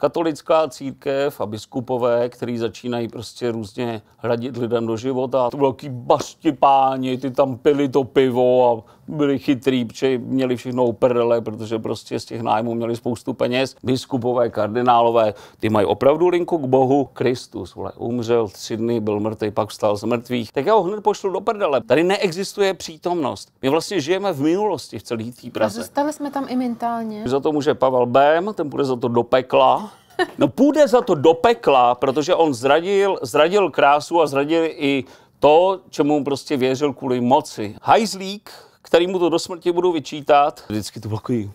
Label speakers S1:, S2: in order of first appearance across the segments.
S1: Katolická církev a biskupové, který začínají prostě různě hradit lidem do života. To velký bašti páni, ty tam pili to pivo a byli chytrý, protože měli všechno uprdele, protože prostě z těch nájmů měli spoustu peněz. Biskupové, kardinálové, ty mají opravdu linku k Bohu. Kristus, vole, umřel tři dny, byl mrtvý, pak vstal z mrtvých. Tak já ho hned pošlu do prdele. Tady neexistuje přítomnost. My vlastně žijeme v minulosti v celý té Praze. A
S2: zůstali jsme tam i mentálně. Za
S1: to může Pavel Bém, ten půjde za to do pekla. No půjde za to do pekla, protože on zradil, zradil krásu a zradil i to, čemu prostě věřil kvůli moci. Hajzlík, který mu to do smrti budu vyčítat. Vždycky to blokují.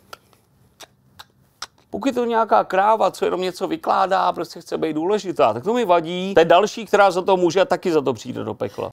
S1: Pokud je to nějaká kráva, co jenom něco vykládá, prostě chce být důležitá, tak to mi vadí. To je další, která za to může a taky za to přijde do pekla.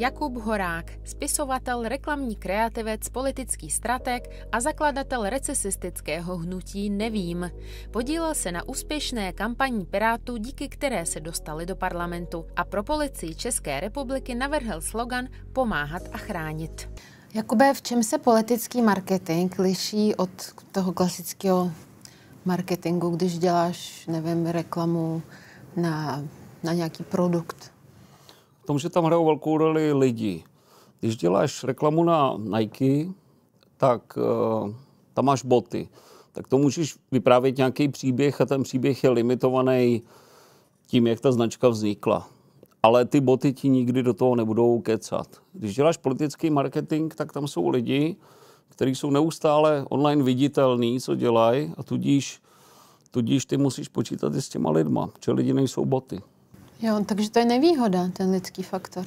S2: Jakub Horák, spisovatel, reklamní kreativec, politický strateg a zakladatel recesistického hnutí Nevím. Podílel se na úspěšné kampaní Pirátů, díky které se dostali do parlamentu a pro policii České republiky navrhl slogan Pomáhat a chránit. Jakube, v čem se politický marketing liší od toho klasického marketingu, když děláš, nevím, reklamu na, na nějaký produkt?
S1: tom, že tam hrajou velkou roli lidi. Když děláš reklamu na Nike, tak uh, tam máš boty. Tak to můžeš vyprávět nějaký příběh a ten příběh je limitovaný tím, jak ta značka vznikla. Ale ty boty ti nikdy do toho nebudou kecat. Když děláš politický marketing, tak tam jsou lidi, kteří jsou neustále online viditelní, co dělají, a tudíž, tudíž ty musíš počítat i s těma lidma, protože lidi nejsou boty.
S2: Jo, takže to je nevýhoda, ten lidský faktor.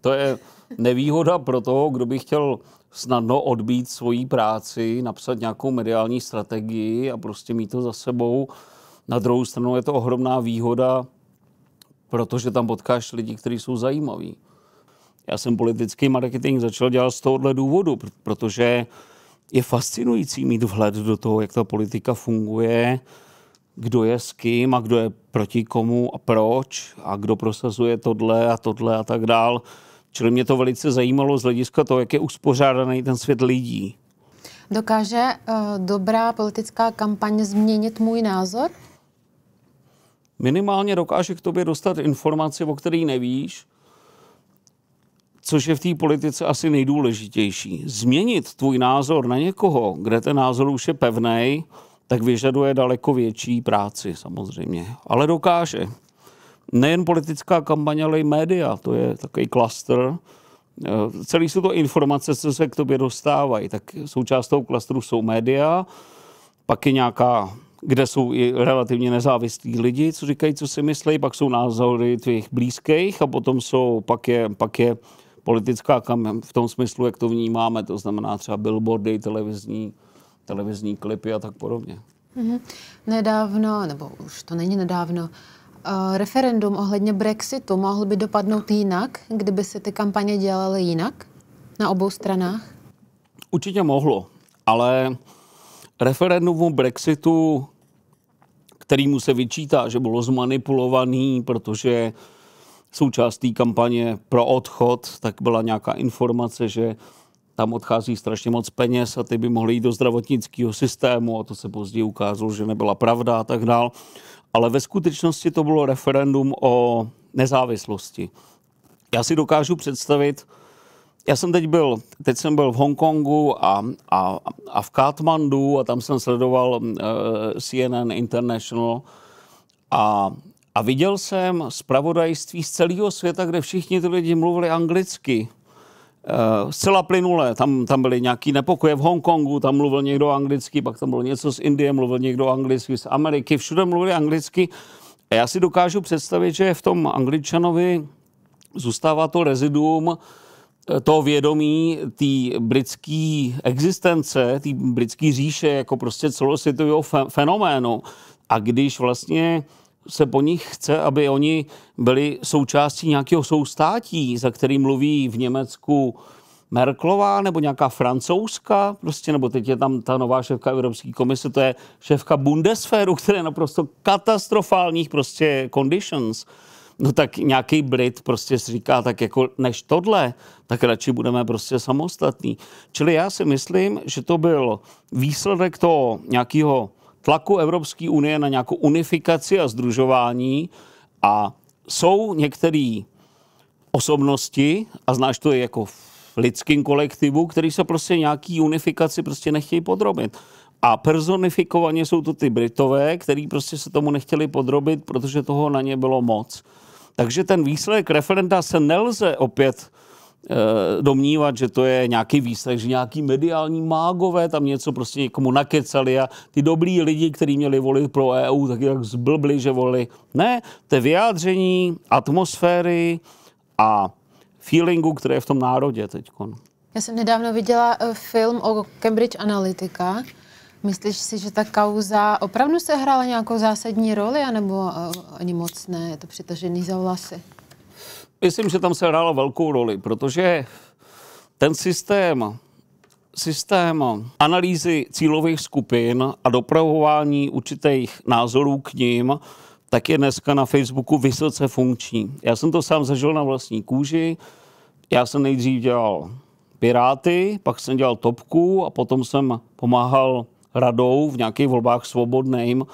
S1: To je nevýhoda pro toho, kdo by chtěl snadno odbít svoji práci, napsat nějakou mediální strategii a prostě mít to za sebou. Na druhou stranu je to ohromná výhoda, protože tam potkáš lidi, kteří jsou zajímaví. Já jsem politický marketing začal dělat z tohohle důvodu, protože je fascinující mít vhled do toho, jak ta politika funguje, kdo je s kým a kdo je proti komu a proč a kdo prosazuje tohle a tohle a tak dál. Čili mě to velice zajímalo z hlediska toho, jak je uspořádaný ten svět lidí.
S2: Dokáže uh, dobrá politická kampaň změnit můj názor?
S1: Minimálně dokáže k tobě dostat informaci, o který nevíš, což je v té politice asi nejdůležitější. Změnit tvůj názor na někoho, kde ten názor už je pevnej, tak vyžaduje daleko větší práci samozřejmě. Ale dokáže. Nejen politická kampaně, ale i média. To je takový klaster. Eh, celý jsou to informace, co se k tobě dostávají. Tak součást toho klastru jsou média, pak je nějaká kde jsou i relativně nezávislí lidi, co říkají, co si myslí, pak jsou názory tvých blízkých a potom jsou, pak je, pak je politická kampaně v tom smyslu, jak to vnímáme, to znamená třeba billboardy, televizní televizní klipy a tak podobně.
S2: Mm-hmm. Nedávno, nebo už to není nedávno, Uh, referendum ohledně Brexitu mohl by dopadnout jinak, kdyby se ty kampaně dělaly jinak na obou stranách?
S1: Určitě mohlo, ale referendum o Brexitu, kterýmu se vyčítá, že bylo zmanipulovaný, protože součástí kampaně pro odchod, tak byla nějaká informace, že tam odchází strašně moc peněz a ty by mohly jít do zdravotnického systému a to se později ukázalo, že nebyla pravda a tak dál. Ale ve skutečnosti to bylo referendum o nezávislosti. Já si dokážu představit, já jsem teď byl, teď jsem byl v Hongkongu a, a, a v Katmandu a tam jsem sledoval uh, eh, CNN International a, a viděl jsem zpravodajství z celého světa, kde všichni ty lidi mluvili anglicky Eh, zcela plynule. Tam, tam byly nějaký nepokoje v Hongkongu, tam mluvil někdo anglicky, pak tam bylo něco z Indie, mluvil někdo anglicky z Ameriky, všude mluvili anglicky. A já si dokážu představit, že v tom angličanovi zůstává to reziduum eh, to vědomí té britské existence, té britské říše jako prostě celosvětového fenoménu. A když vlastně uh, se po nich chce, aby oni byli součástí nějakého soustátí, za který mluví v Německu Merklová nebo nějaká francouzská, prostě, nebo teď je tam ta nová šéfka Evropské komise, to je šéfka Bundesféru, která je naprosto katastrofálních prostě conditions. No tak nějaký Brit prostě si říká, tak jako než tohle, tak radši budeme prostě samostatní. Čili já si myslím, že to byl výsledek toho nějakého tlaku Evropské unie na nějakou unifikaci a združování a jsou některé osobnosti, a znáš to je jako v lidském kolektivu, který se prostě nějaký unifikaci prostě nechtějí podrobit. A personifikovaně jsou to ty Britové, který prostě se tomu nechtěli podrobit, protože toho na ně bylo moc. Takže ten výsledek referenda se nelze opět Eh, domnívat, že to je nějaký výsledek, že nějaký mediální mágové tam něco prostě někomu nakecali a ty dobrý lidi, kteří měli volit pro EU, tak jak zblbli, že volili. Ne, to je vyjádření atmosféry a feelingu, které je v tom národě teď.
S2: Já jsem nedávno viděla eh, film o Cambridge Analytica. Myslíš si, že ta kauza opravdu se hrála nějakou zásadní roli, anebo eh, ani moc ne, je to přitažený za vlasy?
S1: myslím, že tam se hrálo velkou roli, protože ten systém, systém analýzy cílových skupin a dopravování určitých názorů k ním, tak je dneska na Facebooku vysoce funkční. Já jsem to sám zažil na vlastní kůži. Já jsem nejdřív dělal Piráty, pak jsem dělal Topku a potom jsem pomáhal radou v nějakých volbách svobodným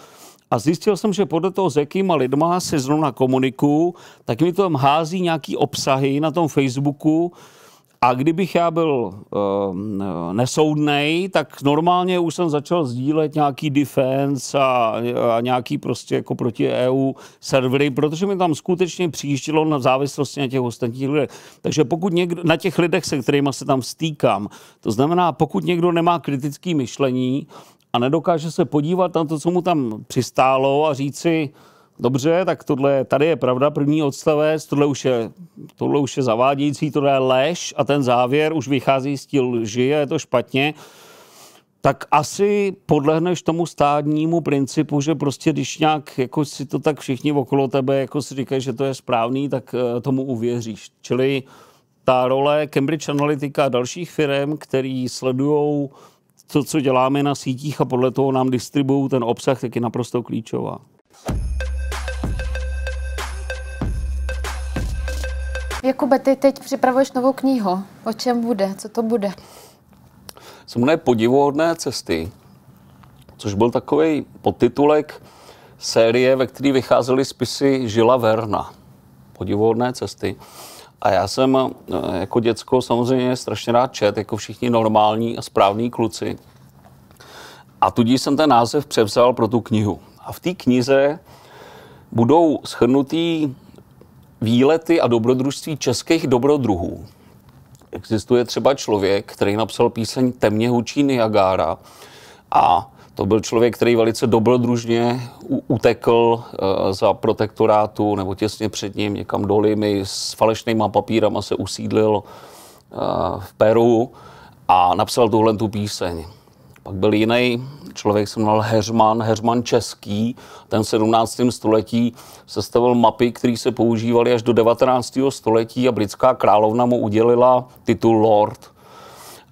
S1: a zjistil jsem, že podle toho, s jakýma lidma se zrovna komunikuju, tak mi to tam hází nějaký obsahy na tom Facebooku, a kdybych já byl uh, nesoudnej, tak normálně už jsem začal sdílet nějaký defense a, a nějaký prostě jako proti EU servery, protože mi tam skutečně přijíždělo na závislosti na těch ostatních lidech. Takže pokud někdo, na těch lidech, se kterými se tam stýkám, to znamená, pokud někdo nemá kritické myšlení a nedokáže se podívat na to, co mu tam přistálo a říci dobře, tak tohle, tady je pravda, první odstavec, tohle už je, tohle už je zavádějící, tohle je lež a ten závěr už vychází z té lži a je to špatně, tak asi podlehneš tomu stádnímu principu, že prostě když nějak jako si to tak všichni okolo tebe jako si říkají, že to je správný, tak eh, tomu uvěříš. Čili ta role Cambridge Analytica a dalších firm, který sledují to, co děláme na sítích a podle toho nám distribuují ten obsah, tak je naprosto klíčová.
S2: Jakube, ty teď připravuješ novou knihu. O čem bude? Co to bude?
S1: Jsou mne podivuhodné cesty, což byl takový podtitulek série, ve které vycházely spisy Žila Verna. Podivuhodné cesty. A já jsem eh, jako děcko samozřejmě strašně rád čet, jako všichni normální a správní kluci. A tudíž jsem ten název převzal pro tu knihu. A v té knize budou schrnutý výlety a dobrodružství českých dobrodruhů. Existuje třeba člověk, který napsal píseň Temně hučí Niagara a to byl člověk, který velice dobrodružně utekl eh, za protektorátu nebo těsně před ním někam do Limy s falešnýma papírama se usídlil eh, v Peru a napsal tuhle tu píseň. Pak byl jiný člověk, se jmenoval Heřman, Heřman Český, ten v 17. století sestavil mapy, které se používaly až do 19. století a britská královna mu udělila titul Lord.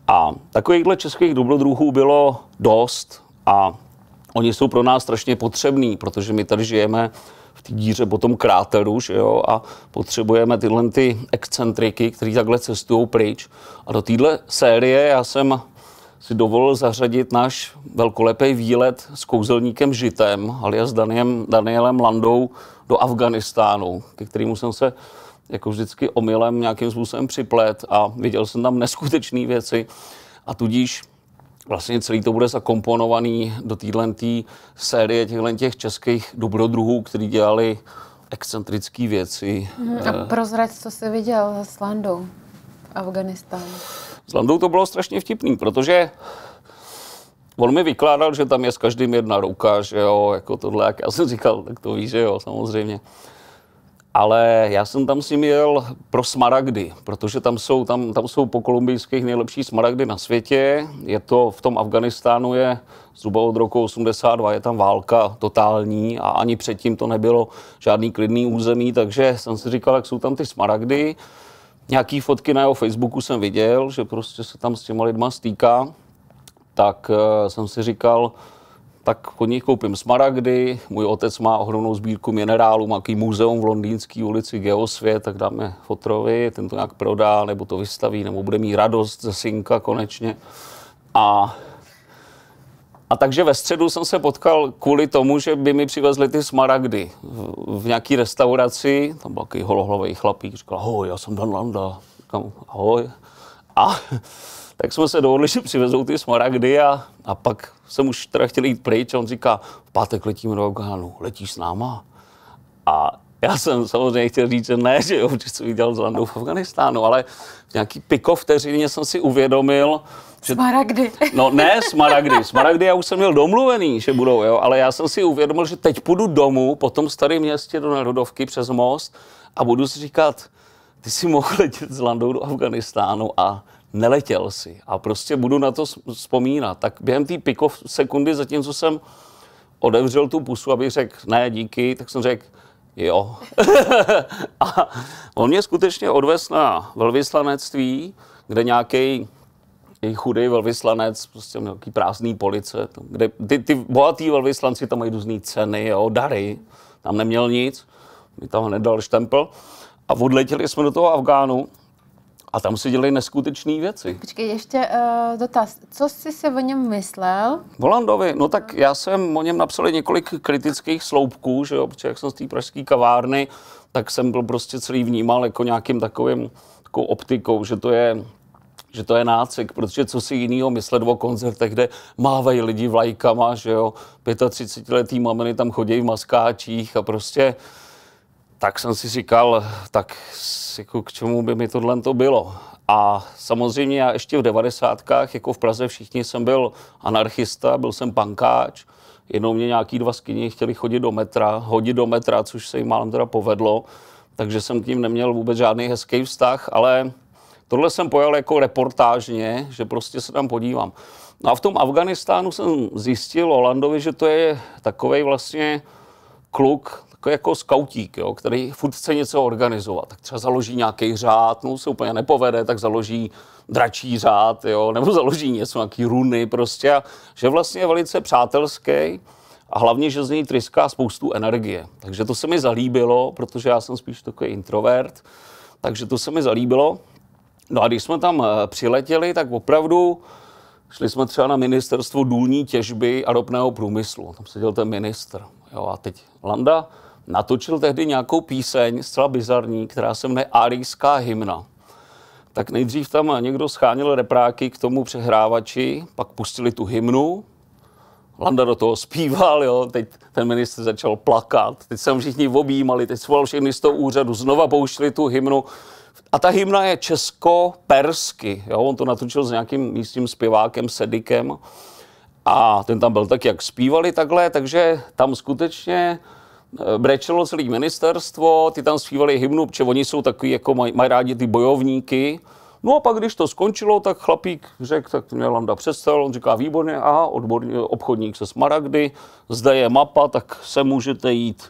S1: A takovýchhle českých dobrodruhů bylo dost. A oni jsou pro nás strašně potřební, protože my tady žijeme v té díře po tom kráteru, že jo, a potřebujeme tyhle ty excentriky, kteří takhle cestují pryč. A do téhle série já jsem si dovolil zařadit náš velkolepý výlet s kouzelníkem Žitem, alias Daniem, Danielem Landou, do Afganistánu, ke kterému jsem se jako vždycky omylem nějakým způsobem připlet a viděl jsem tam neskutečné věci. A tudíž vlastně celý to bude zakomponovaný do téhle série těchhle těch českých dobrodruhů, který dělali excentrické věci. Hmm, a eh.
S2: prozrať, co jsi viděl s Landou v Afganistánu.
S1: S Landou to bylo strašně vtipný, protože On mi vykládal, že tam je s každým jedna ruka, že jo, jako tohle, jak já jsem říkal, tak to víš, že jo, samozřejmě ale já jsem tam s měl jel pro smaragdy, protože tam jsou, tam, tam jsou po kolumbijských nejlepší smaragdy na světě. Je to v tom Afganistánu je zhruba od roku 82, je tam válka totální a ani předtím to nebylo žádný klidný území, takže jsem si říkal, jak jsou tam ty smaragdy. Nějaký fotky na jeho Facebooku jsem viděl, že prostě se tam s těma lidma stýká, tak eh, jsem si říkal, tak od nich koupím smaragdy, můj otec má ohromnou sbírku minerálů, má nějaký muzeum v londýnské ulici Geosvět, tak dáme fotrovi, ten to nějak prodá, nebo to vystaví, nebo bude mít radost ze synka konečně. A a takže ve středu jsem se potkal kvůli tomu, že by mi přivezli ty smaragdy v nějaký restauraci. Tam byl takový holohlavý chlapík, říkal, ahoj, já jsem Dan Landa. říkal, ahoj. A tak jsme se dohodli, že přivezou ty smaragdy a, a pak jsem už teda chtěl jít pryč a on říká, v pátek letíme do Afganu, letíš s náma? A já jsem samozřejmě chtěl říct, že ne, že jo, že jsem viděl s Landou v Afganistánu, ale v nějaký piko vteřině jsem si uvědomil, že...
S2: Smaragdy. No ne smaragdy,
S1: smaragdy já už jsem měl domluvený, že budou, jo, ale já jsem si uvědomil, že teď půjdu domů po tom starém městě do Narodovky přes most a budu si říkat, ty si mohl letět s Landou do Afganistánu a neletěl si a prostě budu na to vzpomínat. Tak během té pikov sekundy, zatímco jsem odevřel tu pusu, abych řekl ne, díky, tak jsem řekl jo. a on mě skutečně odvez na velvyslanectví, kde nějaký chudý velvyslanec, prostě nějaký prázdný police, tam, kde ty, ty bohatý velvyslanci tam mají různé ceny, jo, dary, tam neměl nic, mi tam nedal štempel a odletěli jsme do toho Afgánu a tam se dělají neskutečné věci.
S2: Počkej, ještě uh, dotaz. Co jsi si o něm myslel?
S1: Volandovi, no tak já jsem o něm napsal několik kritických sloupků, že jo, protože jak jsem z té pražské kavárny, tak jsem byl prostě celý vnímal jako nějakým takovým takovou optikou, že to je že to je nácek, protože co si jiného myslet o koncertech, kde mávají lidi vlajkama, že jo, 35-letý maminy tam chodí v maskáčích a prostě tak jsem si říkal, tak jako k čemu by mi tohle to bylo. A samozřejmě já ještě v devadesátkách, jako v Praze všichni jsem byl anarchista, byl jsem pankáč, jenom mě nějaký dva skyni chtěli chodit do metra, hodit do metra, což se jim málem teda povedlo, takže jsem k ním neměl vůbec žádný hezký vztah, ale tohle jsem pojal jako reportážně, že prostě se tam podívám. No a v tom Afganistánu jsem zjistil Holandovi, že to je takový vlastně kluk, jako, jako skautík, jo, který furt chce něco organizovat, tak třeba založí nějaký řád, no se úplně nepovede, tak založí dračí řád, jo, nebo založí něco, nějaký runy prostě, a že vlastně je velice přátelský a hlavně, že z něj tryská spoustu energie. Takže to se mi zalíbilo, protože já jsem spíš takový introvert, takže to se mi zalíbilo. No a když jsme tam eh, přiletěli, tak opravdu šli jsme třeba na ministerstvo důlní těžby a ropného průmyslu. Tam seděl ten ministr. Jo, a teď Landa natočil tehdy nějakou píseň, zcela bizarní, která se jmenuje Arijská hymna. Tak nejdřív tam někdo schánil repráky k tomu přehrávači, pak pustili tu hymnu, Landa do toho zpíval, jo, teď ten ministr začal plakat, teď se všichni objímali, teď svolal všechny z toho úřadu, znova pouštili tu hymnu. A ta hymna je česko-persky, jo, on to natočil s nějakým místním zpěvákem Sedikem a ten tam byl tak, jak zpívali takhle, takže tam skutečně brečelo celý ministerstvo, ty tam zpívali hymnu, protože oni jsou takový, jako mají rádi ty bojovníky. No a pak, když to skončilo, tak chlapík řekl, tak mě Landa přestal, on říká, výborně, a, obchodník se smaragdy, zde je mapa, tak se můžete jít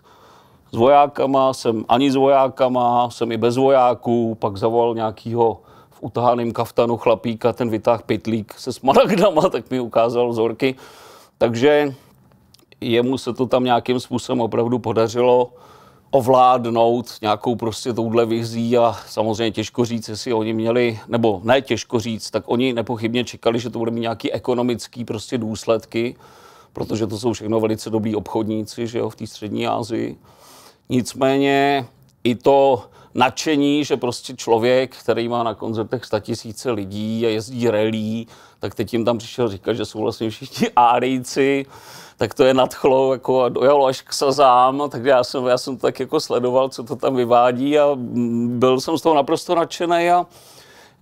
S1: s vojákama, jsem ani s vojákama, jsem i bez vojáků, pak zavolal nějakýho v utahaném kaftanu chlapíka, ten vytáhl pytlík se smaragdama, tak mi ukázal vzorky. Takže jemu se to tam nějakým způsobem opravdu podařilo ovládnout nějakou prostě touhle vizí a samozřejmě těžko říct, jestli oni měli, nebo ne těžko říct, tak oni nepochybně čekali, že to bude mít nějaký ekonomický prostě důsledky, protože to jsou všechno velice dobrý obchodníci, že jo, v té střední Asii. Nicméně i to nadšení, že prostě člověk, který má na koncertech tisíce lidí a jezdí relí, tak teď jim tam přišel říkat, že jsou vlastně všichni árejci, tak to je nadchlou jako a dojalo až k sazám, no, tak já jsem, já jsem to tak jako sledoval, co to tam vyvádí a mm, byl jsem z toho naprosto nadšený a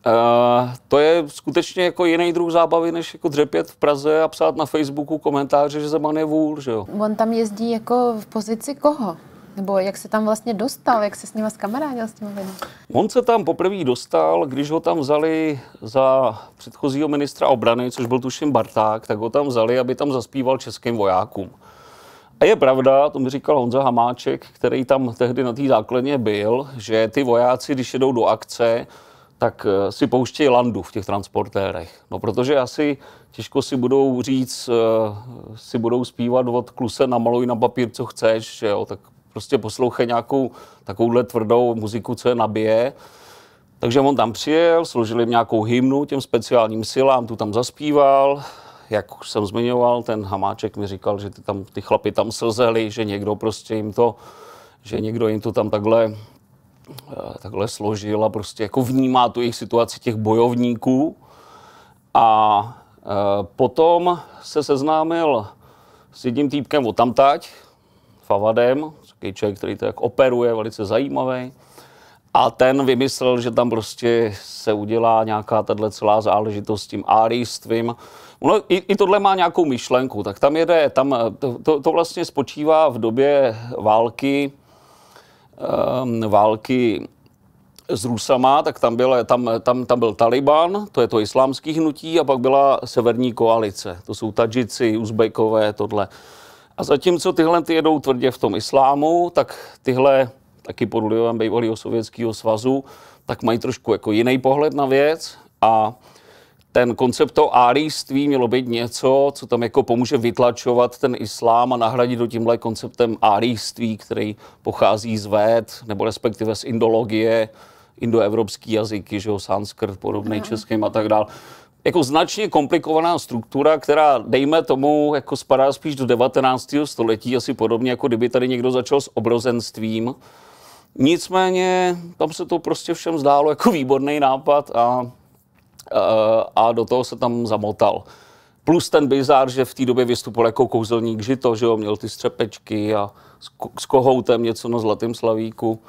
S1: Uh, to je skutečně jako jiný druh zábavy, než jako dřepět v Praze a psát na Facebooku komentáře, že Zeman je vůl, že jo.
S2: On tam jezdí jako v pozici koho? Nebo jak se tam vlastně dostal, jak se s nima zkamarádil s těmi lidmi?
S1: On se tam poprvé dostal, když ho tam vzali za předchozího ministra obrany, což byl tuším Barták, tak ho tam vzali, aby tam zaspíval českým vojákům. A je pravda, to mi říkal Honza Hamáček, který tam tehdy na té základně byl, že ty vojáci, když jedou do akce, tak eh, si pouštějí landu v těch transportérech. No protože asi těžko si budou říct, eh, si budou zpívat od kluse na namaluj na papír, co chceš, že jo, tak prostě poslouchají nějakou takovouhle tvrdou muziku, co je nabije. Takže on tam přijel, složili jim nějakou hymnu těm speciálním silám, tu tam zaspíval. Jak už jsem zmiňoval, ten Hamáček mi říkal, že ty, tam, ty chlapi tam slzeli, že někdo prostě jim to, že někdo jim to tam takhle, eh, takhle složil a prostě jako vnímá tu jejich situaci těch bojovníků. A eh, potom se seznámil s jedním týpkem tamtať, Favadem, takový člověk, který to jak operuje, velice zajímavý. A ten vymyslel, že tam prostě se udělá nějaká tahle celá záležitost s tím árijstvím. No, i, i tohle má nějakou myšlenku, tak tam jede, tam, to, to, to vlastně spočívá v době války, um, války s Rusama, tak tam byl, tam, tam, tam byl Taliban, to je to islámský hnutí, a pak byla severní koalice, to jsou Tadžici, Uzbekové, tohle. A zatímco tyhle ty jedou tvrdě v tom islámu, tak tyhle taky pod vlivem bývalého sovětského svazu, tak mají trošku jako jiný pohled na věc a ten koncept toho árijství mělo být něco, co tam jako pomůže vytlačovat ten islám a nahradit do tímhle konceptem árijství, který pochází z véd, nebo respektive z indologie, indoevropský jazyky, že jo, sanskrt, podobný no. českým a tak dále jako značně komplikovaná struktura, která, dejme tomu, jako spadá spíš do 19. století, asi podobně, jako kdyby tady někdo začal s obrozenstvím. Nicméně tam se to prostě všem zdálo jako výborný nápad a, a, a do toho se tam zamotal. Plus ten bizár, že v té době vystupoval jako kouzelník žito, že jo, měl ty střepečky a s, s kohoutem něco na Zlatém Slavíku.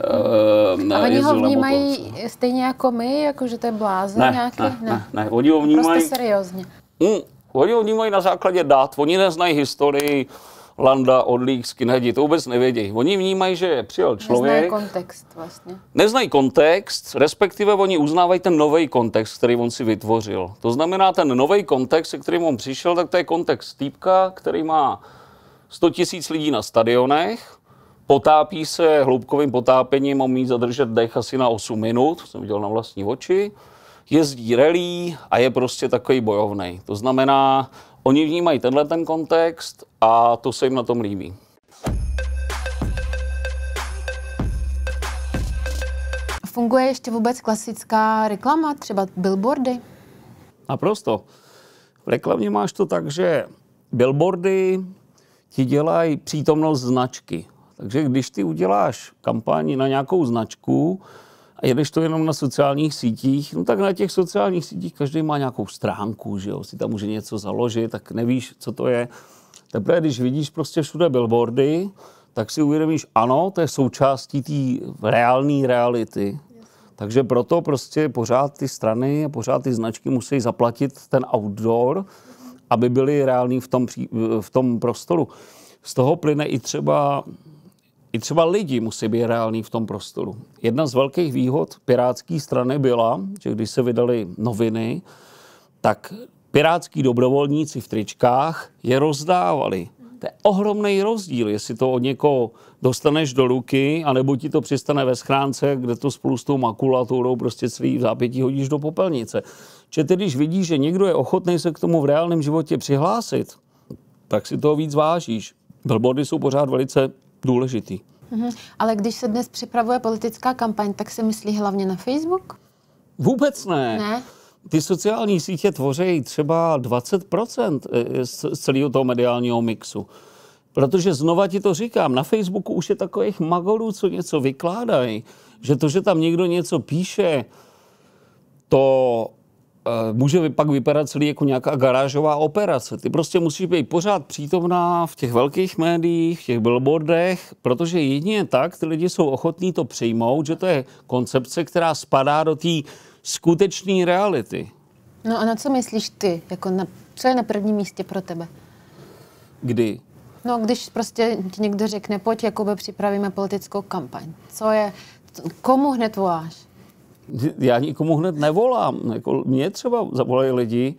S1: Uh, na a oni ho vnímají
S2: Botovce. stejně jako my, jako že to je blázen ne, nějaký? Ne, ne, ne,
S1: ne. oni ho vnímají... Prostě seriózně. Mm, oni ho vnímají na základě dát, oni neznají historii, Landa, Odlík, Skinheadi, to vůbec nevědí. Oni vnímají, že přijel člověk. Neznají
S2: kontext vlastně.
S1: Neznají kontext, respektive oni uznávají ten nový kontext, který on si vytvořil. To znamená, ten nový kontext, se kterým on přišel, tak to je kontext týpka, který má 100 tisíc lidí na stadionech, Potápí se hloubkovým potápěním, umí zadržet dech asi na 8 minut, to jsem viděl na vlastní oči. Jezdí relí a je prostě takový bojovný. To znamená, oni vnímají tenhle ten kontext a to se jim na tom líbí.
S2: Funguje ještě vůbec klasická reklama, třeba billboardy?
S1: Naprosto. V reklamě máš to tak, že billboardy ti dělají přítomnost značky. Takže když ty uděláš kampání na nějakou značku a jedeš to jenom na sociálních sítích, no tak na těch sociálních sítích každý má nějakou stránku, že jo, si tam může něco založit, tak nevíš, co to je. Teprve, když vidíš prostě všude billboardy, tak si uvědomíš, ano, to je součástí té reálné reality. Takže proto prostě pořád ty strany a pořád ty značky musí zaplatit ten outdoor, aby byly reální v tom, v tom prostoru. Z toho plyne i třeba i třeba lidi musí být reální v tom prostoru. Jedna z velkých výhod pirátské strany byla, že když se vydaly noviny, tak pirátský dobrovolníci v tričkách je rozdávali. To je ohromný rozdíl, jestli to od někoho dostaneš do ruky, anebo ti to přistane ve schránce, kde to spolu s tou makulaturou prostě celý v zápětí hodíš do popelnice. Že ty, když vidíš, že někdo je ochotný se k tomu v reálném životě přihlásit, tak si toho víc vážíš. Billboardy jsou pořád velice důležitý.
S2: Mm-hmm. Ale když se dnes připravuje politická kampaň, tak se myslí hlavně na Facebook?
S1: Vůbec ne. Ne? Ty sociální sítě tvoří třeba 20% eh, eh, z celého toho mediálního mixu. Protože znova ti to říkám, na Facebooku už je takových magolů, co něco vykládají, že to, že tam někdo něco píše, to Eh, může pak vypadat celý jako nějaká garážová operace. Ty prostě musíš být pořád přítomná v těch velkých médiích, v těch billboardech, protože jedině tak ty lidi jsou ochotní to přijmout, že to je koncepce, která spadá do té skutečné reality.
S2: No a na co myslíš ty? Jako na, co je na prvním místě pro tebe? Kdy? No, když prostě ti někdo řekne, pojď, by připravíme politickou kampaň. Co je, komu hned voláš?
S1: já nikomu hned nevolám. Jako, mě třeba zavolají lidi,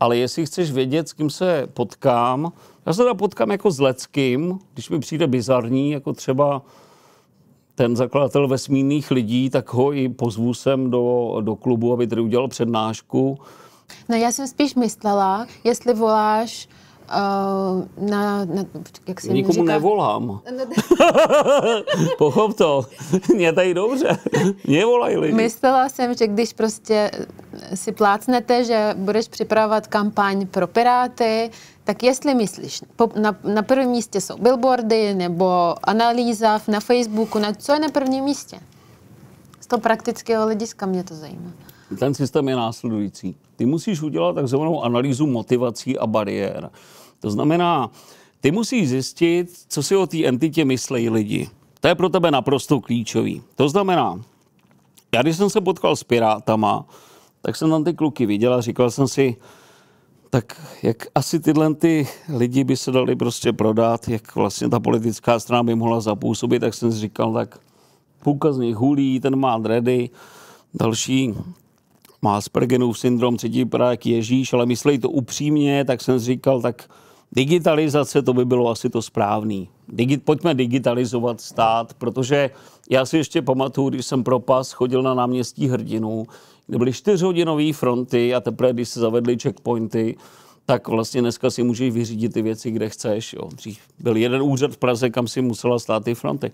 S1: ale jestli chceš vědět, s kým se potkám, já se teda potkám jako s leckým, když mi přijde bizarní, jako třeba ten zakladatel vesmírných lidí, tak ho i pozvu sem do, do klubu, aby tady udělal přednášku.
S2: No já jsem spíš myslela, jestli voláš Uh, na, na, jak si Nikomu říká? nevolám.
S1: Pochop to. Mě tady dobře. Mě volají lidi.
S2: Myslela jsem, že když prostě si plácnete, že budeš připravovat kampaň pro Piráty, tak jestli myslíš, po, na, na prvním místě jsou billboardy nebo analýza na Facebooku, na co je na prvním místě? Z toho praktického hlediska mě to zajímá.
S1: Ten systém je následující ty musíš udělat takzvanou analýzu motivací a bariér. To znamená, ty musíš zjistit, co si o té entitě myslejí lidi. To je pro tebe naprosto klíčový. To znamená, já když jsem se potkal s Pirátama, tak jsem tam ty kluky viděl a říkal jsem si, tak jak asi tyhle ty lidi by se dali prostě prodat, jak vlastně ta politická strana by mohla zapůsobit, tak jsem si říkal, tak půlka z nich hulí, ten má dredy, další má Aspergenův syndrom, cítí vypadá jak Ježíš, ale myslí to upřímně, tak jsem říkal, tak digitalizace, to by bylo asi to správný. Digi- pojďme digitalizovat stát, protože já si ještě pamatuju, když jsem propas chodil na náměstí Hrdinu, kde byly čtyřhodinové fronty a teprve, když se zavedly checkpointy, tak vlastně dneska si můžeš vyřídit ty věci, kde chceš. Jo. Dřív byl jeden úřad v Praze, kam si musela stát ty fronty.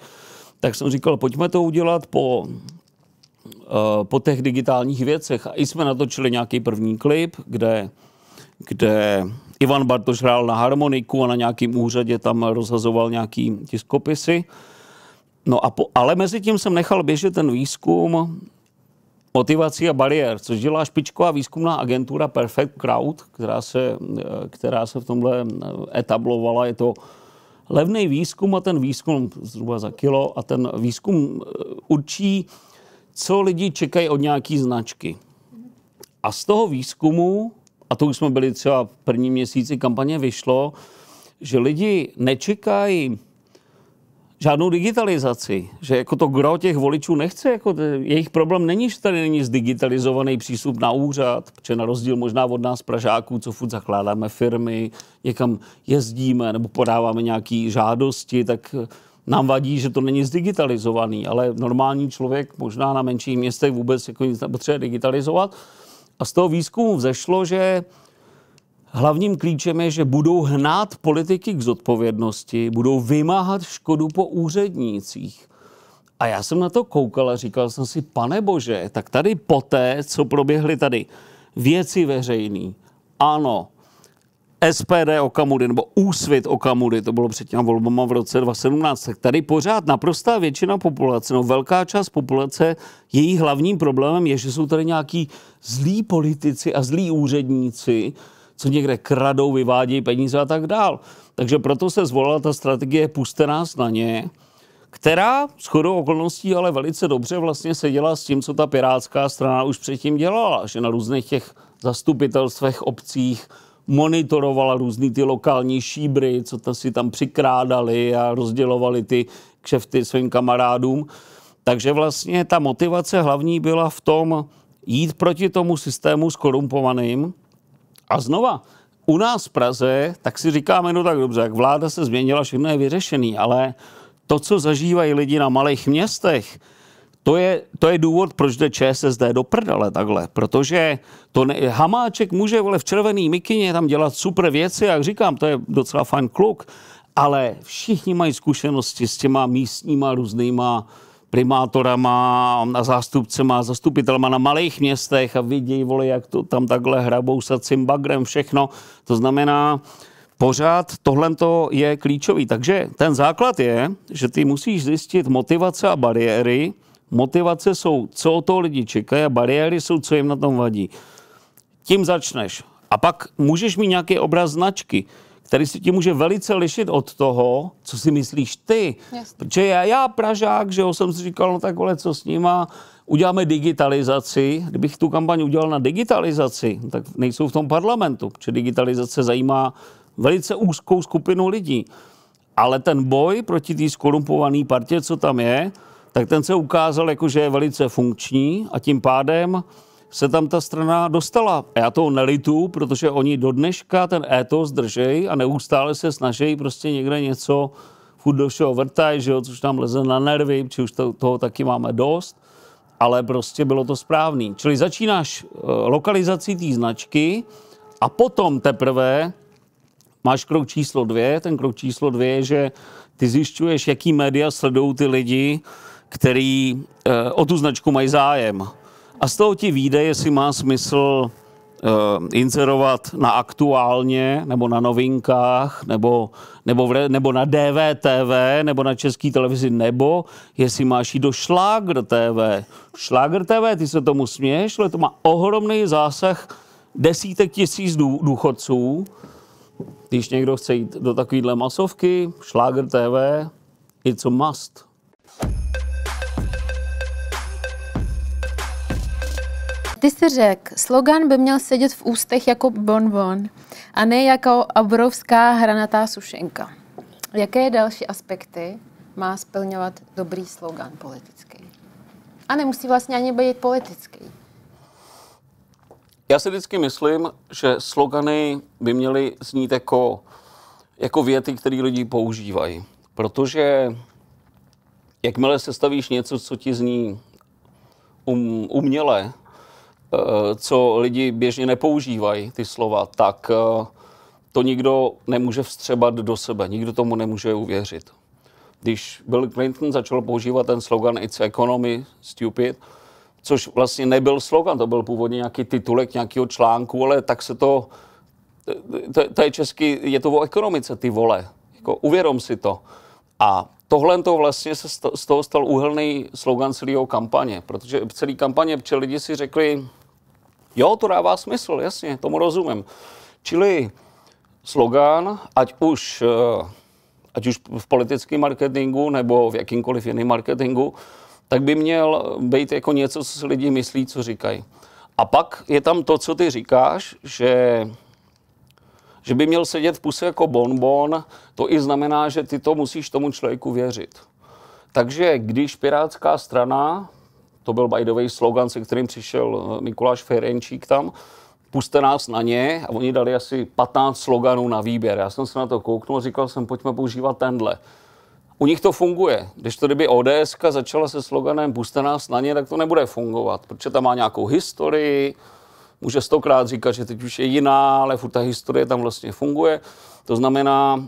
S1: Tak jsem říkal, pojďme to udělat po Eh, po těch digitálních věcech. A i jsme natočili nějaký první klip, kde, kde Ivan Bartoš hrál na harmoniku a na nějakém úřadě tam rozhazoval nějaký tiskopisy. No a po, ale mezi tím jsem nechal běžet ten výzkum motivací a bariér, což dělá špičková výzkumná agentura Perfect Crowd, která se, eh, která se v tomhle eh, etablovala. Je to levný výzkum a ten výzkum zhruba za kilo a ten výzkum určí, co lidi čekají od nějaký značky. A z toho výzkumu, a to už jsme byli třeba v prvním měsíci kampaně, vyšlo, že lidi nečekají žádnou digitalizaci, že jako to gro těch voličů nechce, jako jejich problém není, že tady není zdigitalizovaný přístup na úřad, protože na rozdíl možná od nás Pražáků, co furt zakládáme firmy, někam jezdíme nebo podáváme nějaké žádosti, tak nám vadí, že to není zdigitalizovaný, ale normální člověk možná na menších městech vůbec jako nic nepotřebuje digitalizovat. A z toho výzkumu vzešlo, že hlavním klíčem je, že budou hnát politiky k zodpovědnosti, budou vymáhat škodu po úřednících. A já jsem na to koukal a říkal jsem si, pane bože, tak tady poté, co proběhly tady věci veřejný, ano, SPD Okamury nebo Úsvit Okamury, to bylo před těmi volbama v roce 2017, tak tady pořád naprostá většina populace, no velká část populace, její hlavním problémem je, že jsou tady nějaký zlí politici a zlí úředníci, co někde kradou, vyvádějí peníze a tak dál. Takže proto se zvolila ta strategie Puste nás na ně, která s chodou okolností ale velice dobře vlastně seděla s tím, co ta pirátská strana už předtím dělala, že na různých těch zastupitelstvech, obcích, monitorovala různý ty lokální šíbry, co to si tam přikrádali a rozdělovali ty kšefty svým kamarádům. Takže vlastně ta motivace hlavní byla v tom jít proti tomu systému skorumpovaným. A znova, u nás v Praze, tak si říkáme, no tak dobře, jak vláda se změnila, všechno je vyřešený, ale to, co zažívají lidi na malých městech, to je, to je důvod, proč jde ČSSD do prdele takhle, protože to ne, Hamáček může vole v červený mikině tam dělat super věci, jak říkám, to je docela fajn kluk, ale všichni mají zkušenosti s těma místníma různýma primátorama a zástupcema, zastupitelma na malých městech a vidí, vole, jak to tam takhle hrabou se cimbagrem, všechno. To znamená, pořád tohle je klíčový. Takže ten základ je, že ty musíš zjistit motivace a bariéry, motivace jsou, co o toho lidi čekají a bariéry jsou, co jim na tom vadí. Tím začneš. A pak můžeš mít nějaký obraz značky, který se ti může velice lišit od toho, co si myslíš ty. Jasně. Protože já, já Pražák, že jo, jsem si říkal, no tak vole, co s nima, uděláme digitalizaci. Kdybych tu kampaň udělal na digitalizaci, tak nejsou v tom parlamentu, protože digitalizace zajímá velice úzkou skupinu lidí. Ale ten boj proti té skorumpované partě, co tam je, tak ten se ukázal jako, že je velice funkční a tím pádem se tam ta strana dostala. A já to nelitu, protože oni do dneška ten étos držej a neustále se snaží prostě někde něco furt do všeho vrtaj, že jo, což tam leze na nervy, či už to, toho taky máme dost, ale prostě bylo to správný. Čili začínáš eh, lokalizací té značky a potom teprve máš krok číslo dvě. Ten krok číslo dvě je, že ty zjišťuješ, jaký média sledují ty lidi, který eh, o tu značku mají zájem. A z toho ti výjde, jestli má smysl eh, inzerovat na aktuálně, nebo na novinkách, nebo, nebo, v, nebo na DVTV, nebo na české televizi, nebo jestli máš jít do Šlágr TV. Šlágr TV, ty se tomu směš, ale to má ohromný zásah desítek tisíc důchodců. Když někdo chce jít do takovéhle masovky, Šlágr TV, it's a must.
S2: ty jsi řekl, slogan by měl sedět v ústech jako bonbon a ne jako obrovská hranatá sušenka. Jaké další aspekty má splňovat dobrý slogan politický? A nemusí vlastně ani být politický.
S1: Já si vždycky myslím, že slogany by měly znít jako, jako věty, které lidi používají. Protože jakmile se stavíš něco, co ti zní um, uměle, Eh, co lidi běžně nepoužívají, ty slova, tak eh, to nikdo nemůže vstřebat do sebe, nikdo tomu nemůže uvěřit. Když Bill Clinton začal používat ten slogan It's economy, stupid, což vlastně nebyl slogan, to byl původně nějaký titulek nějakého článku, ale tak se to, eh, to, to je česky, je to o ekonomice, ty vole, jako uvědom si to. A tohle to vlastně se z toho stal úhelný slogan celého kampaně, protože celý kampaně, protože lidi si řekli, Jo, to dává smysl, jasně, tomu rozumím. Čili slogan, ať už, eh, ať už v politickém marketingu nebo v jakýmkoliv jiném marketingu, tak by měl být jako něco, co si lidi myslí, co říkají. A pak je tam to, co ty říkáš, že, že by měl sedět v puse jako bonbon, to i znamená, že ty to musíš tomu člověku věřit. Takže když Pirátská strana to byl by the way slogan, se kterým přišel eh, Mikuláš Ferenčík tam. Puste nás na ně a oni dali asi 15 sloganů na výběr. Já jsem se na to kouknul a říkal jsem, pojďme používat tenhle. U nich to funguje. Když to kdyby ODS začala se sloganem Puste nás na ně, tak to nebude fungovat, protože tam má nějakou historii, může stokrát říkat, že teď už je jiná, ale furt ta historie tam vlastně funguje. To znamená,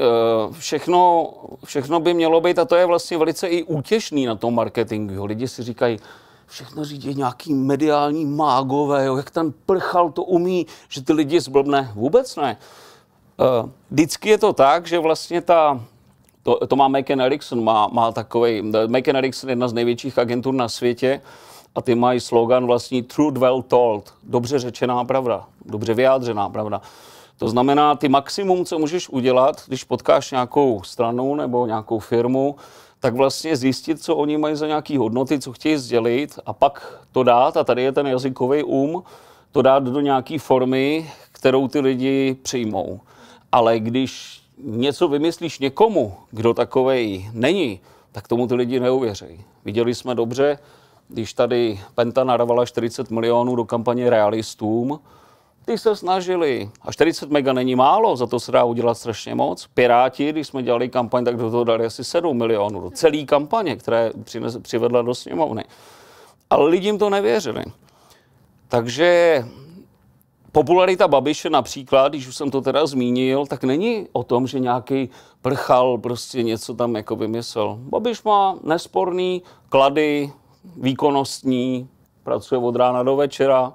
S1: Eh, všechno, všechno by mělo být, a to je vlastně velice i útěšný na tom marketingu. Lidi si říkají, všechno řídí nějaký mediální mágové, jo, jak ten prchal to umí, že ty lidi zblbne. Vůbec ne. Eh, vždycky je to tak, že vlastně ta, to, to má Macken Erickson, má, má takový, Macken Erickson je jedna z největších agentur na světě a ty mají slogan vlastní True Well Told, dobře řečená pravda, dobře vyjádřená pravda. To znamená, ty maximum, co můžeš udělat, když potkáš nějakou stranu nebo nějakou firmu, tak vlastně zjistit, co oni mají za nějaké hodnoty, co chtějí sdělit a pak to dát, a tady je ten jazykový um, to dát do nějaké formy, kterou ty lidi přijmou. Ale když něco vymyslíš někomu, kdo takovej není, tak tomu ty lidi neuvěří. Viděli jsme dobře, když tady Penta narvala 40 milionů do kampaně realistům, ty se snažili. A 40 mega není málo, za to se dá udělat strašně moc. Piráti, když jsme dělali kampaň, tak do toho dali asi 7 milionů. Do celé kampaně, které přivedla do sněmovny. Ale lidím to nevěřili. Takže Popularita Babiše například, když už jsem to teda zmínil, tak není o tom, že nějaký prchal prostě něco tam jako vymyslel. Babiš má nesporný klady, výkonnostní, pracuje od rána do večera,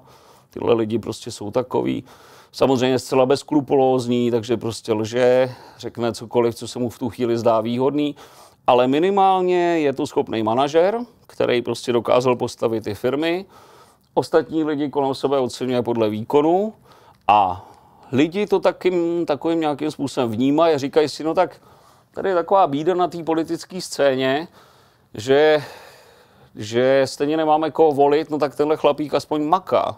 S1: tyhle lidi prostě jsou takový. Samozřejmě zcela bezkrupulózní, takže prostě lže, řekne cokoliv, co se mu v tu chvíli zdá výhodný, ale minimálně je to schopný manažer, který prostě dokázal postavit ty firmy. Ostatní lidi kolem sebe oceňuje podle výkonu a lidi to takým, takovým nějakým způsobem vnímají a říkají si, no tak tady je taková bída na té politické scéně, že, že stejně nemáme koho volit, no tak tenhle chlapík aspoň maká.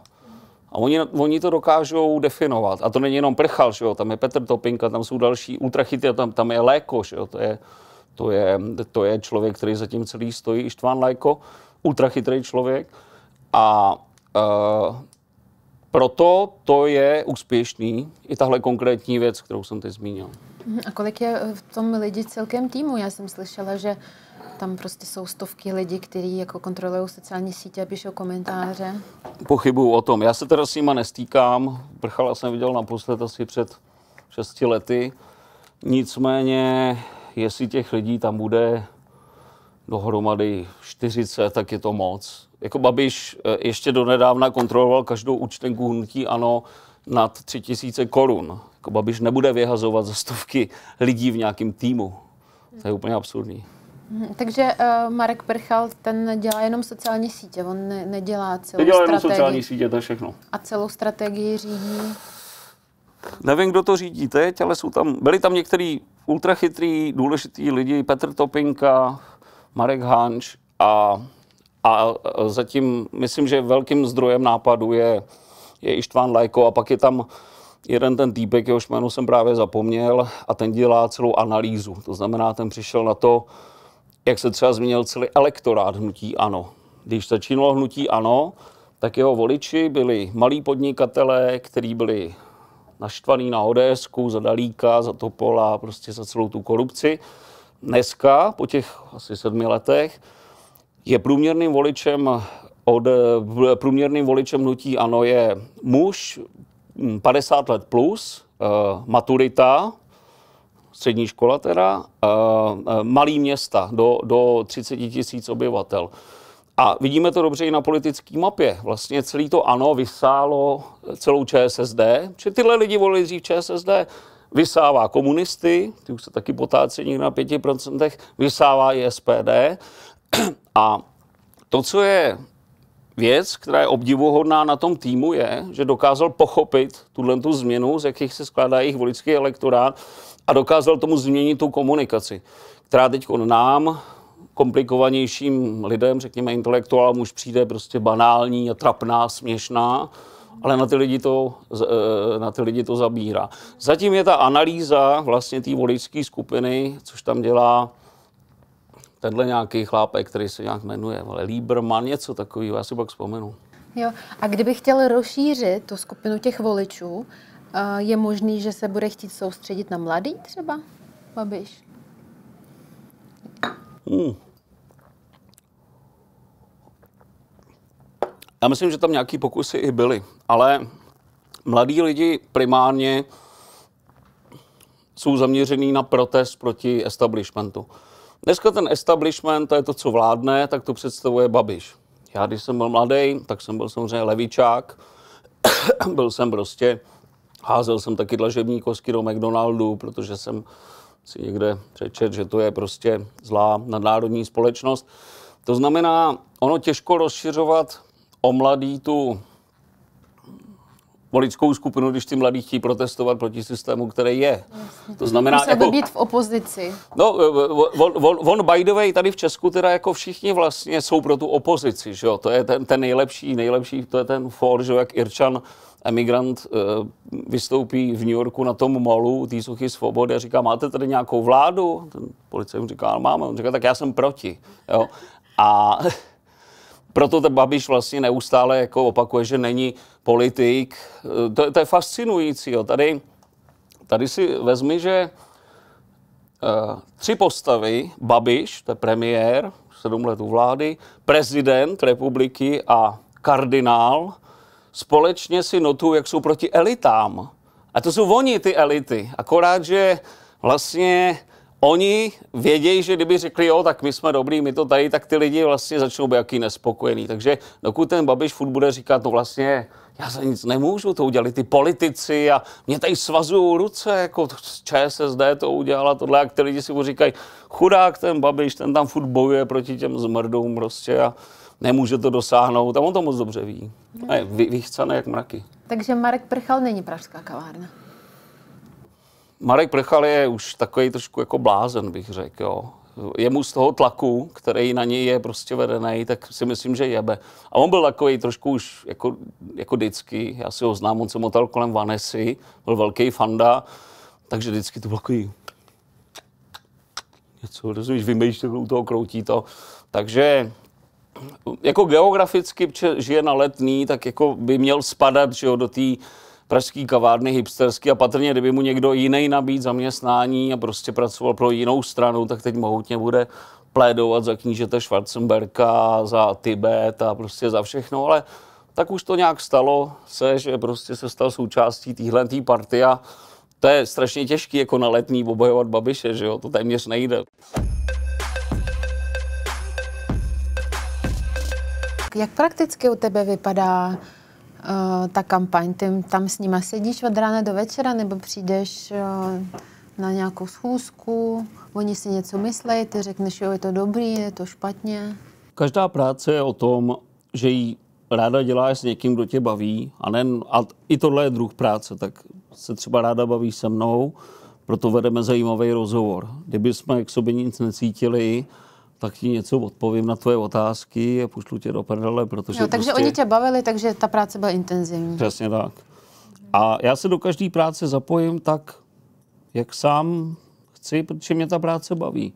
S1: A oni, oni to dokážou definovat. A to není jenom Prchal, že jo? tam je Petr Topinka, tam jsou další ultrachyty, tam, tam je Léko, že jo? To, je, to, je, to je člověk, který zatím celý stojí, Ištván Léko, ultrachytrý člověk. A e, proto to je úspěšný, i tahle konkrétní věc, kterou jsem teď zmínil.
S2: A kolik je v tom lidi celkem týmu? Já jsem slyšela, že tam prostě jsou stovky lidí, kteří jako kontrolují sociální sítě a píšou komentáře.
S1: Pochybuju o tom. Já se teda s nima nestýkám. Prchala jsem viděl naposled asi před 6 lety. Nicméně, jestli těch lidí tam bude dohromady 40, tak je to moc. Jako Babiš eh, ještě donedávna kontroloval každou účtenku hnutí ANO nad 3000 korun. Jako Babiš nebude vyhazovat za stovky lidí v nějakém týmu. To je úplně absurdní.
S2: Mhm, takže uh, Marek Prchal, ten dělá jenom sociální sítě, on ne, nedělá celou dělá Nedělá jenom sociální
S1: sítě, to je všechno.
S2: A celou strategii řídí?
S1: Nevím, kdo to řídí teď, ale jsou tam, byli tam některý ultrachytrý, důležitý lidi, Petr Topinka, Marek Hanč a, a eh, zatím myslím, že velkým zdrojem nápadu je, je Ištván Lajko a pak je tam jeden ten týpek, jehož jméno jsem právě zapomněl a ten dělá celou analýzu. To znamená, ten přišel na to, jak se třeba zmínil celý elektorát hnutí ANO. Když začínalo hnutí ANO, tak jeho voliči byli malí podnikatelé, kteří byli naštvaní na ods za Dalíka, za Topola, prostě za celou tu korupci. Dneska, po těch asi sedmi letech, je průměrným voličem od, průměrným voličem hnutí ANO je muž 50 mm, let plus, eh, maturita, střední škola teda, eh, eh, malý města do, do 30 tisíc obyvatel. A vidíme to dobře i na politické mapě. Vlastně celý to ANO vysálo celou ČSSD, že tyhle lidi volili dřív ČSSD, vysává komunisty, ty už se taky potáce někde na 5%, vysává i SPD. A to, co je věc, která je obdivuhodná na tom týmu, je, že dokázal pochopit tuhle tu změnu, z jakých se skládá jejich voličský elektorát a dokázal tomu změnit tu komunikaci, která teď on nám, komplikovanějším lidem, řekněme intelektuálům, už přijde prostě banální a trapná, směšná, ale na ty lidi to, eh, na ty lidi to zabírá. Zatím je ta analýza vlastně té voličské skupiny, což tam dělá tenhle nějaký chlápek, který se nějak jmenuje, ale Lieberman, něco takového, já si pak vzpomenu.
S2: Jo. A kdyby chtěl rozšířit tu skupinu těch voličů je možný, že se bude chtít soustředit na mladý třeba, Babiš?
S1: Hmm. Já myslím, že tam nějaký pokusy i byly, ale mladí lidi primárně jsou zaměřený na protest proti establishmentu. Dneska ten establishment, to je to, co vládne, tak to představuje Babiš. Já, když jsem byl mladý, tak jsem byl samozřejmě levičák, byl jsem prostě Házel jsem taky dlažební kosky do McDonaldu, protože jsem si někde přečet, že to je prostě zlá nadnárodní společnost. To znamená, ono těžko rozšiřovat o mladý tu voličskou skupinu, když ti mladí chtějí protestovat proti systému, který je.
S2: To znamená, Musel jako, být v opozici.
S1: No, on, on, on by the way, tady v Česku teda jako všichni vlastně jsou pro tu opozici, že jo? To je ten, ten nejlepší, nejlepší, to je ten for, že jo? jak Irčan emigrant eh, vystoupí v New Yorku na tom molu té suchy svobody a říká, máte tady nějakou vládu? Ten policajt mu říká, máme. On říká, tak já jsem proti. Jo? A Proto ten Babiš vlastně neustále jako opakuje, že není politik. Eh, to, to je fascinující. Jo. Tady, tady si vezmi, že eh, tři postavy, Babiš, to je premiér, sedm let u vlády, prezident republiky a kardinál, společně si notují, jak jsou proti elitám. A to jsou oni, ty elity. Akorát, že vlastně Oni vědějí, že kdyby řekli, jo, tak my jsme dobrý, my to tady, tak ty lidi vlastně začnou být jaký nespokojený. Takže dokud ten Babiš furt bude říkat, no vlastně já za nic nemůžu, to udělali ty politici a mě tady svazují ruce, jako ČSSD to udělala tohle, jak ty lidi si mu říkají, chudák ten Babiš, ten tam furt bojuje proti těm zmrdům prostě a nemůže to dosáhnout a on to moc dobře ví. A je vychcaný jak mraky.
S2: Takže Marek Prchal není pražská kavárna.
S1: Marek Prchal je už takový trošku jako blázen, bych řekl, Je Jemu z toho tlaku, který na něj je prostě vedený, tak si myslím, že jebe. A on byl takový trošku už jako, jako vždycky, já si ho znám, on se motal kolem Vanesy, byl velký fanda, takže vždycky to bylo takový něco, rozumíš, vymýšlí u toho kroutí to. Takže jako geograficky, žije na letný, tak jako by měl spadat že jo, do té pražský kavárny hipsterský a patrně, kdyby mu někdo jiný nabít zaměstnání a prostě pracoval pro jinou stranu, tak teď mohutně bude plédovat za knížete Schwarzenberka, za Tibet a prostě za všechno, ale tak už to nějak stalo se, že prostě se stal součástí téhle tý party a to je strašně těžký jako na letní obojovat babiše, že jo, to téměř nejde.
S2: Jak prakticky u tebe vypadá Eh, ta kampaň, ty tam s nima sedíš od rána do večera, nebo přijdeš uh, na nějakou schůzku, oni si něco myslejí, ty řekneš, jo, je to dobrý, je to špatně.
S1: Každá práce je o tom, že ji ráda děláš s někým, kdo tě baví, a, nen, a i tohle je druh práce, tak se třeba ráda bavíš se mnou, proto vedeme zajímavý rozhovor. Kdyby jsme k sobě nic necítili, tak ti něco odpovím na tvoje otázky a pošlu tě do prdele, protože... Jo, takže prostě... oni tě
S2: bavili, takže ta práce byla intenzivní.
S1: Přesně tak. A já se do každé práce zapojím tak, jak sám chci, protože mě ta práce baví.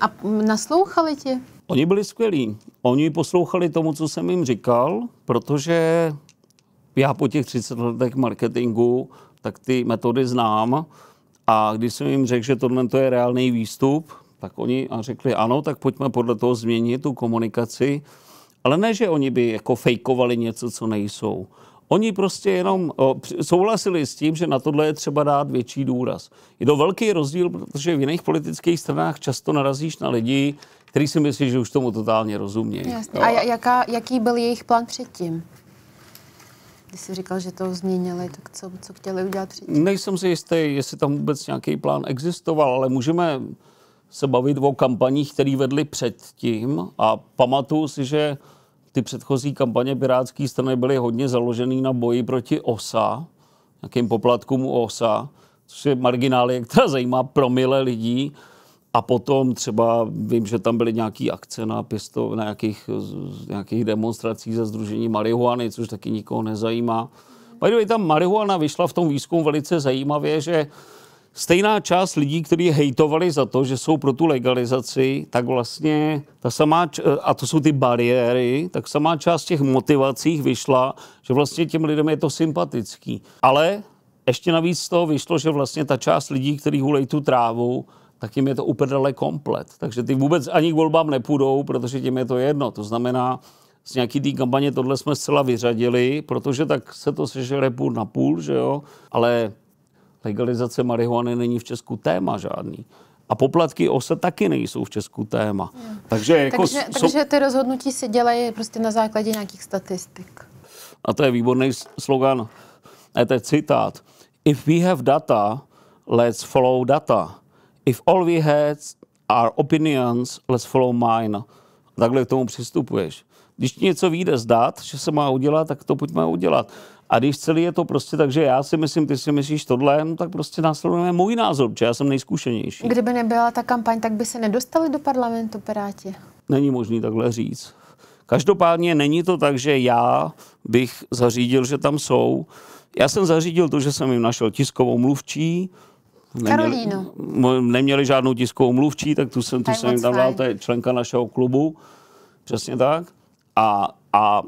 S2: A naslouchali ti?
S1: Oni byli skvělí. Oni poslouchali tomu, co jsem jim říkal, protože já po těch 30 letech marketingu tak ty metody znám a když jsem jim řekl, že tohle je reálný výstup, tak oni a řekli ano, tak pojďme podle toho změnit tu komunikaci. Ale ne, že oni by jako fejkovali něco, co nejsou. Oni prostě jenom souhlasili s tím, že na tohle je třeba dát větší důraz. Je to velký rozdíl, protože v jiných politických stranách často narazíš na lidi, kteří si myslí, že už tomu totálně rozumějí. Jasně.
S2: A jaká, jaký byl jejich plán předtím? Když jsi říkal, že to změnili, tak co, co chtěli udělat předtím?
S1: Nejsem si jistý, jestli tam vůbec nějaký plán existoval, ale můžeme se bavit o kampaních, které vedli předtím a pamatuju si, že ty předchozí kampaně Pirátské strany byly hodně založené na boji proti OSA, nějakým poplatkům u OSA, což je marginálie, která zajímá promile lidí. A potom třeba vím, že tam byly nějaké akce na, pěsto, na nějakých, nějakých demonstracích za združení marihuany, což taky nikoho nezajímá. By the way, ta marihuana vyšla v tom výzkumu velice zajímavě, že stejná část lidí, kteří hejtovali za to, že jsou pro tu legalizaci, tak vlastně ta samá, a to jsou ty bariéry, tak samá část těch motivacích vyšla, že vlastně těm lidem je to sympatický. Ale ještě navíc z toho vyšlo, že vlastně ta část lidí, kteří hulej tu trávu, tak jim je to úplně komplet. Takže ty vůbec ani k volbám nepůjdou, protože těm je to jedno. To znamená, z nějaký té kampaně tohle jsme zcela vyřadili, protože tak se to sežere půl na půl, že jo. Ale legalizace marihuany není v Česku téma žádný. A poplatky OSA taky nejsou v Česku téma. Hmm. Takže, jako takže, jsou... takže
S2: ty rozhodnutí se dělají prostě na základě nějakých statistik.
S1: A to je výborný slogan, a to je citát. If we have data, let's follow data. If all we had are opinions, let's follow mine. Takhle k tomu přistupuješ. Když něco vyjde z dat, že se má udělat, tak to pojďme udělat. A když celý je to prostě tak, že já si myslím, ty si myslíš tohle, no tak prostě následujeme můj názor, protože já jsem nejzkušenější.
S2: Kdyby nebyla ta kampaň, tak by se nedostali do parlamentu Piráti.
S1: Není možný takhle říct. Každopádně není to tak, že já bych zařídil, že tam jsou. Já jsem zařídil to, že jsem jim našel tiskovou mluvčí, Neměli, Karolínu. neměli žádnou tiskovou mluvčí, tak tu jsem, tu jsem jim tam dal, to je členka našeho klubu, přesně tak. A, a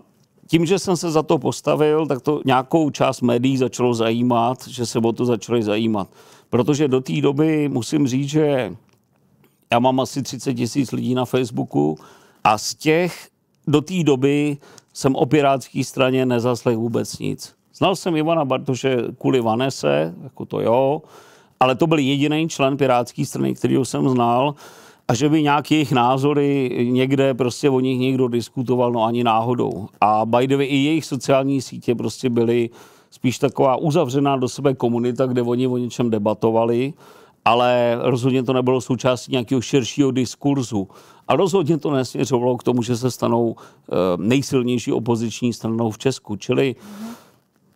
S1: tím, že jsem se za to postavil, tak to nějakou část médií začalo zajímat, že se o to začali zajímat. Protože do té doby musím říct, že já mám asi 30 tisíc lidí na Facebooku a z těch do té doby jsem o pirátské straně nezaslech vůbec nic. Znal jsem Ivana Bartoše kvůli Vanese, jako to jo, ale to byl jediný člen pirátské strany, kterýho jsem znal a že by nějaký jejich názory někde prostě o nich někdo diskutoval, no ani náhodou. A by the way, i jejich sociální sítě prostě byly spíš taková uzavřená do sebe komunita, kde oni o něčem debatovali, ale rozhodně to nebylo součástí nějakého širšího diskurzu. A rozhodně to nesměřovalo k tomu, že se stanou eh, nejsilnější opoziční stranou v Česku. Čili mm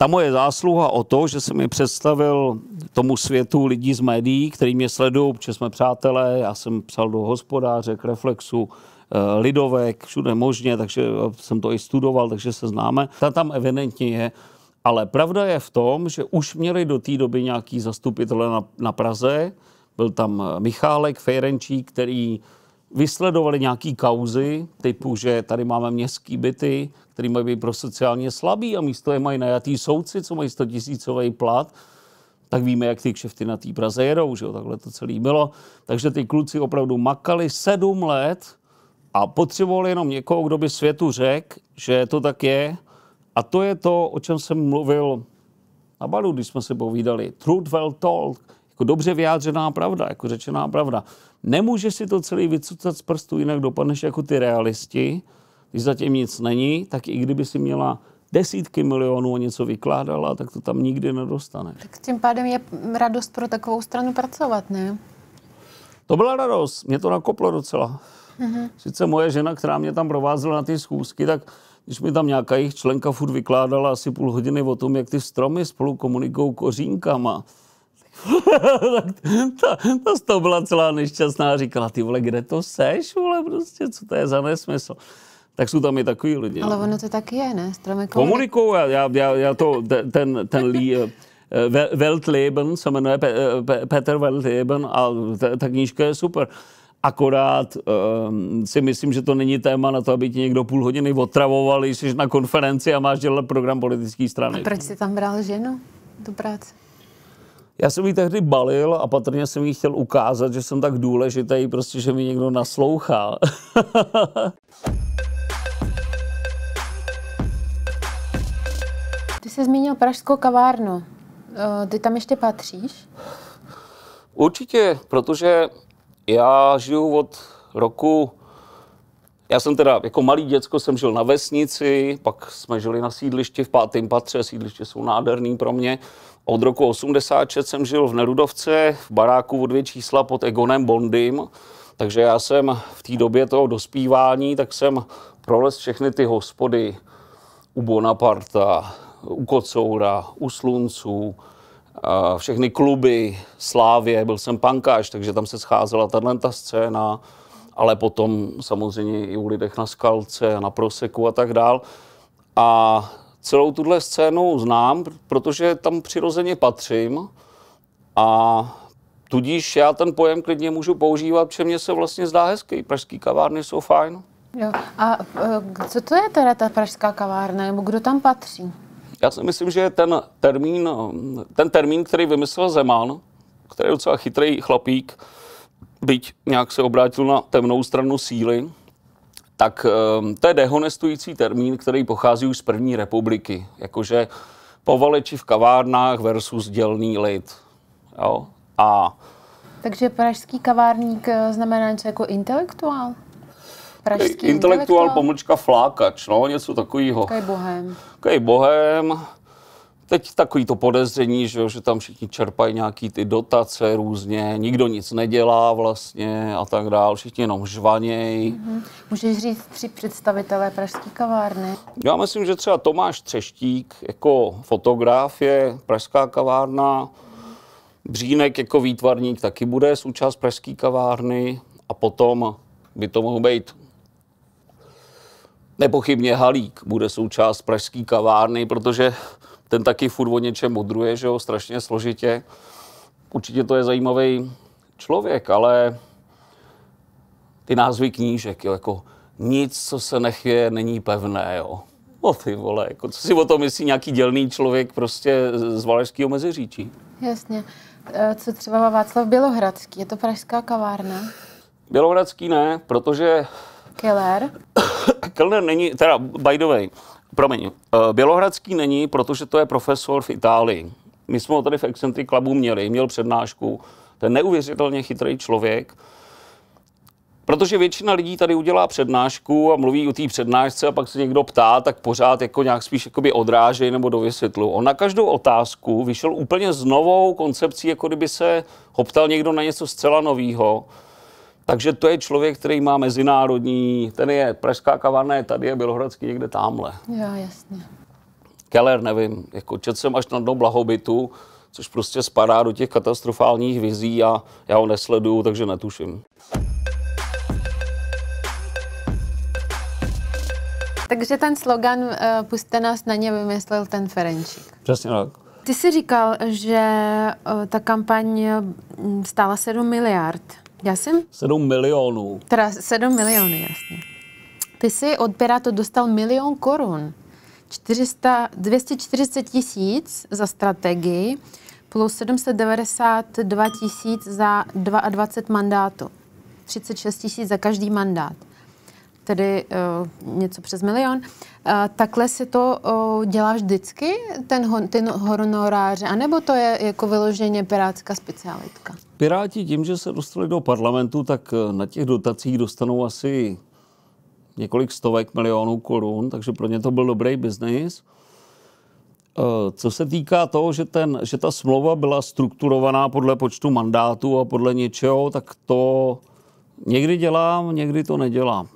S1: ta moje zásluha o to, že jsem mi představil tomu světu lidí z médií, který mě sledují, protože jsme přátelé, já jsem psal do hospodářek, reflexu, eh, lidovek, všude možně, takže jsem to i studoval, takže se známe. Ta tam evidentně je. Ale pravda je v tom, že už měli do té doby nějaký zastupitel na, na Praze. Byl tam Michálek Fejrenčík, který vysledovali nějaký kauzy, typu, že tady máme městský byty, který mají být pro sociálně slabý a místo je mají najatý soudci, co mají 100 tisícový plat, tak víme, jak ty kšefty na té Praze jedou, že jo, takhle to celé bylo. Takže ty kluci opravdu makali sedm let a potřebovali jenom někoho, kdo by světu řekl, že to tak je. A to je to, o čem jsem mluvil na balu, když jsme se povídali. Truth well told jako dobře vyjádřená pravda, jako řečená pravda. Nemůže si to celý vycucat z prstu, jinak dopadneš jako ty realisti. Když zatím nic není, tak i kdyby si měla desítky milionů a něco vykládala, tak to tam nikdy nedostane. Tak
S2: tím pádem je radost pro takovou stranu pracovat, ne?
S1: To byla radost, mě to nakoplo docela. Mm-hmm. Sice moje žena, která mě tam provázela na ty schůzky, tak když mi tam nějaká jejich členka furt vykládala asi půl hodiny o tom, jak ty stromy spolu komunikují kořínkama, tak ta, ta z toho byla celá nešťastná a říkala, ty vole, kde to seš, vole, prostě, co to je za nesmysl. Tak jsou tam i takový lidi. Ale
S2: no. ono to tak je, ne? Stromy komunikují.
S1: Já, já, já to, ten, ten lí, eh, Weltleben se jmenuje eh, Peter Weltleben a ta knížka je super. Akorát um, si myslím, že to není téma na to, aby ti někdo půl hodiny otravoval, když jsi na konferenci a máš dělat program politické strany. A proč
S2: jsi tam bral ženu do práce?
S1: Já jsem ji tehdy balil a patrně jsem jí chtěl ukázat, že jsem tak důležitý, prostě, že mi někdo naslouchá.
S2: Ty jsi zmínil pražskou kavárnu. Eh, ty tam ještě patříš?
S1: Určitě, protože já žiju od roku... Já jsem teda jako malý děcko jsem žil na vesnici, pak jsme žili na sídlišti v pátém patře, sídliště jsou nádherný pro mě. Od roku 86 jsem žil v Nerudovce, v baráku o dvě čísla pod Egonem Bondym, takže já jsem v té době toho dospívání, tak jsem prolez všechny ty hospody u Bonaparta, u Kocoura, u Slunců, všechny kluby, Slávě, byl jsem pankáš, takže tam se scházela tato scéna, ale potom samozřejmě i u lidech na Skalce a na Proseku a tak dál. A celou tuhle scénu znám, protože tam přirozeně patřím a tudíž já ten pojem klidně můžu používat, protože mně se vlastně zdá hezký. Pražský kavárny jsou fajn.
S2: Jo. A e, co to je teda ta pražská kavárna, nebo kdo tam patří?
S1: Já si myslím, že ten termín, ten termín, který vymyslel Zeman, který je docela chytrý chlapík, byť nějak se obrátil na temnou stranu síly, tak ehm, to je dehonestující termín, který pochází už z první republiky. Jakože povaleči v kavárnách versus dělný lid. Jo? A
S2: takže pražský kavárník eh, znamená něco jako intelektuál? Pražský intelektuál, intelektuál
S1: pomlčka flákač, no, něco takového. Kaj bohem. Kaj bohem teď takový to podezření, že, jo, že tam všichni čerpají nějaký ty dotace různě, nikdo nic nedělá vlastně a tak dál, všichni jenom žvaněj.
S2: Mm-hmm. Můžeš říct tři představitelé pražské kavárny?
S1: Já myslím, že třeba Tomáš Třeštík jako fotograf je pražská kavárna, Břínek jako výtvarník taky bude součást pražské kavárny a potom by to mohl být nepochybně Halík bude součást pražské kavárny, protože ten taky furt o něčem modruje, že jo, strašně složitě. Určitě to je zajímavý člověk, ale ty názvy knížek, jo, jako nic, co se nechvě, není pevné, jo. No ty vole, jako, co si o tom myslí nějaký dělný člověk prostě z Valašského meziříčí?
S2: Jasně. E, co třeba Václav Bělohradský? Je to pražská kavárna?
S1: Bělohradský ne, protože... Keller? Keller není, teda by the way, Promiň, eh, Bělohradský není, protože to je profesor v Itálii. My jsme ho tady v Excentric Clubu měli, měl přednášku. To je neuvěřitelně chytrý člověk. Protože většina lidí tady udělá přednášku a mluví o té přednášce a pak se někdo ptá, tak pořád jako nějak spíš jakoby odrážej nebo dovysvětlu. On na každou otázku vyšel úplně s novou koncepcí, jako kdyby se ho ptal někdo na něco zcela nového. Takže to je člověk, který má mezinárodní, ten je Pražská kavárna, tady je Bělohradský někde tamhle.
S2: Jo, jasně.
S1: Keller, nevím, jako čet jsem až na dno blahobytu, což prostě spadá do těch katastrofálních vizí a já ho nesleduju, takže netuším.
S2: Takže ten slogan uh, Puste nás na ně vymyslel ten Ferenčík. Přesně tak. Ty jsi říkal, že uh, ta kampaň mm, stála 7 miliard. Já jsem...
S1: 7 milionů.
S2: Teda 7 milionů, jasně. Ty jsi od Pirátu dostal milion korun. 400, 240 tisíc za strategii plus 792 tisíc za 22 mandátů. 36 tisíc za každý mandát tedy uh, něco přes milion. Uh, takhle si to uh, dělá vždycky, ten hon, ty no-, honoráře, anebo to je jako vyloženě pirátská specialitka?
S1: Piráti tím, že se dostali do parlamentu, tak na těch dotacích dostanou asi několik stovek milionů korun, takže pro ně to byl dobrý biznis. Co se týká toho, že, ten, že ta smlouva byla strukturovaná podle počtu mandátů a podle něčeho, tak to někdy dělám, někdy to nedělám.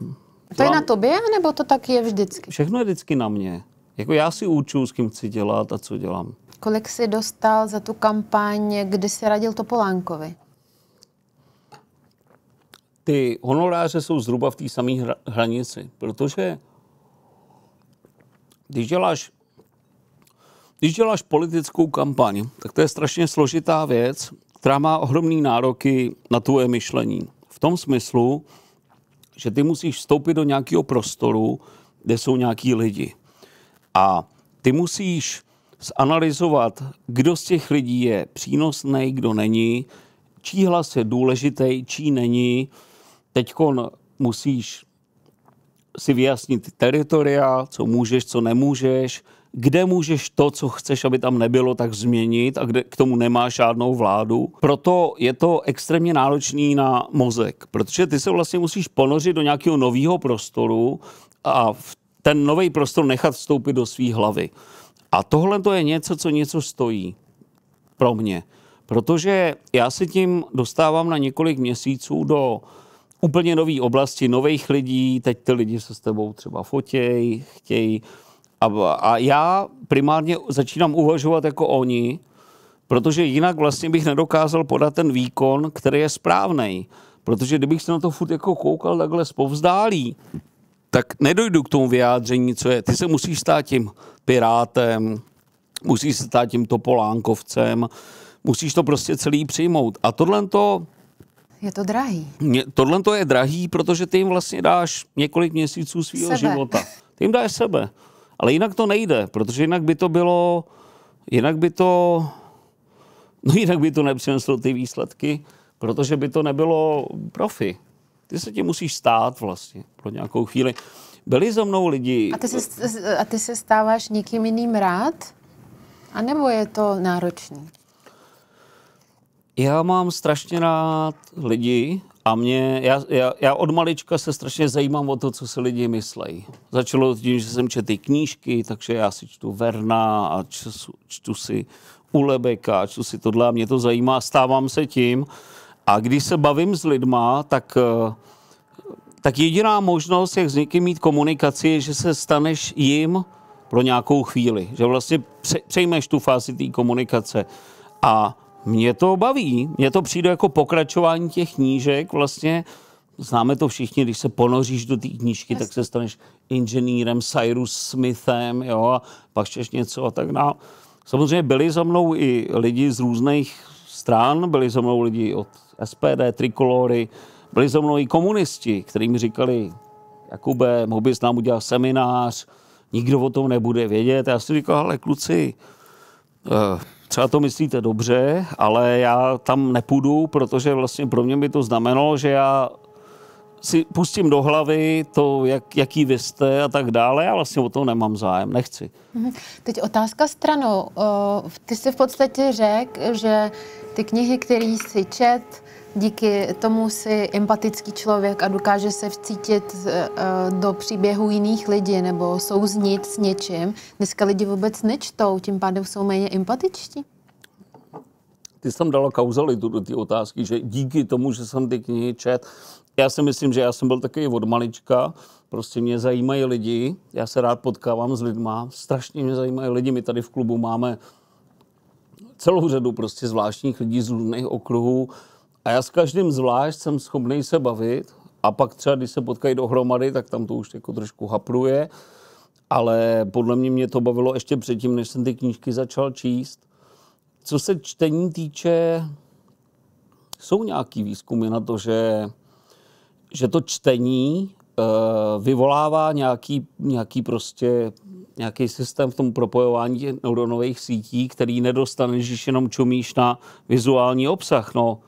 S2: To je na tobě, nebo to tak je vždycky?
S1: Všechno je vždycky na mě. Jako já si určuju, s kým chci dělat a co dělám.
S2: Kolik jsi dostal za tu kampaň, kdy jsi radil Topolánkovi?
S1: Ty honoráře jsou zhruba v té samé hranici, protože když děláš, když děláš politickou kampaň, tak to je strašně složitá věc, která má ohromné nároky na tvoje myšlení. V tom smyslu, že ty musíš vstoupit do nějakého prostoru, kde jsou nějaký lidi. A ty musíš zanalizovat, kdo z těch lidí je přínosný, kdo není, čí hlas je důležitý, čí není. Teď musíš si vyjasnit teritoria, co můžeš, co nemůžeš, kde můžeš to, co chceš, aby tam nebylo, tak změnit a kde k tomu nemáš žádnou vládu. Proto je to extrémně náročný na mozek, protože ty se vlastně musíš ponořit do nějakého nového prostoru a v ten nový prostor nechat vstoupit do své hlavy. A tohle to je něco, co něco stojí pro mě. Protože já se tím dostávám na několik měsíců do úplně nové oblasti, nových lidí, teď ty lidi se s tebou třeba fotějí, chtějí a, a já primárně začínám uvažovat jako oni, protože jinak vlastně bych nedokázal podat ten výkon, který je správný. Protože kdybych se na to furt jako koukal takhle zpovzdálí, tak nedojdu k tomu vyjádření, co je. Ty se musíš stát tím pirátem, musíš se stát tím topolánkovcem, musíš to prostě celý přijmout. A tohle to...
S2: Je to drahý.
S1: Tohle to je drahý, protože ty jim vlastně dáš několik měsíců svého života. Ty jim dáš sebe. Ale jinak to nejde, protože jinak by to bylo, jinak by to, no jinak by to nepřineslo ty výsledky, protože by to nebylo profi. Ty se ti musíš stát vlastně pro nějakou chvíli. Byli za mnou lidi... A ty se,
S2: a ty se stáváš někým jiným rád? A nebo je to náročný?
S1: Já mám strašně rád lidi a mě, já, já, já od malička se strašně zajímám o to, co si lidi myslejí. Začalo tím, že jsem četl knížky, takže já si čtu Verna a čtu, čtu si Ulebeka, čtu si tohle a mě to zajímá, stávám se tím. A když se bavím s lidma, tak, eh, tak jediná možnost, jak s někým mít komunikaci, je, že se staneš jim pro nějakou chvíli. Že vlastně přejmeš tu fázi té komunikace. A mě to baví, mně to přijde jako pokračování těch knížek vlastně, známe to všichni, když se ponoříš do té knížky, Jasně. tak se staneš inženýrem, Cyrus Smithem, jo, a pak čteš něco a tak dále. Samozřejmě byli za mnou i lidi z různých stran, byli za mnou lidi od SPD, Trikolory, byli za mnou i komunisti, kteří mi říkali, Jakube, mohl bys nám udělat seminář, nikdo o tom nebude vědět. Já si říkal, ale kluci, uh, třeba to myslíte dobře, ale já tam nepůjdu, protože vlastně pro mě by to znamenalo, že já si pustím do hlavy to, jak, jaký vy jste a tak dále. ale vlastně o to nemám zájem, nechci.
S2: Mhm. Teď otázka stranou. Ty jsi v podstatě řekl, že ty knihy, které si čet, díky tomu si empatický člověk a dokáže se vcítit eh, eh, do příběhu jiných lidí nebo souznit s něčím. Dneska lidi vůbec nečtou, tím pádem jsou méně empatičtí.
S1: Ty jsi tam dala kauzalitu do té otázky, že díky tomu, že jsem ty knihy čet, já si myslím, že já jsem byl taky od malička, prostě mě zajímají lidi, já se rád potkávám s lidma, strašně mě zajímají lidi, my tady v klubu máme celou řadu prostě zvláštních lidí z různých okruhů, a já s každým zvlášť jsem schopný se bavit a pak třeba, když se potkají dohromady, tak tam to už jako trošku hapruje, ale podle mě mě to bavilo ještě předtím, než jsem ty knížky začal číst. Co se čtení týče, jsou nějaký výzkumy na to, že, že to čtení e, vyvolává nějaký, nějaký prostě nějaký systém v tom propojování neuronových sítí, který nedostaneš, když jenom čumíš na vizuální obsah. No,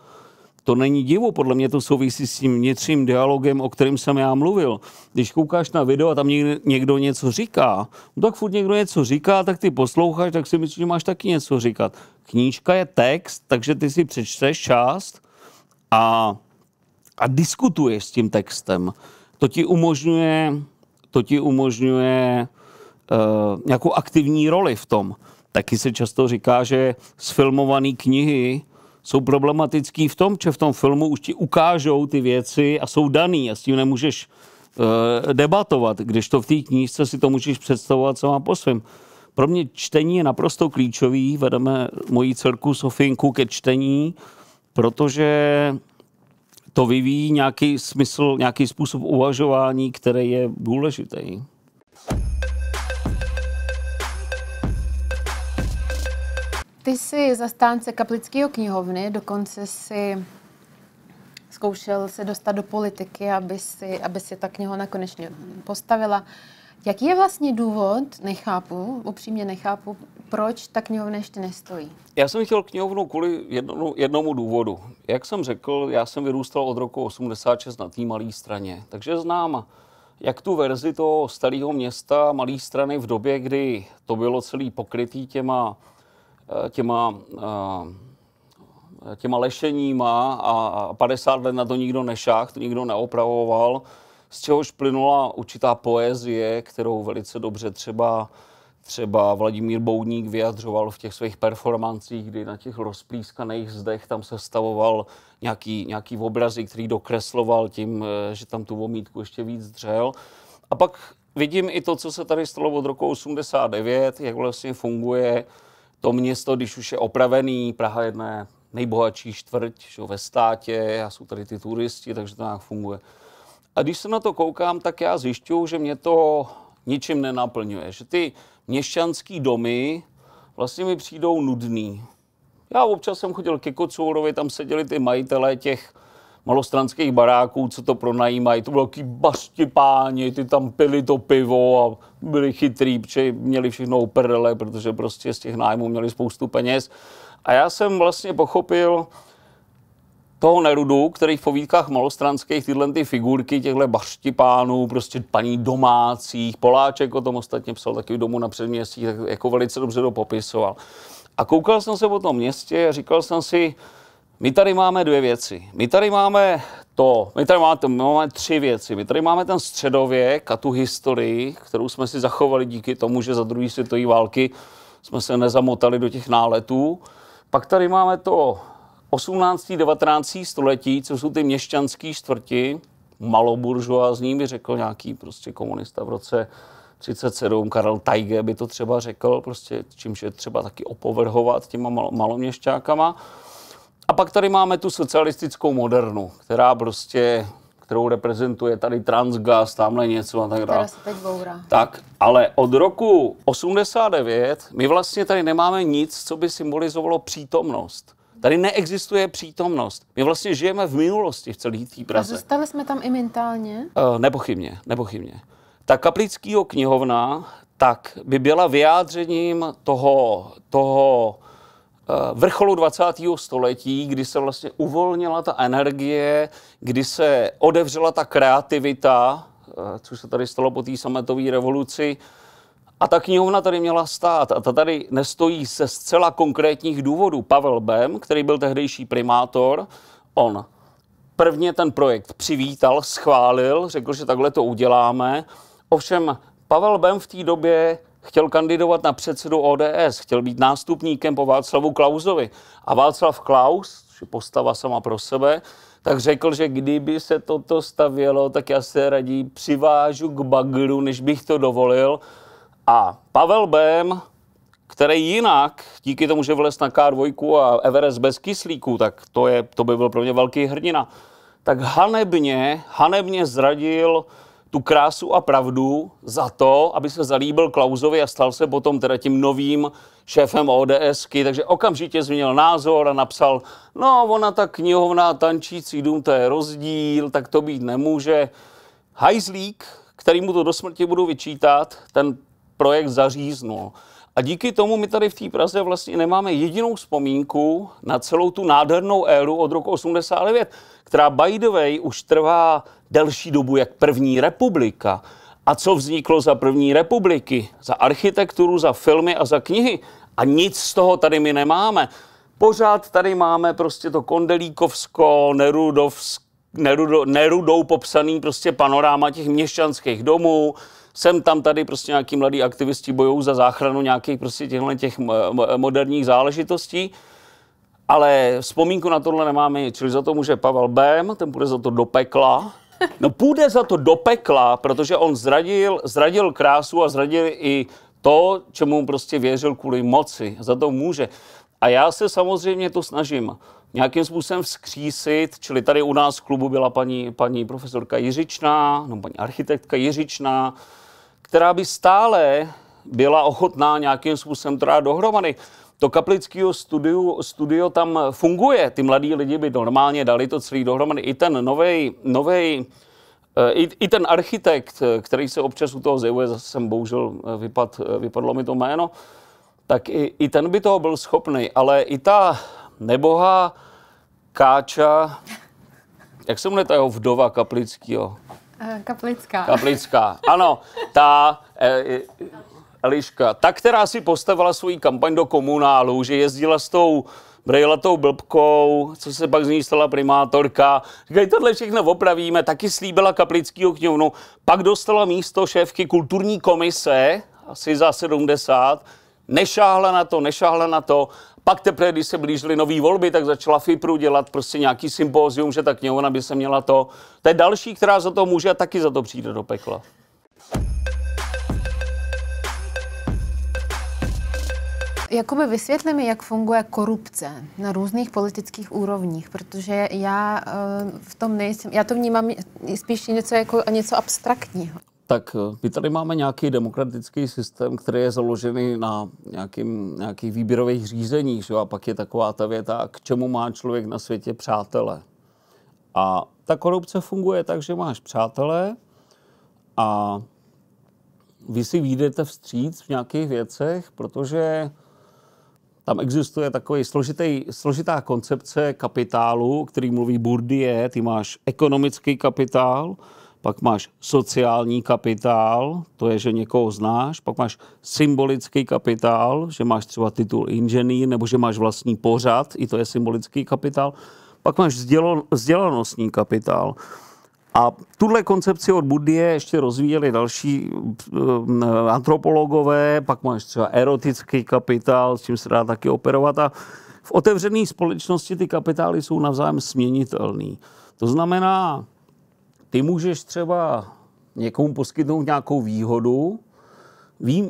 S1: to není divu, podle mě to souvisí s tím vnitřním dialogem, o kterém jsem já mluvil. Když koukáš na video a tam někdo něco říká, no tak furt někdo něco říká, tak ty posloucháš, tak si myslíš, že máš taky něco říkat. Knížka je text, takže ty si přečteš část a, a diskutuješ s tím textem. To ti umožňuje, to ti umožňuje uh, nějakou aktivní roli v tom. Taky se často říká, že sfilmované knihy jsou problematický v tom, že v tom filmu už ti ukážou ty věci a jsou daný a s tím nemůžeš uh, debatovat, když to v té knížce si to můžeš představovat sama po svém. Pro mě čtení je naprosto klíčový, vedeme moji dcerku Sofinku ke čtení, protože to vyvíjí nějaký smysl, nějaký způsob uvažování, který je důležitý.
S2: Ty jsi zastánce kaplického knihovny, dokonce si zkoušel se dostat do politiky, aby si, aby si ta knihovna konečně postavila. Jaký je vlastně důvod, nechápu, upřímně nechápu, proč ta knihovna ještě nestojí?
S1: Já jsem chtěl knihovnu kvůli jednomu, jednomu důvodu. Jak jsem řekl, já jsem vyrůstal od roku 86 na té malé straně, takže znám jak tu verzi toho starého města, malé strany v době, kdy to bylo celý pokrytý těma Eh, těma, eh, těma lešeníma a 50 let na to nikdo nešach, to nikdo neopravoval, z čehož plynula určitá poezie, kterou velice dobře třeba třeba Vladimír Boudník vyjadřoval v těch svých performancích, kdy na těch rozplískaných zdech tam se stavoval nějaký, nějaký obrazy, který dokresloval tím, eh, že tam tu omítku ještě víc dřel. A pak vidím i to, co se tady stalo od roku 89, jak vlastně funguje uh, to město, když už je opravený, Praha je je nejbohatší čtvrť že, ve státě a jsou tady ty turisti, takže to nějak funguje. A když se na to koukám, tak já zjišťuju, že mě to ničím nenaplňuje. Že ty měšťanský domy vlastně mi přijdou nudný. Já občas jsem chodil ke Kocourovi, tam seděli ty majitelé těch malostranských baráků, co to pronajímají. To bylo velký páni, ty tam pili to pivo a byli chytrý, protože měli všechno uprdele, protože prostě z těch nájmů měli spoustu peněz. A já jsem vlastně pochopil toho Nerudu, který v povídkách malostranských tyhle ty figurky těchto baštipánů, prostě paní domácích, Poláček o tom ostatně psal taky domu na předměstí, tak jako velice dobře to popisoval. A koukal jsem se po tom městě a říkal jsem si, my tady máme dvě věci. My tady máme to, my tady máme, to, my máme tři věci. My tady máme ten středověk a tu historii, kterou jsme si zachovali díky tomu, že za druhé světové války jsme se nezamotali do těch náletů. Pak tady máme to 18. 19. století, co jsou ty měšťanské čtvrti, maloburžoázní by řekl nějaký prostě komunista v roce 37, Karel Tajge by to třeba řekl, prostě čímž je třeba taky opovrhovat těma mal- maloměšťákama. A pak tady máme tu socialistickou modernu, která prostě kterou reprezentuje tady Transgas, tamhle něco a tak dále. Tak, ale od roku 89 my vlastně tady nemáme nic, co by symbolizovalo přítomnost. Tady neexistuje přítomnost. My vlastně žijeme v minulosti v celé té Praze. A
S2: zůstali jsme tam i mentálně?
S1: Uh, nepochybně, nepochybně. Ta kaplickýho knihovna tak by byla vyjádřením toho, toho Eh, vrcholu 20. století, kdy se vlastně uvolnila ta energie, kdy se odevřela ta kreativita, eh, což se tady stalo po té sametové revoluci. A ta knihovna tady měla stát a ta tady nestojí se zcela konkrétních důvodů. Pavel Bem, který byl tehdejší primátor, on prvně ten projekt přivítal, schválil, řekl, že takhle to uděláme. Ovšem Pavel Bem v té době chtěl kandidovat na předsedu ODS, chtěl být nástupníkem po Václavu Klausovi. A Václav Klaus, postava sama pro sebe, tak řekl, že kdyby se toto stavělo, tak já se radí přivážu k bagru, než bych to dovolil. A Pavel Bém, který jinak, díky tomu, že vlez na K2 a Everest bez kyslíku, tak to, je, to by byl pro mě velký hrdina, tak hanebně, hanebně zradil tu krásu a pravdu za to, aby se zalíbil Klausovi a stal se potom teda tím novým šéfem ODSky, takže okamžitě změnil názor a napsal, no ona ta knihovna tančící dům, to je rozdíl, tak to být nemůže. Hajzlík, který mu to do smrti budu vyčítat, ten projekt zaříznul. A díky tomu my tady v té Praze vlastně nemáme jedinou vzpomínku na celou tu nádhernou éru od roku 89, která by the way už trvá delší dobu jak první republika. A co vzniklo za první republiky? Za architekturu, za filmy a za knihy. A nic z toho tady my nemáme. Pořád tady máme prostě to kondelíkovsko, nerudovsk, nerudo, nerudou popsaný prostě panoráma těch měšťanských domů, sem tam tady prostě nějaký mladý aktivisti bojují za záchranu nějakých prostě těchto těch moderních záležitostí. Ale vzpomínku na tohle nemáme čili za to může Pavel Bém, ten bude za to do pekla, No půjde za to do pekla, protože on zradil, zradil krásu a zradil i to, čemu prostě věřil kvůli moci. Za to může. A já se samozřejmě to snažím nějakým způsobem vzkřísit, čili tady u nás v klubu byla paní, paní profesorka Jiřičná, no paní architektka Jiřičná, která by stále byla ochotná nějakým způsobem trát dohromady to kaplického studiu, studio tam funguje. Ty mladí lidi by normálně dali to celý dohromady. I ten novej, novej eh, i, I ten architekt, eh, který se občas u toho zjevuje, zase jsem bohužel eh, vypad, vypadlo mi to jméno, tak i, i ten by toho byl schopný, ale i ta nebohá Káča, jak se jmenuje ta jeho vdova kaplického? Kaplická. Kaplická, ano. Ta, e, e, Eliška, ta, která si postavila svoji kampaň do komunálu, že jezdila s tou brejlatou blbkou, co se pak z ní stala primátorka. Říkají, tohle všechno opravíme, taky slíbila kaplickýho knihovnu. Pak dostala místo šéfky kulturní komise, asi za 70, nešáhla na to, nešáhla na to. Pak teprve, když se blížily nové volby, tak začala FIPRu dělat prostě nějaký sympózium, že ta knihovna by se měla to. To je další, která za to může a taky za to přijde do pekla.
S2: Jakoby vysvětli mi, jak funguje korupce na různých politických úrovních, protože já eh, v tom nejsem, já to vnímám spíš něco jako něco abstraktního.
S1: Tak eh, my tady máme nějaký demokratický systém, který je založený na nějakým, nějakých výběrových řízeních, že? a pak je taková ta věta, k čemu má člověk na světě přátele. A ta korupce funguje tak, že máš přátele a vy si výjdete vstříc v nějakých věcech, protože tam existuje takový složitý, složitá koncepce kapitálu, který mluví Bourdieu. Ty máš ekonomický kapitál, pak máš sociální kapitál, to je, že někoho znáš, pak máš symbolický kapitál, že máš třeba titul inženýr nebo že máš vlastní pořad, i to je symbolický kapitál, pak máš vzdělanostní kapitál. A tuhle koncepci od Buddie ještě rozvíjeli další eh, antropologové, pak máš třeba erotický kapitál, s čím se dá taky operovat a v otevřené společnosti ty kapitály jsou navzájem směnitelný. To znamená, ty můžeš třeba někomu poskytnout nějakou výhodu,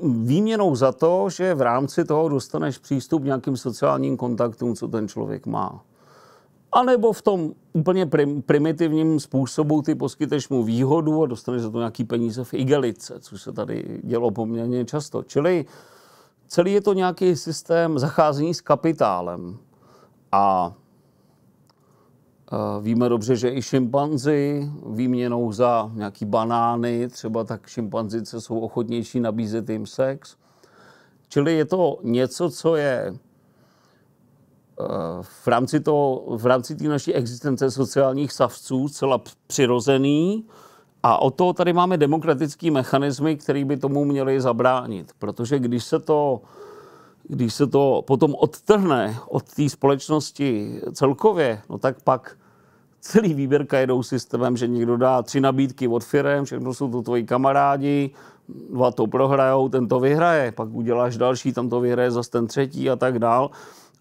S1: výměnou za to, že v rámci toho dostaneš přístup k nějakým sociálním kontaktům, co ten člověk má anebo v tom úplně prim, primitivním způsobu ty poskyteš mu výhodu a dostaneš za to nějaký peníze v igelice, což se tady dělo poměrně často. Čili celý je to nějaký systém zacházení s kapitálem. A e, Víme dobře, že i šimpanzi výměnou za nějaký banány, třeba tak šimpanzice jsou ochotnější nabízet jim sex. Čili je to něco, co je Eh, v rámci, toho, v rámci té naší existence sociálních savců celá přirozený a o to tady máme demokratický mechanismy, které by tomu měly zabránit. Protože když se to, když se to potom odtrhne od té společnosti celkově, no tak pak celý výběrka jedou systémem, že někdo dá tři nabídky od firem, všechno jsou to tvoji kamarádi, dva to prohrajou, ten to vyhraje, pak uděláš další, tam to vyhraje zase ten třetí a tak dál.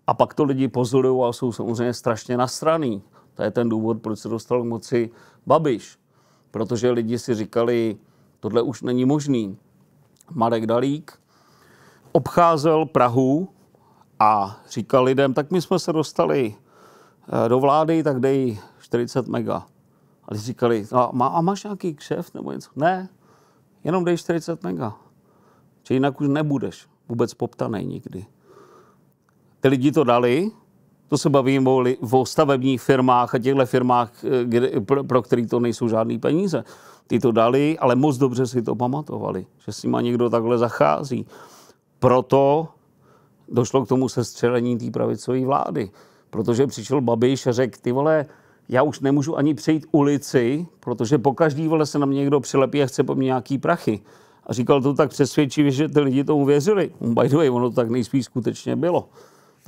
S1: A pak to lidi pozorují a jsou samozřejmě strašně nasraný. To je ten důvod, proč se dostal k moci Babiš. Protože lidi si říkali, tohle už není možný. Marek Dalík obcházel Prahu a říkal lidem, tak my jsme se dostali eh, do vlády, tak dej 40 mega. A lidi říkali, a, má, a máš nějaký kšeft nebo něco? Ne, jenom dej 40 mega. Či jinak už nebudeš vůbec poptaný nikdy. Ty lidi to dali, to se bavím o, o stavebních firmách a těchto firmách, eh, kde, pro, pro který to nejsou žádné peníze. Ty to dali, ale moc dobře si to pamatovali, že s nima někdo takhle zachází. Proto došlo k tomu sestřelení té pravicové vlády. Protože přišel Babiš a řekl, ty vole, já už nemůžu ani přejít ulici, protože po každý vole se na mě někdo přilepí a chce po mně nějaký prachy. A říkal to tak přesvědčivě, že ty lidi tomu věřili. By the way, ono to tak nejspíš skutečně bylo.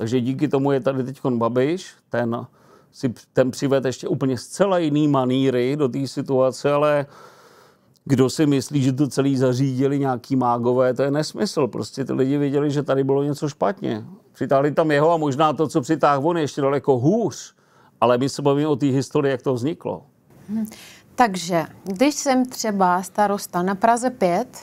S1: Takže díky tomu je tady teď Babiš, ten, si, ten přived ještě úplně zcela jiný maníry do té situace, ale kdo si myslí, že to celý zařídili nějaký mágové, to je nesmysl. Prostě ty lidi věděli, že tady bylo něco špatně. Přitáhli tam jeho a možná to, co přitáhl on, je ještě daleko hůř. Ale my se bavíme o té historii, jak to vzniklo.
S2: Hmm. Takže, když jsem třeba starosta na Praze 5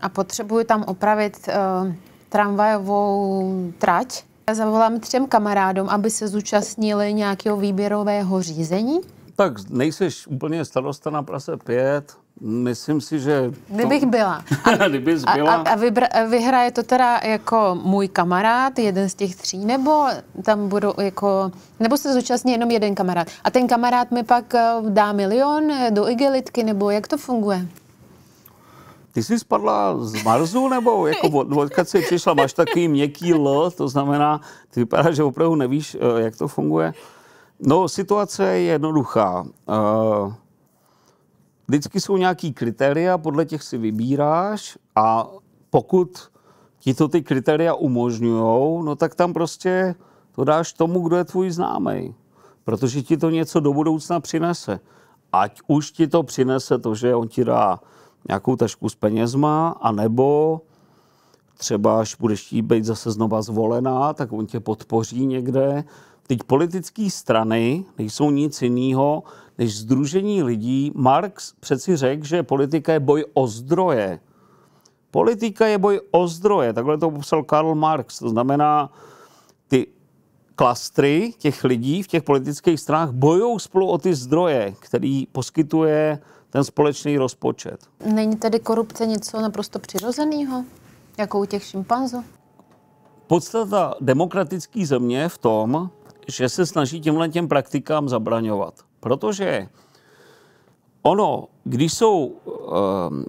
S2: a potřebuji tam opravit uh, tramvajovou trať, já zavolám třem kamarádům, aby se zúčastnili nějakého výběrového řízení.
S1: Tak nejseš úplně starosta na prase 5, Myslím si, že... To...
S2: Kdybych byla.
S1: A, Kdybys byla. A, a,
S2: a vyhraje to teda jako můj kamarád, jeden z těch tří, nebo tam budu jako... Nebo se zúčastní jenom jeden kamarád. A ten kamarád mi pak eh, dá milion eh, do igelitky, nebo jak to funguje?
S1: Ty jsi spadla z Marzu, nebo jako od, odkud jsi přišla? Máš takový měkký L, to znamená, ty vypadá, že opravdu nevíš, eh, jak to funguje. No, situace je jednoduchá. Eh, vždycky jsou nějaký kritéria, podle těch si vybíráš a pokud ti to ty kritéria umožňují, no tak tam prostě to dáš tomu, kdo je tvůj známý. Protože ti to něco do budoucna přinese. Ať už ti to přinese to, že on ti dá nějakou tašku s penězma, anebo třeba až budeš jí být zase znova zvolená, tak on tě podpoří někde. Teď politické strany nejsou nic jiného než združení lidí. Marx přeci řekl, že politika je boj o zdroje. Politika je boj o zdroje, takhle to popsal Karl Marx. To znamená, ty klastry těch lidí v těch politických stranách bojují spolu o ty zdroje, který poskytuje ten společný rozpočet.
S2: Není tedy korupce něco naprosto přirozeného, jako u těch šimpanzů?
S1: Podstata demokratické země v tom, že se snaží těmhle těm praktikám zabraňovat. Protože ono, když jsou,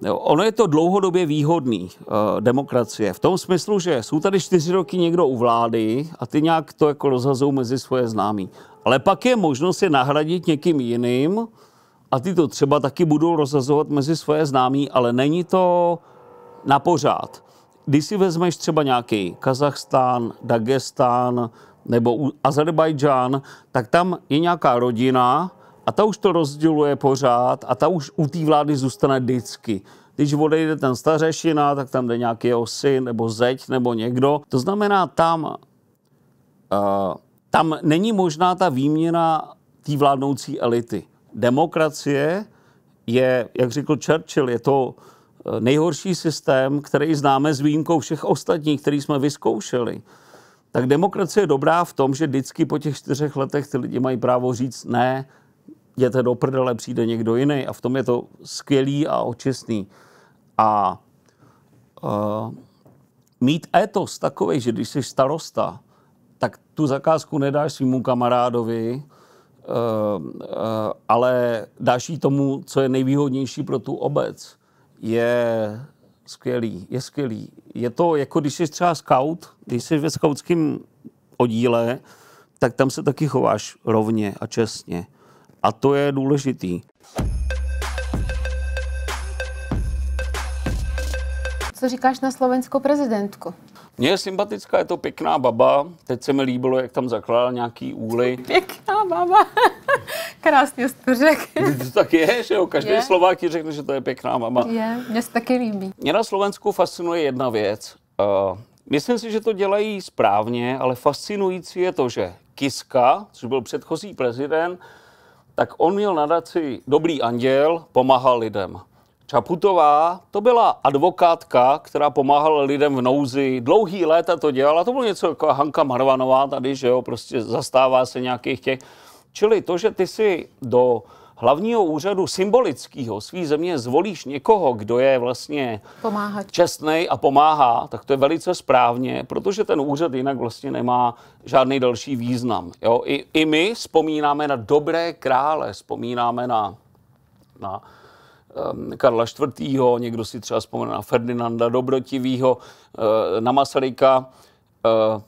S1: eh, ono je to dlouhodobě výhodný eh, demokracie. V tom smyslu, že jsou tady čtyři roky někdo u vlády a ty nějak to jako rozhazují mezi svoje známí. Ale pak je možnost je nahradit někým jiným, a ty to třeba taky budou rozazovat mezi svoje známí, ale není to na pořád. Když si vezmeš třeba nějaký Kazachstán, Dagestán nebo Azerbajdžán, tak tam je nějaká rodina a ta už to rozděluje pořád a ta už u té vlády zůstane vždycky. Když odejde ten stařešina, tak tam jde nějaký jeho syn nebo zeď nebo někdo. To znamená, tam, uh, tam není možná ta výměna té vládnoucí elity demokracie je, jak řekl Churchill, je to eh, nejhorší systém, který známe s výjimkou všech ostatních, který jsme vyzkoušeli. Tak demokracie je dobrá v tom, že vždycky po těch čtyřech letech ty lidi mají právo říct ne, jděte do prdele, přijde někdo jiný a v tom je to skvělý a očistný. A uh, mít etos takový, že když jsi starosta, tak tu zakázku nedáš svýmu kamarádovi, Eh, eh, ale další tomu, co je nejvýhodnější pro tu obec, je skvělý, je skvělý. Je to jako když jsi třeba scout, když jsi ve scoutském oddíle, tak tam se taky chováš rovně a čestně. A to je důležitý.
S2: Co říkáš na slovenskou prezidentku?
S1: Mně je sympatická, je to pěkná baba. Teď se mi líbilo, jak tam zakládal nějaký úly.
S2: Pěkná baba. Krásně to řekl.
S1: to tak je, že jo? Každý je. Slovák ti řekne, že to je pěkná baba.
S2: Je, mně se taky líbí.
S1: Mě na Slovensku fascinuje jedna věc. Uh, myslím si, že to dělají správně, ale fascinující je to, že Kiska, což byl předchozí prezident, tak on měl nadaci Dobrý anděl, pomáhal lidem. Čaputová, to byla advokátka, která pomáhala lidem v nouzi, dlouhý léta to dělala, to bylo něco jako Hanka Marvanová tady, že jo, prostě zastává se nějakých těch. Čili to, že ty si do hlavního úřadu symbolického svý země zvolíš někoho, kdo je vlastně Pomáhat. čestnej a pomáhá, tak to je velice správně, protože ten úřad jinak vlastně nemá žádný další význam. Jo? I, I my vzpomínáme na dobré krále, vzpomínáme na, na Ehm, Karla IV., někdo si třeba vzpomene na Ferdinanda Dobrotivýho, eh, na Masaryka. Eh,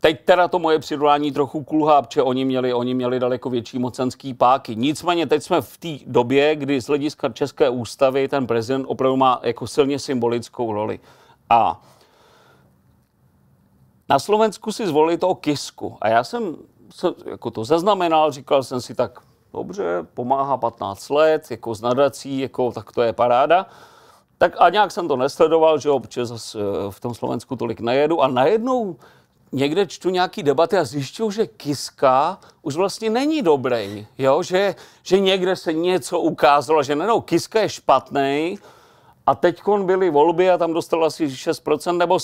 S1: teď teda to moje přirovnání trochu kulhá, protože oni měli, oni měli daleko větší mocenský páky. Nicméně teď jsme v té době, kdy z hlediska České ústavy ten prezident opravdu má jako silně symbolickou roli. A na Slovensku si zvolili toho Kisku. A já jsem se, jako to zaznamenal, říkal jsem si tak, dobře, pomáhá 15 let, jako z nadací, jako, tak to je paráda. Tak a nějak jsem to nesledoval, že občas eh, v tom Slovensku tolik nejedu a najednou někde čtu nějaký debaty a zjišťuju, že Kiska už vlastně není dobrý, jo? Že, že někde se něco ukázalo, že nenou, Kiska je špatný a teď byly volby a tam dostal asi 6% nebo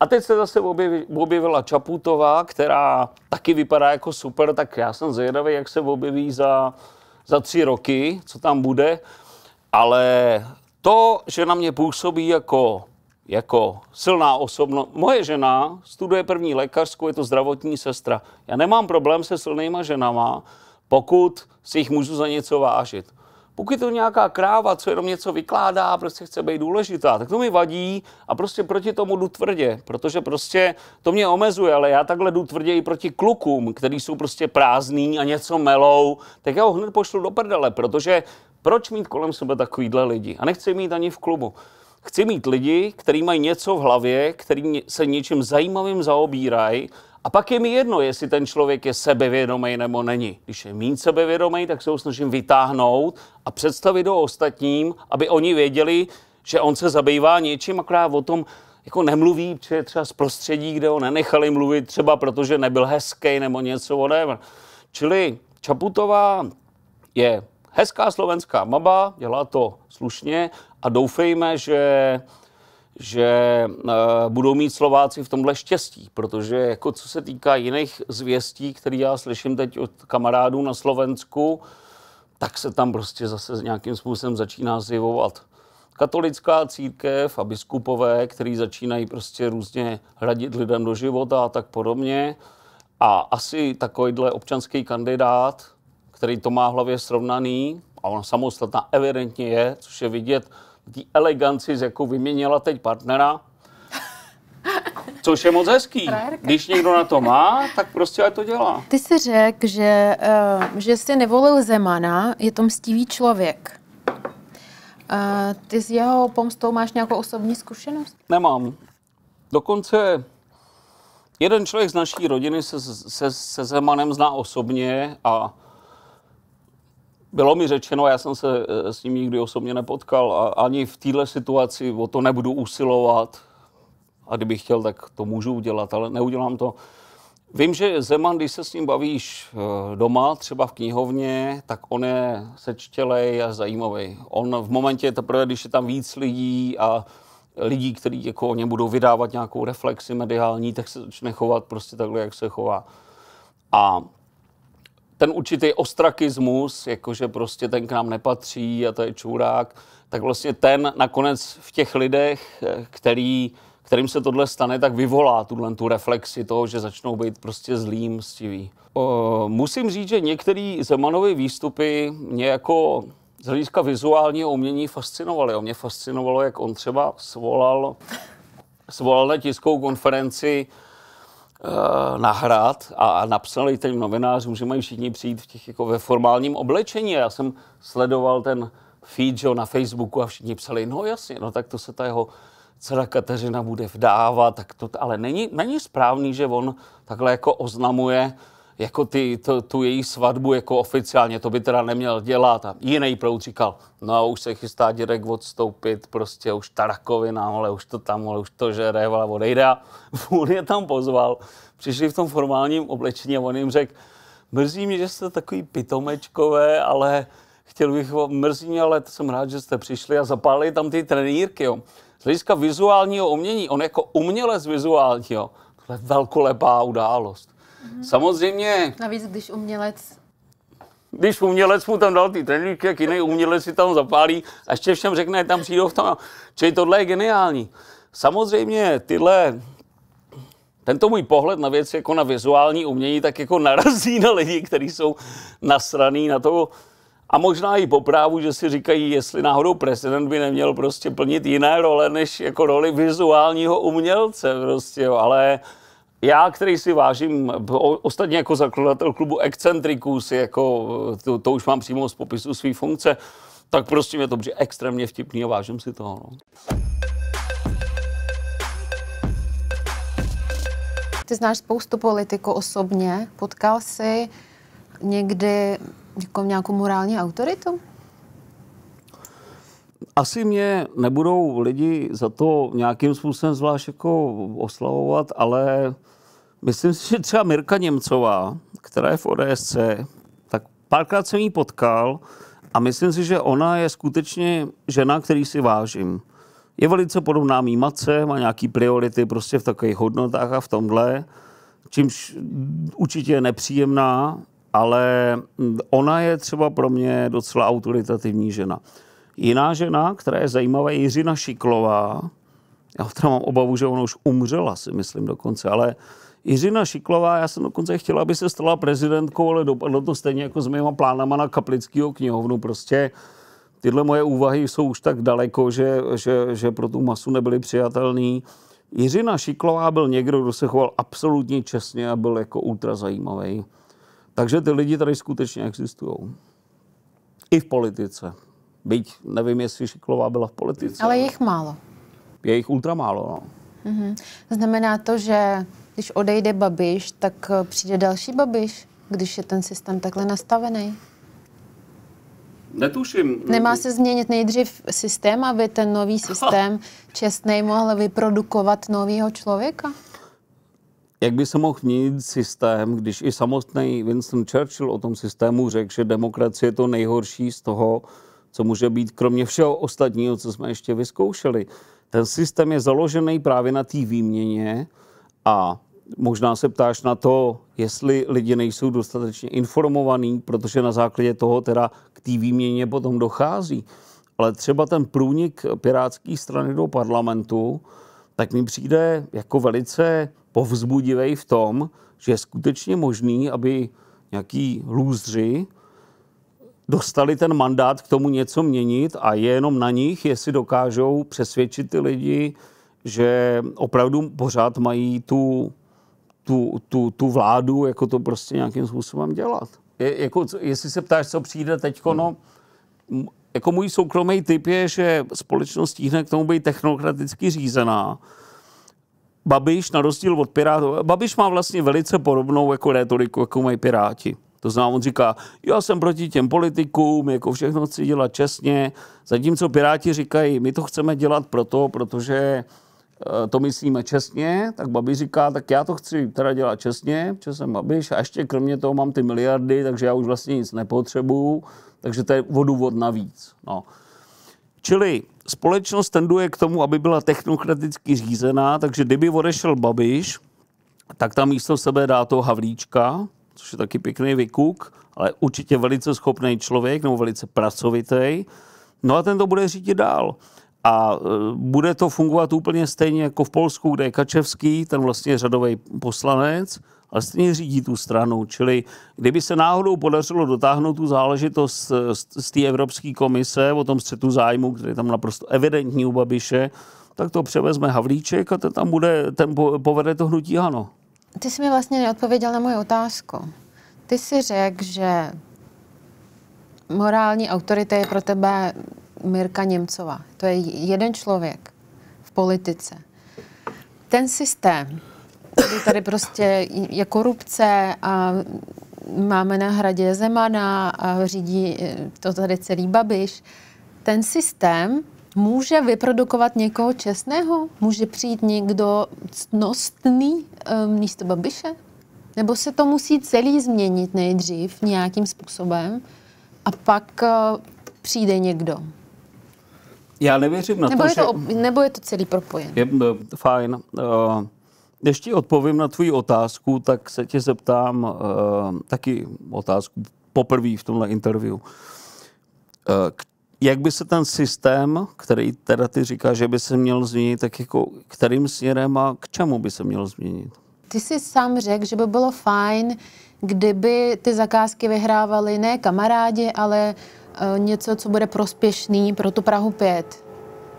S1: a teď se zase objevi, objevila Čaputová, která taky vypadá jako super, tak já jsem zvědavý, jak se objeví za, za tři roky, co tam bude. Ale to, že na mě působí jako, jako silná osobnost, moje žena studuje první lékařskou, je to zdravotní sestra. Já nemám problém se silnýma ženama, pokud si jich můžu za něco vážit. Pokud je to nějaká kráva, co jenom něco vykládá, prostě chce být důležitá, tak to mi vadí a prostě proti tomu jdu tvrdě, protože prostě to mě omezuje, ale já takhle jdu tvrdě i proti klukům, který jsou prostě prázdní a něco melou, tak já ho hned pošlu do prdele, protože proč mít kolem sebe takovýhle lidi? A nechci mít ani v klubu. Chci mít lidi, kteří mají něco v hlavě, kteří se něčím zajímavým zaobírají a pak je mi jedno, jestli ten člověk je sebevědomý nebo není. Když je méně sebevědomý, tak se ho snažím vytáhnout a představit ho ostatním, aby oni věděli, že on se zabývá něčím, akorát o tom jako nemluví, protože třeba z prostředí, kde ho nenechali mluvit, třeba protože nebyl hezký nebo něco, whatever. Čili Čaputová je hezká slovenská maba, dělá to slušně a doufejme, že že eh, budou mít Slováci v tomhle štěstí, protože jako co se týká jiných zvěstí, které já slyším teď od kamarádů na Slovensku, tak se tam prostě zase nějakým způsobem začíná zjevovat katolická církev a biskupové, který začínají prostě různě hradit lidem do života a tak podobně. A asi takovýhle občanský kandidát, který to má hlavě srovnaný, a ona samostatná evidentně je, což je vidět té eleganci, z jakou vyměnila teď partnera, Což je moc hezký. Když někdo na to má, tak prostě ať to dělá.
S2: Ty jsi řekl, že, uh, že jsi nevolil Zemana, je to mstivý člověk. Uh, ty s jeho pomstou máš nějakou osobní zkušenost?
S1: Nemám. Dokonce jeden člověk z naší rodiny se, se, se Zemanem zná osobně a bylo mi řečeno, já jsem se eh, s ním nikdy osobně nepotkal a ani v této situaci o to nebudu usilovat. A kdybych chtěl, tak to můžu udělat, ale neudělám to. Vím, že Zeman, když se s ním bavíš eh, doma, třeba v knihovně, tak on je sečtělej a zajímavý. On v momentě teprve, když je tam víc lidí a lidí, kteří jako o něm budou vydávat nějakou reflexi mediální, tak se začne chovat prostě takhle, jak se chová. A ten určitý ostrakismus, jakože prostě ten k nám nepatří a to je čůrák, tak vlastně ten nakonec v těch lidech, který, kterým se tohle stane, tak vyvolá tuhle tu reflexi toho, že začnou být prostě zlý, mstivý. O, musím říct, že některé Zemanovy výstupy mě jako z hlediska vizuálního umění fascinovaly. O mě fascinovalo, jak on třeba svolal, svolal na tiskovou konferenci Eh, nahrát a, a napsali těm novinářům, že mají všichni přijít v těch jako ve formálním oblečení. Já jsem sledoval ten feed že, na Facebooku a všichni psali, no jasně, no tak to se ta jeho dcera Kateřina bude vdávat, tak to, ale není, není správný, že on takhle jako oznamuje jako ty, to, tu její svatbu jako oficiálně, to by teda neměl dělat. A jiný proud říkal, no už se chystá Dědek odstoupit, prostě už ta rakovina, ale už to tam, ale už to žere, ale odejde. A on je tam pozval, přišli v tom formálním oblečení a on jim řekl, mrzí mě, že jste takový pitomečkové, ale chtěl bych, mrzí mě, ale jsem rád, že jste přišli a zapálili tam ty trenýrky, jo. Z hlediska vizuálního umění, on jako umělec vizuálního, To je velkolepá událost.
S2: Mm-hmm. Samozřejmě... Navíc, když umělec
S1: když umělec mu tam dal ty trenýrky, jak jiný umělec si tam zapálí a ještě všem řekne, tam přijdou v tom. Čili tohle je geniální. Samozřejmě tyhle, tento můj pohled na věc jako na vizuální umění tak jako narazí na lidi, kteří jsou nasraný na to, a možná i po právu, že si říkají, jestli náhodou prezident by neměl prostě plnit jiné role, než jako roli vizuálního umělce prostě, jo. ale uh, já, který si vážím, ostatně jako zakladatel klubu Excentriků, si jako, to, to už mám přímo z popisu své funkce, tak prostě mě to přijde extrémně vtipný a vážím si toho. No.
S2: Ty znáš spoustu politiku osobně. Potkal jsi někdy jako nějakou morální autoritu?
S1: Asi mě nebudou lidi za to nějakým způsobem zvlášť jako oslavovat, ale Myslím si, že třeba Mirka Němcová, která je v ODSC, tak párkrát jsem ji potkal a myslím si, že ona je skutečně žena, který si vážím. Je velice podobná mý matce, má nějaký priority prostě v takových hodnotách a v tomhle, čímž určitě je nepříjemná, ale ona je třeba pro mě docela autoritativní žena. Jiná žena, která je zajímavá, je Jiřina Šiklová. Já teda mám obavu, že ona už umřela, si myslím dokonce, ale uh, Jiřina Šiklová, já jsem dokonce chtěla, aby se stala prezidentkou, ale dopadlo to stejně jako s mýma plánama na kaplického knihovnu. Prostě tyhle moje úvahy jsou už tak daleko, že, že, že pro tu masu nebyly přijatelný. Jiřina Šiklová byl někdo, kdo se choval absolutně čestně a byl jako ultra zajímavý. Takže ty lidi tady skutečně existují. I v politice. Byť nevím, jestli Šiklová byla v politice. Ale jich málo. Je jich ultra málo, no.
S2: Mm-hmm. Znamená to, že když odejde Babiš, tak eh, přijde další Babiš, když je ten systém takhle nastavený.
S1: Netuším. Nemá se
S2: změnit nejdřív systém, aby ten nový systém čestnej mohl vyprodukovat nového člověka?
S1: Jak by se mohl měnit systém, když i samotný Winston Churchill o tom systému řekl, že demokracie je to nejhorší z toho, co může být kromě všeho ostatního, co jsme ještě vyzkoušeli. Ten systém je založený právě na té výměně a Možná se ptáš na to, jestli lidi nejsou dostatečně informovaní, protože na základě toho teda k té výměně potom dochází. Ale třeba ten průnik Pirátské strany do parlamentu, tak mi přijde jako velice povzbudivý v tom, že je skutečně možný, aby nějaký lůzři dostali ten mandát k tomu něco měnit a je jenom na nich, jestli dokážou přesvědčit ty lidi, že opravdu pořád mají tu tu, tu, tu vládu jako to prostě nějakým způsobem dělat. Je, jako, jestli se ptáš, co přijde teď, hmm. no, jako můj soukromý typ je, že společnost stihne k tomu být technokraticky řízená. Babiš, na rozdíl od Pirátů, Babiš má vlastně velice podobnou jako retoriku, jako mají Piráti. To znamená, on říká, já jsem proti těm politikům, jako všechno chci dělat čestně, zatímco Piráti říkají, my to chceme dělat proto, protože Eh, to myslíme čestně, tak Babi říká, tak já to chci teda dělat čestně, že jsem Babiš a ještě kromě toho mám ty miliardy, takže já už vlastně nic nepotřebuju, takže to je vodůvod navíc. No. Čili společnost tenduje k tomu, aby byla technokraticky řízená, takže kdyby odešel Babiš, tak tam místo sebe dá toho Havlíčka, což je taky pěkný vykuk, ale určitě velice schopný člověk nebo velice pracovitý. No a ten to bude řídit dál. A e, bude to fungovat úplně stejně jako v Polsku, kde je Kačevský, ten vlastně řadový poslanec, ale stejně řídí tu stranu. Čili kdyby se náhodou podařilo dotáhnout tu záležitost z, z té Evropské komise o tom střetu zájmu, který je tam naprosto evidentní u Babiše, tak to převezme Havlíček a ten tam bude, ten povede to hnutí Hano.
S2: Ty jsi mi vlastně neodpověděl na moje otázku. Ty jsi řekl, že morální autorita je pro tebe Mirka Němcová. To je jeden člověk v politice. Ten systém, který tady prostě je korupce a máme na hradě Zemana a řídí eh, to tady celý Babiš, ten systém může vyprodukovat někoho čestného? Může přijít někdo cnostný eh, místo Babiše? Nebo se to musí celý změnit nejdřív nějakým způsobem a pak eh, přijde někdo?
S1: Já nevěřím na nebo to, je to že... Ob...
S2: Nebo je to celý propojen?
S1: Je, fajn. Uh, než ti odpovím na tvůj otázku, tak se tě zeptám uh, taky otázku poprvé v tomhle interview. Uh, jak by se ten systém, který teda ty říkáš, že by se měl změnit, tak jako kterým směrem a k čemu by se měl změnit?
S2: Ty jsi sám řekl, že by bylo fajn, kdyby ty zakázky vyhrávali ne kamarádi, ale Eh, něco, co bude prospěšný pro tu Prahu 5,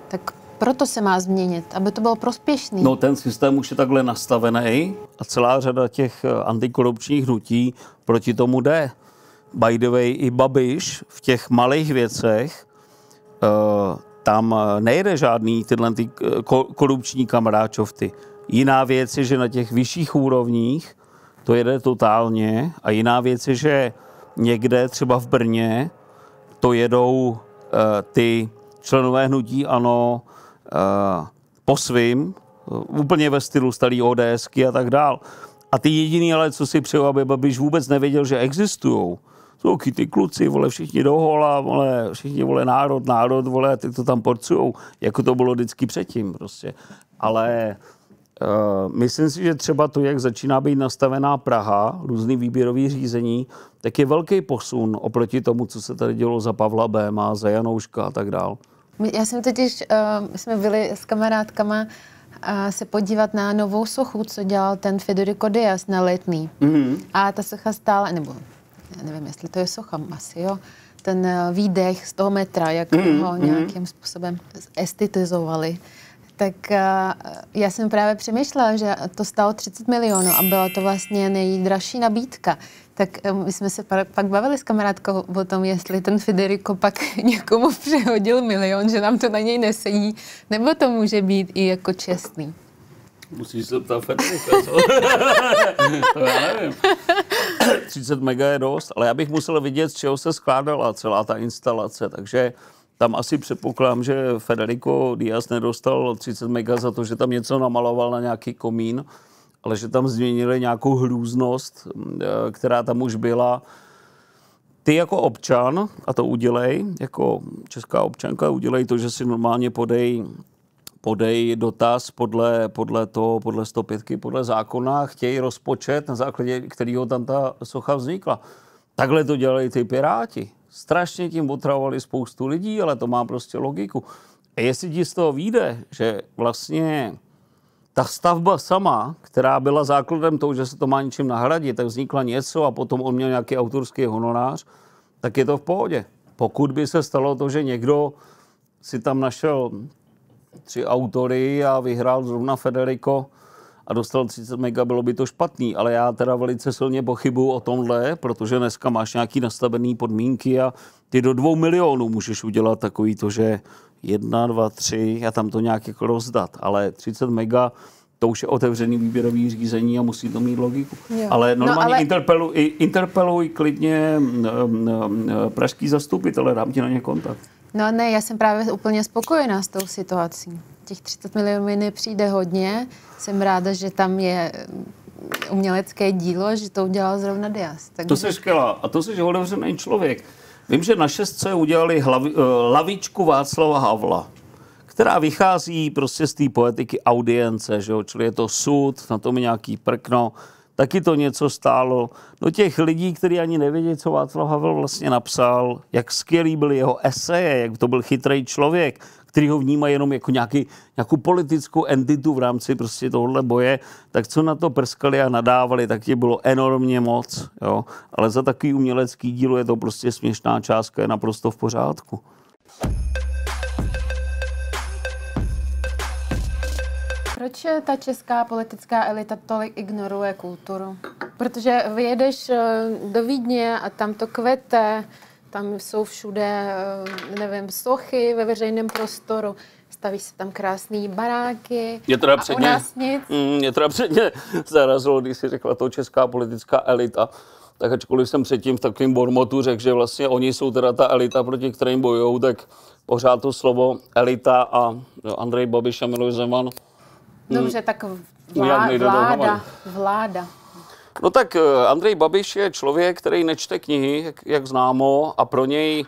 S2: tak proto se má změnit, aby to bylo prospěšný. No
S1: ten systém už je takhle nastavený a celá řada těch eh, antikorupčních hnutí proti tomu jde. By the way, i Babiš v těch malých věcech eh, tam nejde žádný tyhle ty korupční kamaráčovty. Jiná věc je, že na těch vyšších úrovních to jede totálně a jiná věc je, že někde třeba v Brně to jedou eh, ty členové hnutí ANO eh, po svým, eh, úplně ve stylu starý ODSky a tak dál. A ty jediný ale, co si přeju, aby Babiš vůbec nevěděl, že existují, jsou ty kluci, vole, všichni dohola, vole, všichni, vole, národ, národ, vole, ty to tam porcujou, jako to bylo vždycky předtím, prostě. Ale Eh, myslím si, že třeba to, jak začíná být nastavená Praha, různý výběrový řízení, tak je velký posun oproti tomu, co se tady dělo za Pavla Béma, za Janouška a tak dál.
S2: Já jsem totiž, uh, jsme byli s kamarádkama uh, se podívat na novou sochu, co dělal ten Federico Diaz na letný. Mm-hmm. A ta socha stála, nebo já nevím, jestli to je socha, asi jo, ten výdech z toho metra, jak mm-hmm. ho mhm. nějakým způsobem estetizovali tak eh, já jsem právě přemýšlela, že to stalo 30 milionů a byla to vlastně nejdražší nabídka. Tak eh, my jsme se pak bavili s kamarádkou o tom, jestli ten Federico pak někomu přehodil milion, že nám to na něj nesedí, nebo to může být i jako čestný.
S1: Musíš se ptát Federika, co? to já nevím. 30 mega je dost, ale já bych musel vidět, z čeho se skládala celá ta instalace, takže tam asi předpokládám, že Federico Díaz nedostal 30 mega za to, že tam něco namaloval na nějaký komín, ale že tam změnili nějakou hrůznost, eh, která tam už byla. Ty jako občan, a to udělej, jako česká občanka, udělej to, že si normálně podej podej dotaz podle, podle toho, podle 105, podle zákona, chtějí rozpočet, na základě kterého tam ta socha vznikla. Takhle to dělali ty piráti strašně tím otravovali spoustu lidí, ale to má prostě logiku. A jestli ti z toho vyjde, že vlastně ta stavba sama, která byla základem toho, že se to má ničím nahradit, tak vznikla něco a potom on měl nějaký autorský honorář, tak je to v pohodě. Pokud by se stalo to, že někdo si tam našel tři autory a vyhrál zrovna Federico a dostal 30 mega, bylo by to špatný, ale já teda velice silně pochybuju o tomhle, protože dneska máš nějaký nastavený podmínky a ty do dvou milionů můžeš udělat takový to, že jedna, dva, tři a tam to nějak jako rozdat, ale 30 mega to už je otevřený výběrový řízení a musí to mít logiku. Jo. Ale no, normálně no, ale... Interpeluj, interpeluj klidně mm, mm, mm, pražský zastupitel, dám ti na ně kontakt.
S2: No ne, já jsem právě úplně spokojená s tou situací těch 30 milionů mi nepřijde hodně. Jsem ráda, že tam je mm, umělecké dílo, že to udělal zrovna Dias.
S1: Tak to se skvělá. A to jsi hodovřený člověk. Vím, že na šestce udělali hlavi, eh, lavičku Václava Havla, která vychází prostě z té poetiky audience, že jo? čili je to sud, na tom je nějaký prkno, taky to něco stálo. No těch lidí, kteří ani nevědí, co Václav Havel vlastně napsal, jak skvělý byly jeho eseje, jak to byl chytrý člověk, který ho vnímají jenom jako nějaký, nějakou politickou entitu v rámci prostě tohohle boje, tak co na to prskali a nadávali, tak je bylo enormně moc. Jo? Ale za takový umělecký dílo je to prostě směšná částka, je naprosto v pořádku.
S2: Proč ta česká politická elita tolik ignoruje kulturu? Protože vyjedeš eh, do Vídně a tam to kvete, tam jsou všude, eh, nevím, sochy ve veřejném prostoru, staví se tam krásné baráky. Je teda předně, u nás nic.
S1: Mě mm, teda předně zarazilo, když si řekla to česká politická elita, tak ačkoliv jsem předtím v takovém bormotu řekl, že vlastně oni jsou teda ta elita, proti kterým bojují, tak pořád to slovo elita a no, Andrej Babiš a Miloš Zeman.
S2: Hm, Dobře, tak vlá, vláda, vláda.
S1: No tak eh, Andrej Babiš je člověk, který nečte knihy, jak, jak známo, a pro něj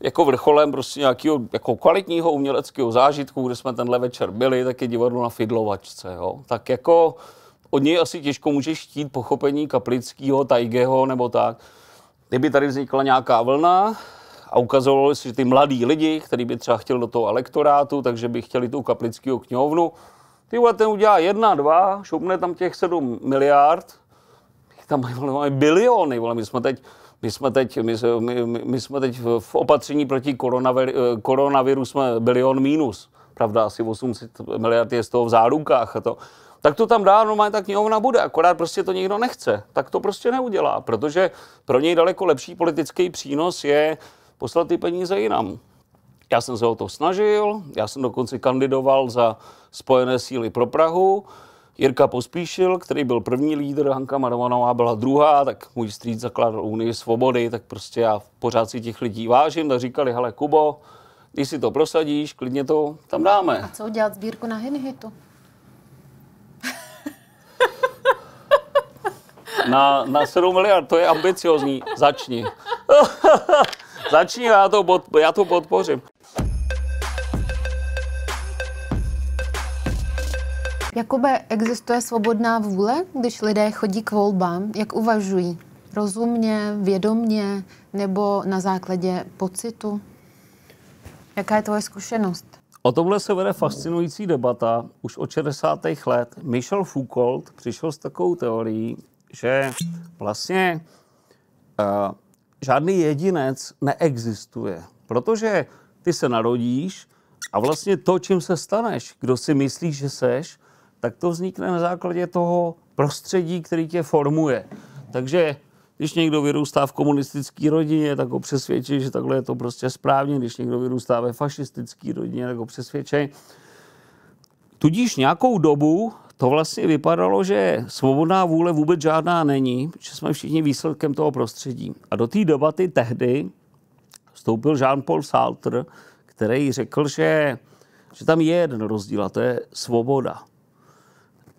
S1: jako vrcholem prostě nějakého jako kvalitního uměleckého zážitku, kde jsme tenhle večer byli, tak je divadlo na Fidlovačce. Jo? Tak jako od něj asi těžko můžeš štít pochopení Kaplického, Tajgeho nebo tak. Kdyby tady vznikla nějaká vlna a ukazovalo se, že ty mladí lidi, kteří by třeba chtěli do toho elektorátu, takže by chtěli tu Kaplického knihovnu, ty ten udělá jedna, dva, šoupne tam těch sedm miliard, tam mají, vole, máme biliony, vole, my jsme teď my jsme, teď, my, my, my jsme teď v opatření proti koronaviru, eh, koronaviru jsme bilion minus. Pravda, asi 800 miliard je z toho v zárukách a to. Tak to tam dál normálně ta knihovna bude, akorát prostě to nikdo nechce. Tak to prostě neudělá, protože pro něj daleko lepší politický přínos je poslat ty peníze jinam. Já jsem se o to snažil, já jsem dokonce kandidoval za Spojené síly pro Prahu, Jirka Pospíšil, který byl první lídr, Hanka Marvanová byla druhá, tak můj strýc zakládal Unii svobody, tak prostě já pořád si těch lidí vážím, tak říkali, hele Kubo, když si to prosadíš, klidně to tam dáme. A
S2: co udělat sbírku na Hinhitu?
S1: na, na 7 miliard, to je ambiciozní. Začni. Začni, já to, pod, já to podpořím.
S2: Jakoby existuje svobodná vůle, když lidé chodí k volbám? Jak uvažují? Rozumně, vědomně nebo na základě pocitu? Jaká je tvoje zkušenost?
S1: O tomhle se vede fascinující debata už od 60. let. Michel Foucault přišel s takovou teorií, že vlastně uh, žádný jedinec neexistuje, protože ty se narodíš a vlastně to, čím se staneš, kdo si myslíš, že seš, tak to vznikne na základě toho prostředí, který tě formuje. Takže když někdo vyrůstá v komunistické rodině, tak ho přesvědčí, že takhle je to prostě správně. Když někdo vyrůstá ve fašistické rodině, tak ho přesvědčí. Tudíž nějakou dobu to vlastně vypadalo, že svobodná vůle vůbec žádná není, že jsme všichni výsledkem toho prostředí. A do té debaty tehdy vstoupil Jean-Paul Sartre, který řekl, že, že tam je jeden rozdíl a to je svoboda.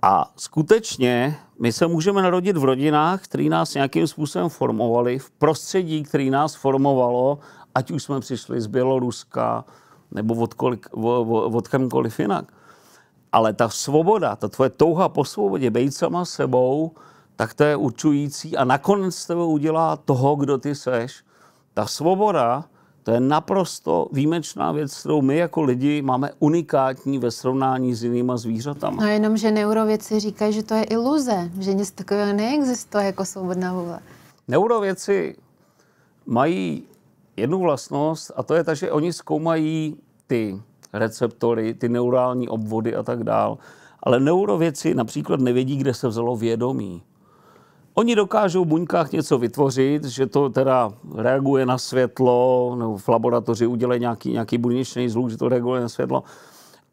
S1: A skutečně my se můžeme narodit v rodinách, které nás nějakým způsobem formovaly, v prostředí, které nás formovalo, ať už jsme přišli z Běloruska nebo od, kolik, od, od kamkoliv jinak. Ale ta svoboda, ta tvoje touha po svobodě, být sama sebou, tak to je určující a nakonec z tebe udělá toho, kdo ty seš. Ta svoboda, to je naprosto výjimečná věc, kterou my jako lidi máme unikátní ve srovnání s jinýma zvířatama.
S2: No jenom, že neurověci říkají, že to je iluze, že nic takového neexistuje jako svobodná vůle.
S1: Neurověci mají jednu vlastnost a to je ta, že oni zkoumají ty receptory, ty neurální obvody a tak dál. Ale neurověci například nevědí, kde se vzalo vědomí. Oni dokážou v buňkách něco vytvořit, že to teda reaguje na světlo, nebo v laboratoři udělají nějaký, nějaký buněčný zvuk, že to reaguje na světlo,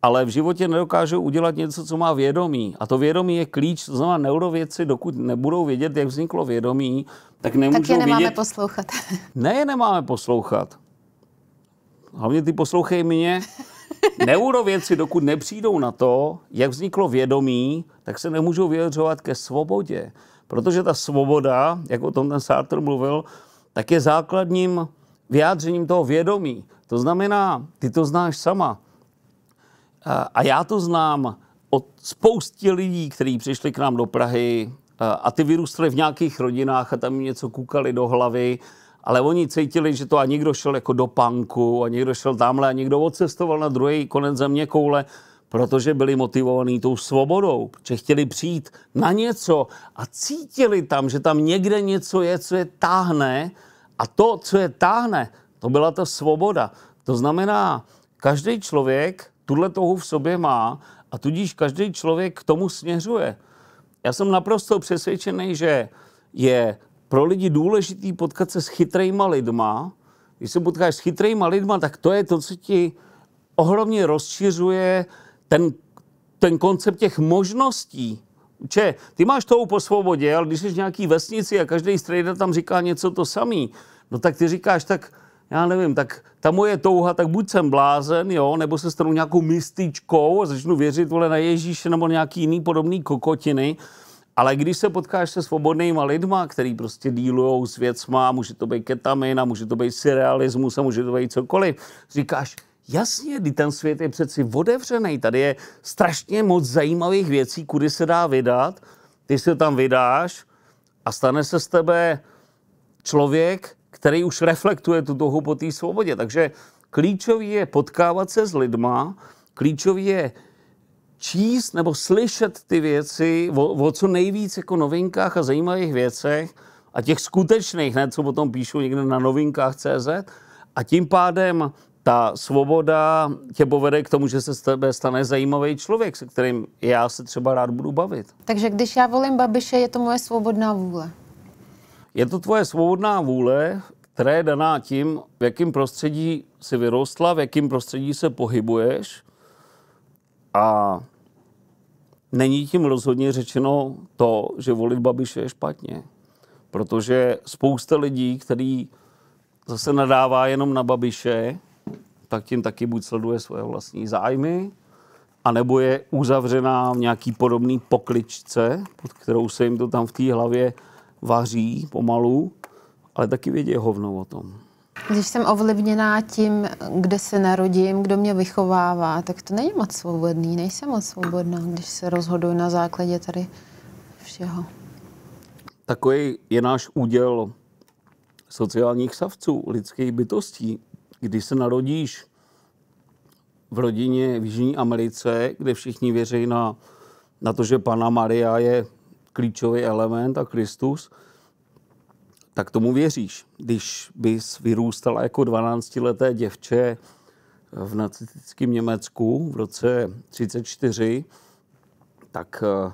S1: ale v životě nedokážou udělat něco, co má vědomí. A to vědomí je klíč, to znamená neurovědci, dokud nebudou vědět, jak vzniklo vědomí, tak nemůžou Tak je nemáme vědět... poslouchat. Ne, je nemáme poslouchat. Hlavně ty poslouchej mě. Neurovědci, dokud nepřijdou na to, jak vzniklo vědomí, tak se nemůžou vyjadřovat ke svobodě. Protože ta svoboda, jak o tom ten Sartre mluvil, tak je základním vyjádřením toho vědomí. To znamená, ty to znáš sama. A já to znám od spousty lidí, kteří přišli k nám do Prahy a ty vyrůstali v nějakých rodinách a tam jim něco kukali do hlavy, ale oni cítili, že to a někdo šel jako do panku a někdo šel tamhle a někdo odcestoval na druhý konec země koule protože byli motivovaní tou svobodou, že chtěli přijít na něco a cítili tam, že tam někde něco je, co je táhne a to, co je táhne, to byla ta svoboda. To znamená, každý člověk tuhle touhu v sobě má a tudíž každý člověk k tomu směřuje. Já jsem naprosto přesvědčený, že je pro lidi důležitý potkat se s chytrejma lidma. Když se potkáš s chytrejma lidma, tak to je to, co ti ohromně rozšiřuje ten, ten koncept těch možností, Če, ty máš tou po svobodě, ale když jsi v nějaký vesnici a každý strejda tam říká něco to samý, no tak ty říkáš, tak já nevím, tak ta moje touha, tak buď jsem blázen, jo, nebo se stanu nějakou mističkou a začnu věřit, vole, na Ježíše nebo nějaký jiný podobný kokotiny, ale když se potkáš se svobodnýma lidma, který prostě dílují s věcma, může to být ketamin a může to být surrealismus a může to být cokoliv, říkáš, Jasně, kdy ten svět je přeci otevřený. Tady je strašně moc zajímavých věcí, kudy se dá vydat. Ty se tam vydáš a stane se z tebe člověk, který už reflektuje tu touhu po té svobodě. Takže klíčový je potkávat se s lidma, klíčový je číst nebo slyšet ty věci o, o co nejvíc jako novinkách a zajímavých věcech a těch skutečných, ne, co potom píšou někde na novinkách.cz a tím pádem ta svoboda tě povede k tomu, že se z tebe stane zajímavý člověk, se kterým já se třeba rád budu bavit.
S2: Takže když já volím Babiše, je to moje svobodná vůle?
S1: Je to tvoje svobodná vůle, která je daná tím, v jakém prostředí si vyrostla, v jakém prostředí se pohybuješ a není tím rozhodně řečeno to, že volit Babiše je špatně. Protože spousta lidí, který zase nadává jenom na Babiše, tak tím taky buď sleduje svoje vlastní zájmy, anebo je uzavřená v nějaký podobný pokličce, pod kterou se jim to tam v té hlavě vaří pomalu, ale taky vědí hovno o tom.
S2: Když jsem ovlivněná tím, kde se narodím, kdo mě vychovává, tak to není moc svobodný, nejsem moc svobodná, když se rozhoduji na základě tady všeho.
S1: Takový je náš úděl sociálních savců, lidských bytostí, když se narodíš v rodině v Jižní Americe, kde všichni věří na, na to, že Pana Maria je klíčový element a Kristus, tak tomu věříš. Když bys vyrůstala jako 12-leté děvče v nacistickém Německu v roce 34, tak eh,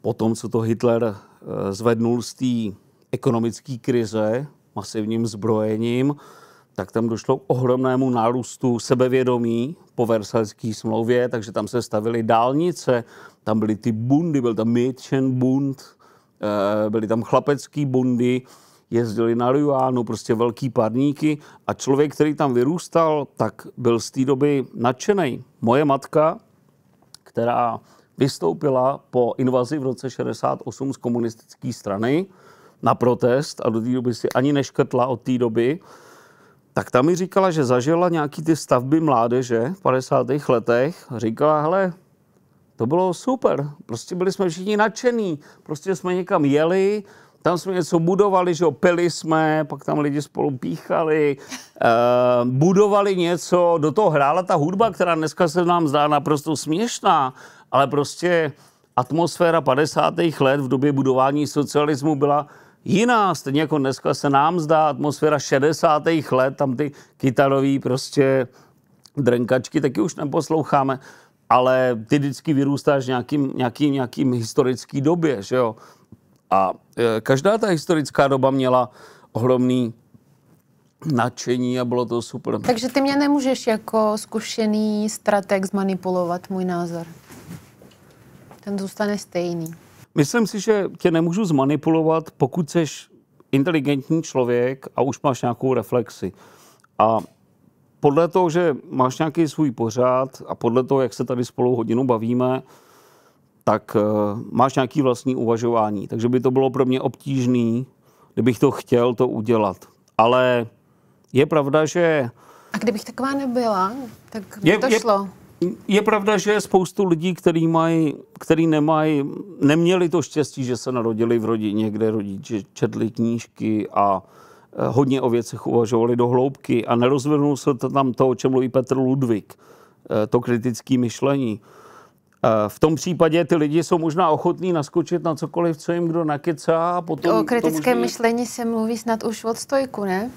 S1: potom, co to Hitler eh, zvednul z té ekonomické krize masivním zbrojením, tak tam došlo k ohromnému nárůstu sebevědomí po Versalské smlouvě, takže tam se stavily dálnice, tam byly ty bundy, byl tam Mädchenbund, eh, byly tam chlapecký bundy, jezdili na Ruánu, prostě velký parníky a člověk, který tam vyrůstal, tak byl z té doby nadšený. Moje matka, která vystoupila po invazi v roce 68 z komunistické strany na protest a do té doby si ani neškrtla od té doby, tak ta mi říkala, že zažila nějaký ty stavby mládeže v 50. letech. Říkala, hele, to bylo super, prostě byli jsme všichni nadšení, prostě jsme někam jeli, tam jsme něco budovali, že opili jsme, pak tam lidi spolu píchali, eh, budovali něco, do toho hrála ta hudba, která dneska se nám zdá naprosto směšná, ale prostě atmosféra 50. let v době budování socialismu byla jiná. Stejně jako dneska se nám zdá atmosféra 60. let, tam ty kytarový prostě drnkačky taky už neposloucháme, ale ty vždycky vyrůstáš v nějakým, nějakým, nějakým historický době, že jo. A e, každá ta historická doba měla ohromný nadšení a bylo to super. Takže
S2: ty mě nemůžeš jako zkušený strateg zmanipulovat můj názor. Ten zůstane stejný.
S1: Myslím si, že tě nemůžu zmanipulovat, pokud jsi inteligentní člověk a už máš nějakou reflexi. A podle toho, že máš nějaký svůj pořád a podle toho, jak se tady spolu hodinu bavíme, tak uh, máš nějaký vlastní uvažování. Takže by to bylo pro mě obtížné, kdybych to chtěl to udělat. Ale je pravda, že...
S2: A kdybych taková nebyla, tak by je, to je, šlo.
S1: Je pravda, že je spoustu lidí, který, mají, který nemají, neměli to štěstí, že se narodili v rodině, kde rodiče četli knížky a eh, hodně o věcech uvažovali do hloubky a nerozvinul se to tam to, o čem mluví Petr Ludvík, eh, to kritické myšlení. Eh, v tom případě ty lidi jsou možná ochotní naskočit na cokoliv, co jim kdo nakecá. A potom o kritickém to že...
S2: myšlení se mluví snad už od stojku, ne?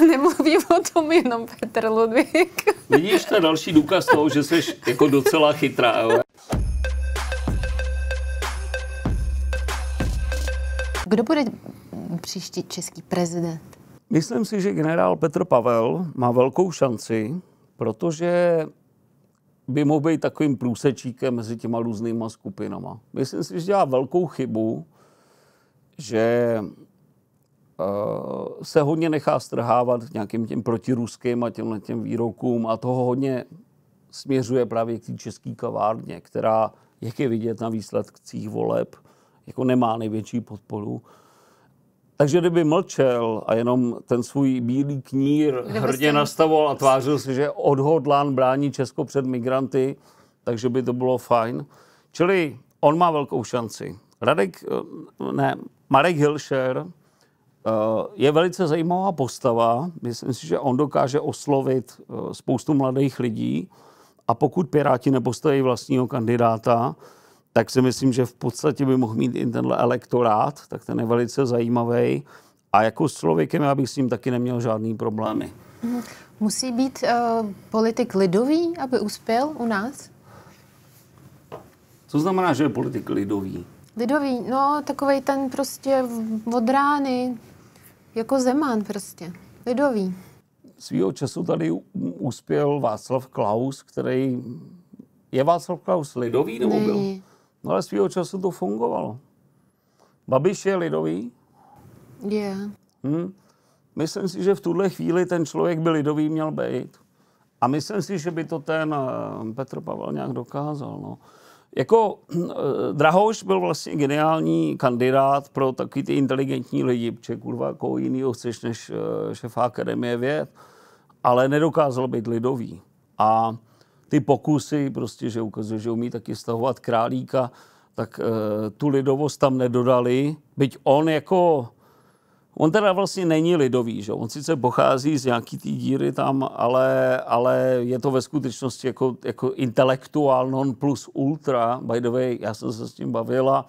S2: nemluví o tom jenom Petr Ludvík.
S1: Vidíš, to další důkaz toho, že jsi jako docela chytrá. jo?
S2: Kdo bude příští český prezident?
S1: Myslím si, že generál Petr Pavel má velkou šanci, protože by mohl být takovým průsečíkem mezi těma různýma skupinama. Myslím si, že dělá velkou chybu, že Eh, se hodně nechá strhávat nějakým těm protiruským a těmhle těm výrokům a toho hodně směřuje právě k té české kavárně, která, jak je vidět na výsledcích voleb, jako nemá největší podporu. Takže kdyby mlčel a jenom ten svůj bílý knír Kdyby hrdě jste... nastavoval a tvářil se, že odhodlán brání Česko před migranty, takže by to bylo fajn. Čili on má velkou šanci. Radek, eh, ne, Marek Hilšer, Eh, je velice zajímavá postava. Myslím si, že on dokáže oslovit eh, spoustu mladých lidí. A pokud Piráti nepostaví vlastního kandidáta, tak si myslím, že v podstatě by mohl mít i tenhle elektorát, tak ten je velice zajímavý. A jako s člověkem já bych s ním taky neměl žádný problémy.
S2: Musí být uh, politik lidový, aby uspěl u nás?
S1: Co znamená, že je politik lidový?
S2: Lidový, no takový ten prostě od rány, jako Zeman prostě, lidový.
S1: Svýho času tady uspěl Václav Klaus, který... Je Václav Klaus lidový nebo ne. byl? No ale svýho času to fungovalo. Babiš je lidový? Je. Yeah. Hmm. Myslím si, že v tuhle chvíli ten člověk by lidový měl být. A myslím si, že by to ten eh, Petr Pavel nějak dokázal. No jako eh, Drahoš byl vlastně geniální kandidát pro takový ty inteligentní lidi, protože kurva koho jako jiného chceš než eh, šefa akademie věd, ale nedokázal být lidový. A ty pokusy, prostě, že ukazuje, že umí taky stahovat králíka, tak eh, tu lidovost tam nedodali, byť on jako On teda vlastně není lidový, že? on sice pochází z nějaký té díry tam, ale, ale je to ve skutečnosti jako, jako intelektuál non plus ultra. By the way, já jsem se s tím bavila,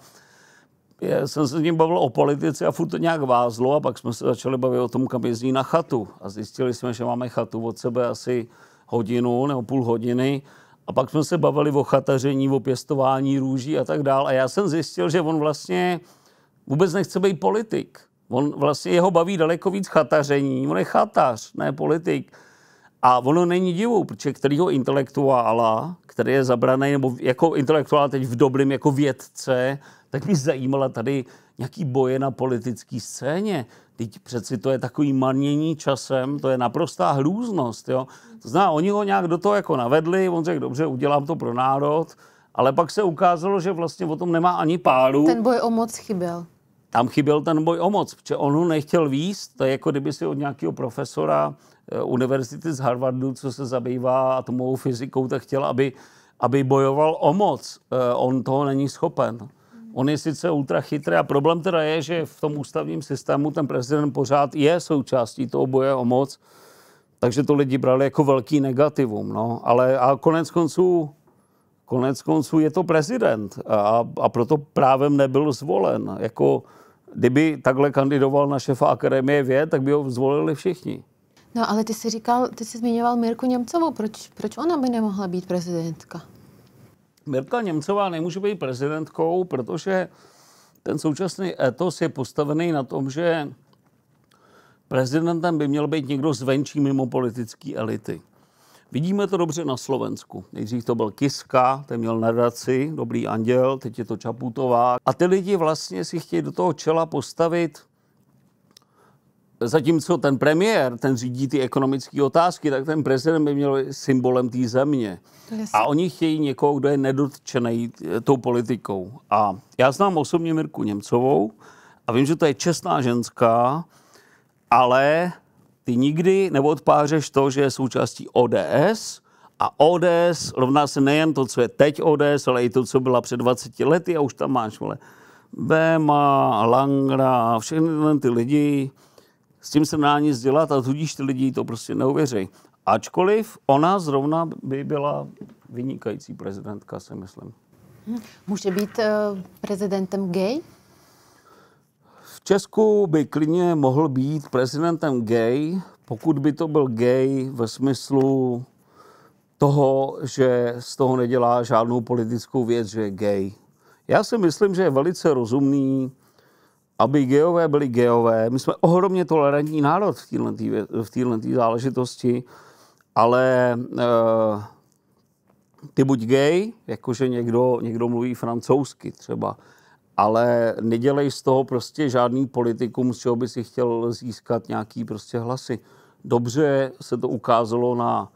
S1: já jsem se s ním bavil o politice a furt to nějak vázlo a pak jsme se začali bavit o tom, kam jezdí na chatu. A zjistili jsme, že máme chatu od sebe asi hodinu nebo půl hodiny. A pak jsme se bavili o chataření, o pěstování růží a tak dále. A já jsem zjistil, že on vlastně vůbec nechce být politik On vlastně jeho baví daleko víc chataření. On je chatař, ne politik. A ono není divu, protože kterýho intelektuála, který je zabraný, nebo jako intelektuál teď v dobrým jako vědce, tak by zajímala tady nějaký boje na politické scéně. Teď přeci to je takový manění časem, to je naprostá hrůznost. Jo? To zná, oni ho nějak do toho jako navedli, on řekl, dobře, udělám to pro národ, ale pak se ukázalo, že vlastně o tom nemá ani páru. Ten
S2: boj o moc chyběl
S1: tam chyběl ten boj o moc, protože on ho nechtěl výst, to je jako kdyby si od nějakého profesora eh, univerzity z Harvardu, co se zabývá atomovou fyzikou, tak chtěl, aby, aby bojoval o moc. Eh, on toho není schopen. On je sice ultra chytrý a problém teda je, že v tom ústavním systému ten prezident pořád je součástí toho boje o moc, takže to lidi brali jako velký negativum. No. Ale a konec konců Konec konců je to prezident a, a proto právem nebyl zvolen. Jako, kdyby takhle kandidoval na šefa Akademie věd, tak by ho zvolili všichni.
S2: No ale ty jsi říkal, ty jsi zmiňoval Mirku Němcovou, proč, proč ona by nemohla být prezidentka?
S1: Mirka Němcová nemůže být prezidentkou, protože ten současný etos je postavený na tom, že prezidentem by měl být někdo zvenčí mimo politické elity. Vidíme to dobře na Slovensku. Nejdřív to byl Kiska, ten měl nadaci, dobrý anděl, teď je to Čaputová. A ty lidi vlastně si chtějí do toho čela postavit zatímco ten premiér, ten řídí ty ekonomické otázky, tak ten prezident by měl symbolem té země. Yes. A oni chtějí někoho, kdo je nedotčený eh, tou politikou. A já znám osobně Mirku Němcovou a vím, že to je čestná ženská, ale ty nikdy neodpářeš to, že je součástí ODS a ODS rovná se nejen to, co je teď ODS, ale i to, co byla před 20 lety a už tam máš, vole, Bema, Langra, všechny ty lidi, s tím se nedá nic dělat a tudíž ty lidi to prostě neuvěří. Ačkoliv ona zrovna by byla vynikající prezidentka, si myslím.
S2: Může být uh, prezidentem gay?
S1: Česku by klidně mohl být prezidentem gay, pokud by to byl gay ve smyslu toho, že z toho nedělá žádnou politickou věc, že je gay. Já si myslím, že je velice rozumný, aby geové byli geové. My jsme ohromně tolerantní národ v této v záležitosti, ale uh, ty buď gay, jakože někdo, někdo mluví francouzsky třeba, ale nedělej z toho prostě žádný politikum, z čeho by si chtěl získat nějaký prostě hlasy. Dobře se to ukázalo na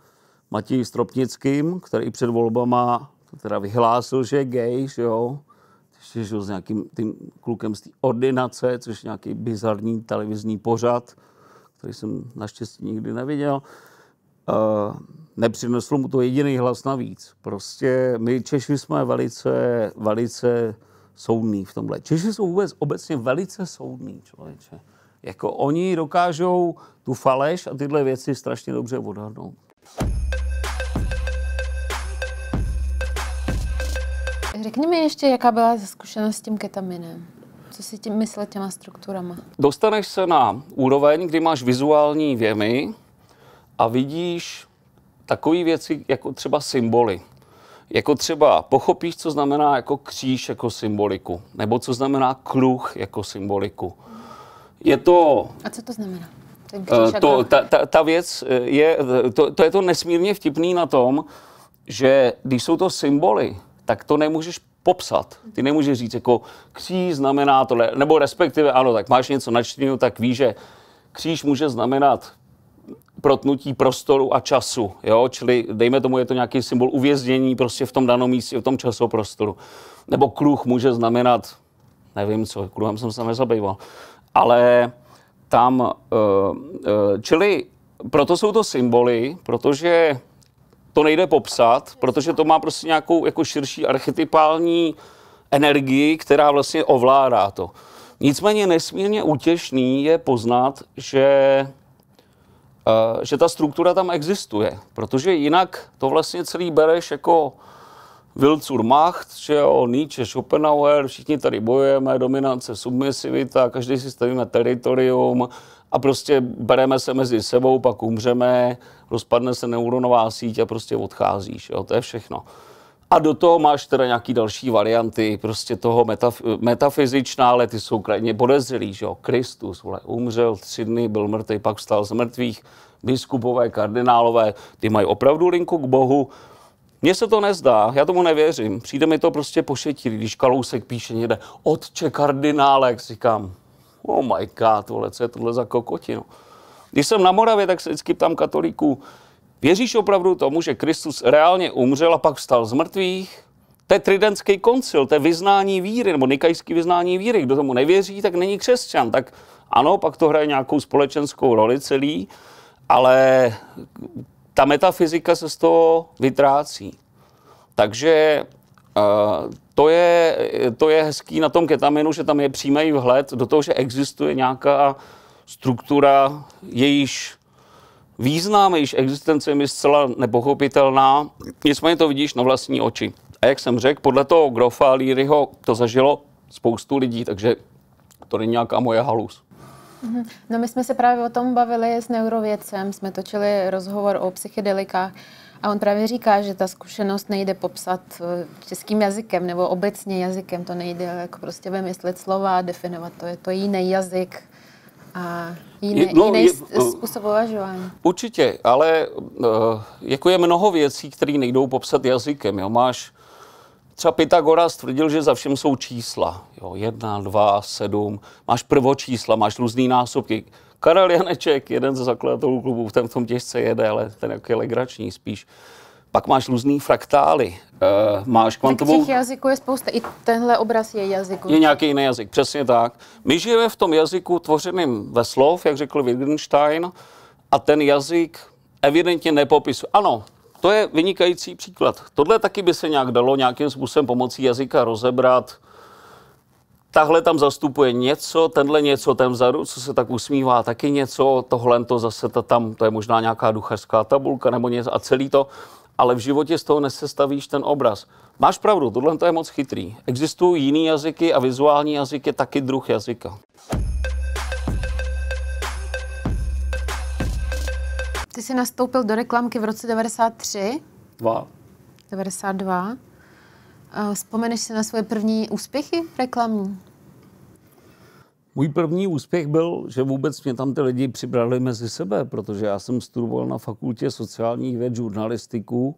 S1: Matěji Stropnickým, který před volbama teda vyhlásil, že je gay, že jo, ještě žil s nějakým tím klukem z té ordinace, což je nějaký bizarní televizní pořad, který jsem naštěstí nikdy neviděl. Uh, eh, nepřineslo mu to jediný hlas navíc. Prostě my Češi jsme velice, velice soudný v tomhle. Češi jsou vůbec obecně velice soudný, člověče. Jako oni dokážou tu faleš a tyhle věci strašně dobře odhadnout.
S2: Řekni mi ještě, jaká byla zkušenost s tím ketaminem. Co si tím myslel těma strukturama?
S1: Dostaneš se na úroveň, kdy máš vizuální věmy a vidíš takové věci jako třeba symboly. Jako třeba pochopíš, co znamená jako kříž jako symboliku, nebo co znamená kruh jako symboliku. Je to...
S2: A co to znamená? Eh, to, jako- ta,
S1: ta, ta věc eh, je, to, to je to nesmírně vtipný na tom, že když jsou to symboly, tak to nemůžeš popsat. Ty nemůžeš říct jako kříž znamená tohle, nebo respektive ano, tak máš něco načteno, tak víš, že kříž může znamenat protnutí prostoru a času. Jo? Čili dejme tomu, je to nějaký symbol uvěznění prostě v tom danom místě, v tom časoprostoru. Nebo kruh může znamenat, nevím co, kruhem jsem se nezabýval. Ale tam, eh, eh, čili proto jsou to symboly, protože to nejde popsat, protože to má prostě nějakou jako širší archetypální energii, která vlastně ovládá to. Nicméně nesmírně útěšný je poznat, že Eh, že ta struktura tam existuje, protože jinak to vlastně celý bereš jako Wilzur Macht, že jo, Nietzsche, Schopenhauer, všichni tady bojujeme, dominance, submisivita, každý si stavíme teritorium a prostě bereme se mezi sebou, pak umřeme, rozpadne se neuronová síť a prostě odcházíš, jo, to je všechno. A do toho máš teda nějaký další varianty, prostě toho metaf- metafyzičná, ale ty jsou krajně podezřelý, že jo, Kristus, vole, umřel tři dny, byl mrtvý, pak vstal z mrtvých, biskupové, kardinálové, ty mají opravdu linku k Bohu. Mně se to nezdá, já tomu nevěřím. Přijde mi to prostě pošetí, když Kalousek píše někde, otče kardinále, jak říkám, oh my god, vole, co je tohle za kokotinu. Když jsem na Moravě, tak se vždycky ptám katolíků, Věříš opravdu tomu, že Kristus reálně umřel a pak vstal z mrtvých? To je tridentský koncil, to je vyznání víry, nebo nikajský vyznání víry. Kdo tomu nevěří, tak není křesťan. Tak ano, pak to hraje nějakou společenskou roli celý, ale ta metafyzika se z toho vytrácí. Takže eh, to je, to je hezký na tom ketaminu, že tam je přímý vhled do toho, že existuje nějaká struktura, jejíž Význam již existence je mi zcela nepochopitelná, nicméně to vidíš na vlastní oči. A jak jsem řekl, podle toho Grofa Líryho to zažilo spoustu lidí, takže to není nějaká moje halus.
S2: Mhm. No my jsme se právě o tom bavili s neurovědcem, jsme točili rozhovor o psychedelikách a on právě říká, že ta zkušenost nejde popsat eh, českým jazykem nebo obecně jazykem, to nejde jako prostě vymyslet slova, definovat to, je to jiný jazyk, a jiný, no, jiný je, no. způsob uvažování.
S1: Určitě, ale eh, jako je mnoho věcí, které nejdou popsat jazykem. Jo? Máš Třeba Pythagoras tvrdil, že za všem jsou čísla. Jo, jedna, dva, sedm. Máš prvočísla, máš různý násobky. Karel Janeček, jeden ze zakladatelů klubu, ten v tom těžce jede, ale ten je legrační spíš. Uh, pak máš různý fraktály, Uh, máš kvantovou... Tak těch
S2: jazyků je spousta, i tenhle obraz je jazyk. Je nějaký
S1: jiný jazyk, přesně tak. My žijeme v tom jazyku tvořeným ve slov, jak řekl Wittgenstein, a ten jazyk evidentně nepopisuje. Ano, to je vynikající příklad. Tohle taky by se nějak dalo nějakým způsobem pomocí jazyka rozebrat. Tahle tam zastupuje něco, tenhle něco, ten vzadu, co se tak usmívá, taky něco, tohle to zase ta tam, to je možná nějaká duchařská tabulka nebo něco a celý to ale v životě z toho nesestavíš ten obraz. Máš pravdu, tohle je moc chytrý. Existují jiný jazyky a vizuální jazyk je taky druh jazyka.
S2: Ty jsi nastoupil do reklamky v roce 93. Dva. 92. Eh, vzpomeneš si na svoje první úspěchy reklamu?
S1: Můj první úspěch byl, že vůbec mě tam ty lidi přibrali mezi sebe, protože já jsem studoval na fakultě sociálních věd žurnalistiku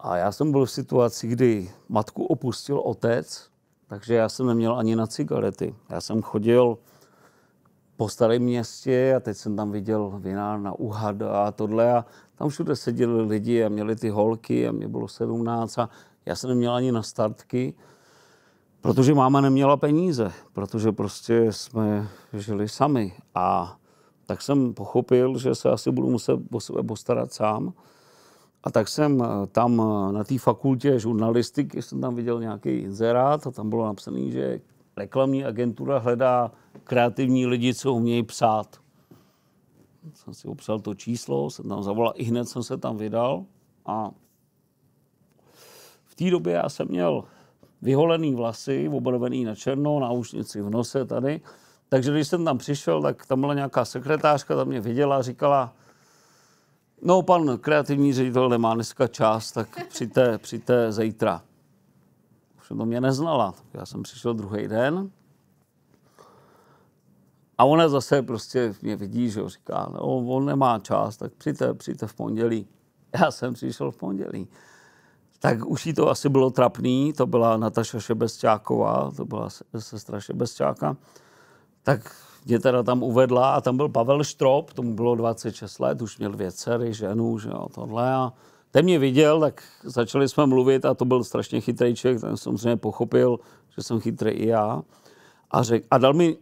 S1: a já jsem byl v situaci, kdy matku opustil otec, takže já jsem neměl ani na cigarety. Já jsem chodil po starém městě a teď jsem tam viděl vina na Uhad a tohle a tam všude seděli lidi a měli ty holky a mě bylo 17 a já jsem neměl ani na startky. Protože máma neměla peníze, protože prostě jsme žili sami. A tak jsem pochopil, že se asi budu muset o sebe postarat sám. A tak jsem eh, tam eh, na té fakultě žurnalistiky, jsem tam viděl nějaký inzerát a tam bylo napsané, že reklamní agentura hledá kreativní lidi, co umějí psát. Jsem si obsal to číslo, jsem tam zavolal, i hned jsem se tam vydal a v té době já jsem měl vyholený vlasy, obarvený na černo, ušnici v nose tady. Takže když jsem tam přišel, tak tam byla nějaká sekretářka, tam mě viděla a říkala, no pan kreativní ředitel nemá dneska čas, tak přijďte, přijďte zítra. Už to mě neznala. Tak já jsem přišel druhý den, a ona zase prostě mě vidí, že říká, no, on nemá čas, tak přijďte, přijďte v pondělí. Já jsem přišel v pondělí tak už jí to asi bylo trapný, to byla Nataša Šebesťáková, to byla sestra Šebesťáka, tak mě teda tam uvedla a tam byl Pavel Štrop, tomu bylo 26 let, už měl dvě dcery, ženu, že jo, tohle a ten mě viděl, tak začali jsme mluvit a to byl strašně chytrý člověk, ten samozřejmě pochopil, že jsem chytrý i já a, řek, a dal mi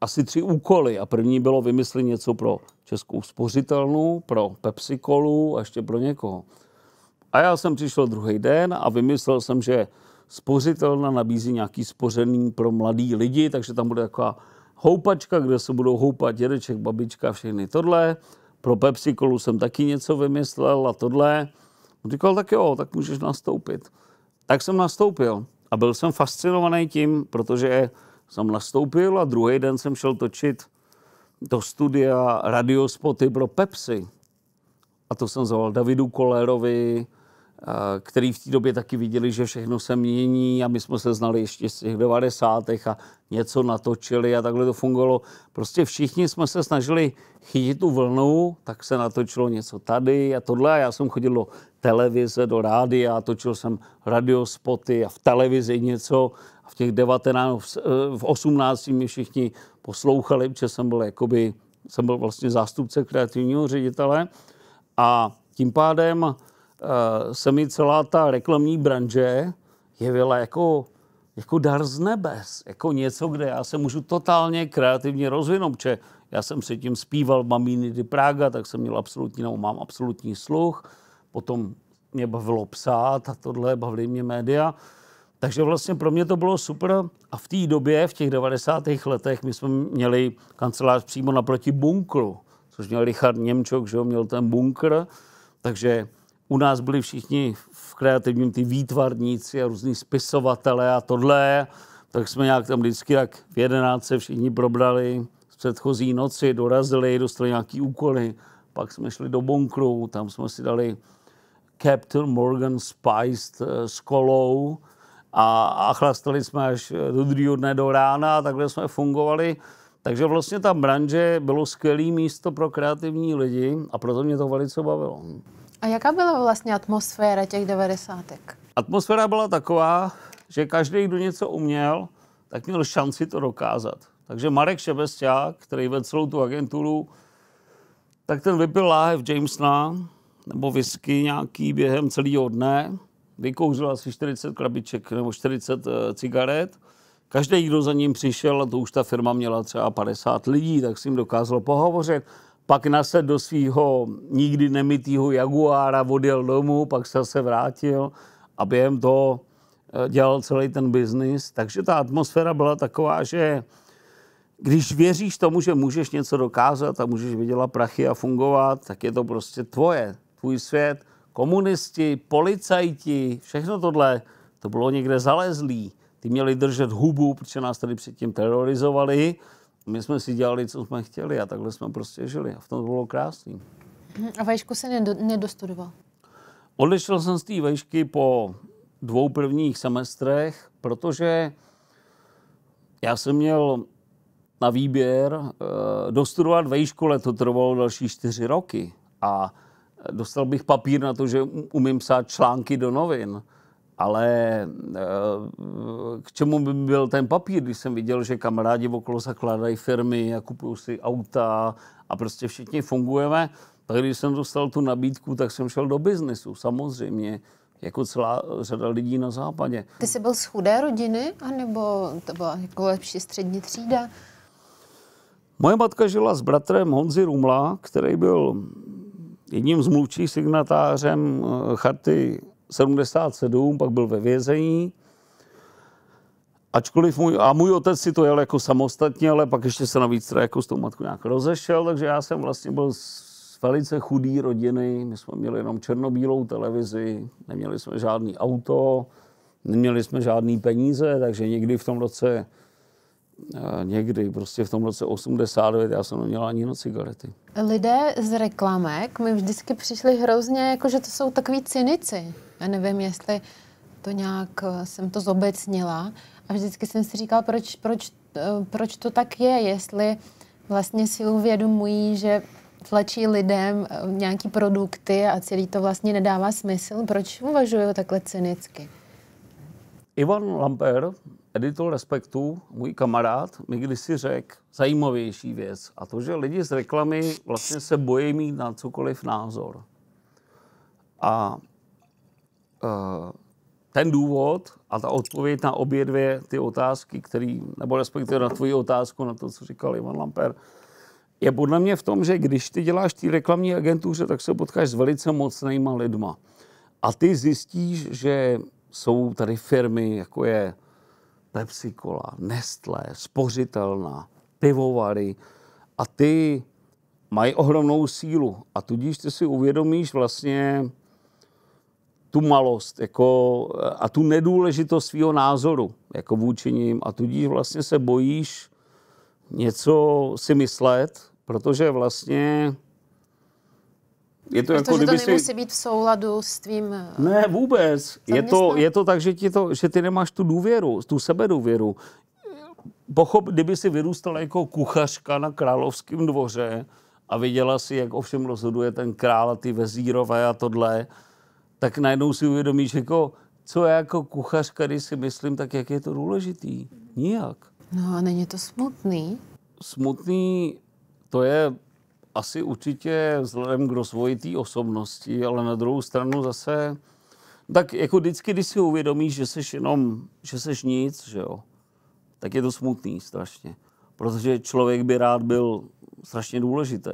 S1: asi tři úkoly a první bylo vymyslet něco pro Českou spořitelnu, pro Pepsi Colu a ještě pro někoho. A já jsem přišel druhý den a vymyslel jsem, že spořitelna nabízí nějaký spořený pro mladý lidi, takže tam bude taková houpačka, kde se budou houpat dědeček, babička, všechny tohle. Pro Pepsi Colu jsem taky něco vymyslel a tohle. On říkal, tak jo, tak můžeš nastoupit. Tak jsem nastoupil a byl jsem fascinovaný tím, protože jsem nastoupil a druhý den jsem šel točit do studia radiospoty pro Pepsi. A to jsem zavolal Davidu Kolérovi, který v té době taky viděli, že všechno se mění a my jsme se znali ještě z těch 90. a něco natočili a takhle to fungovalo. Prostě všichni jsme se snažili chytit tu vlnu, tak se natočilo něco tady a tohle a já jsem chodil do televize, do rádia a točil jsem radiospoty a v televizi něco a v těch 19, no, v 18 eh, mi všichni poslouchali, protože jsem byl jakoby, jsem byl vlastně zástupce kreativního ředitele a tím pádem Eh, se mi celá ta reklamní branže jevila jako, jako dar z nebes, jako něco, kde já se můžu totálně kreativně rozvinout, protože já jsem předtím zpíval Mamíny di Praga, tak jsem měl absolutní, nebo mám absolutní sluch, potom mě bavilo psát a tohle, bavili mě média. Takže vlastně pro mě to bylo super a v té době, v těch 90. letech, my jsme měli kancelář přímo naproti bunkru, což měl Richard Němčok, že jo, měl ten bunkr, takže u nás byli všichni v kreativním ty výtvarníci a různí spisovatelé a tohle, tak jsme nějak tam vždycky tak v 11 všichni probrali z předchozí noci, dorazili, dostali nějaký úkoly, pak jsme šli do bunkru, tam jsme si dali Captain Morgan Spiced eh, s kolou a, a chlastali jsme až eh, do druhého dne do rána a takhle jsme fungovali. Takže vlastně ta branže bylo skvělé místo pro kreativní lidi a proto mě to velice bavilo.
S2: A jaká byla vlastně atmosféra těch devadesátek?
S1: Atmosféra byla taková, že každý, kdo něco uměl, tak měl šanci to dokázat. Takže Marek Šebesták, který vedl celou tu agenturu, tak ten vypil láhev Jamesona, nebo whisky nějaký během celého dne, vykouřil asi 40 krabiček nebo 40 eh, cigaret. Každý, kdo za ním přišel, a to už ta firma měla třeba 50 lidí, tak si jim dokázal pohovořit pak nasedl do svého nikdy nemitýho Jaguára, odjel domů, pak se zase vrátil a během toho eh, dělal celý ten biznis. Takže ta atmosféra byla taková, že když věříš tomu, že můžeš něco dokázat a můžeš vydělat prachy a fungovat, tak je to prostě tvoje, tvůj svět. Komunisti, policajti, všechno tohle, to bylo někde zalezlý. Ty měli držet hubu, protože nás tady předtím terorizovali, my jsme si dělali, co jsme chtěli a takhle jsme prostě žili. A v tom bylo krásný.
S2: Mhm. A vejšku se nedostudoval?
S1: Odešel jsem z té vejšky po dvou prvních semestrech, protože já jsem měl na výběr eh, dostudovat vejšku, ale to trvalo další čtyři roky. A dostal bych papír na to, že umím psát články do novin. Ale eh, k čemu by byl ten papír, když jsem viděl, že kamarádi okolo zakládají firmy a kupují si auta a prostě všichni fungujeme. Tak když jsem dostal tu nabídku, tak jsem šel do biznesu, samozřejmě jako celá řada lidí na západě.
S2: Ty jsi byl z chudé rodiny, anebo to byla jako lepší střední třída?
S1: Moje matka žila s bratrem Honzi Rumla, který byl jedním z mluvčích signatářem eh, charty 77, pak byl ve vězení. Ačkoliv můj, a můj otec si to jel jako samostatně, ale pak ještě se navíc teda jako s tou matkou nějak rozešel, takže já jsem vlastně byl z velice chudý rodiny, my jsme měli jenom černobílou televizi, neměli jsme žádný auto, neměli jsme žádný peníze, takže někdy v tom roce Eh, někdy, prostě v tom roce 89, já jsem neměl ani jedno cigarety.
S2: Lidé z reklamek mi vždycky přišli hrozně, jako že to jsou takový cynici. Já nevím, jestli to nějak eh, jsem to zobecnila. A vždycky jsem si říkala, proč, proč, eh, proč to tak je, jestli vlastně si uvědomují, že tlačí lidem nějaký produkty a celý to vlastně nedává smysl. Proč uvažují takhle cynicky?
S1: Ivan Lamper, editor Respektu, můj kamarád, mi kdysi řekl zajímavější věc. A to, že lidi z reklamy vlastně se bojí mít na cokoliv názor. A e, ten důvod a ta odpověď na obě dvě ty otázky, který, nebo respektive na tvoji otázku, na to, co říkal Ivan Lamper, je podle mě v tom, že když ty děláš ty reklamní agentuře, tak se potkáš s velice mocnýma lidma. A ty zjistíš, že jsou tady firmy, jako je Pepsi Cola, Nestlé, spořitelná, pivovary a ty mají ohromnou sílu a tudíž ty si uvědomíš vlastně tu malost jako, a tu nedůležitost svého názoru jako vůči ním a tudíž vlastně se bojíš něco si myslet, protože vlastně je to Protože jako, kdyby to nemusí si...
S2: být v souladu s tvým... Eh,
S1: ne, vůbec. Je to, je to tak, že, ti to, že ty nemáš tu důvěru, tu sebedůvěru. Pochop, kdyby si vyrůstala jako kuchařka na královském dvoře a viděla si, jak ovšem rozhoduje ten král a ty vezírové a tohle, tak najednou si uvědomíš, jako, co já jako kuchařka, když si myslím, tak jak je to důležitý. Nijak.
S2: No a není to smutný?
S1: Smutný, to je asi určitě vzhledem k rozvoji té osobnosti, ale na druhou stranu zase, tak jako vždycky, když si uvědomíš, že seš jenom, že seš nic, že jo, tak je to smutný strašně. Protože člověk by rád byl strašně důležitý.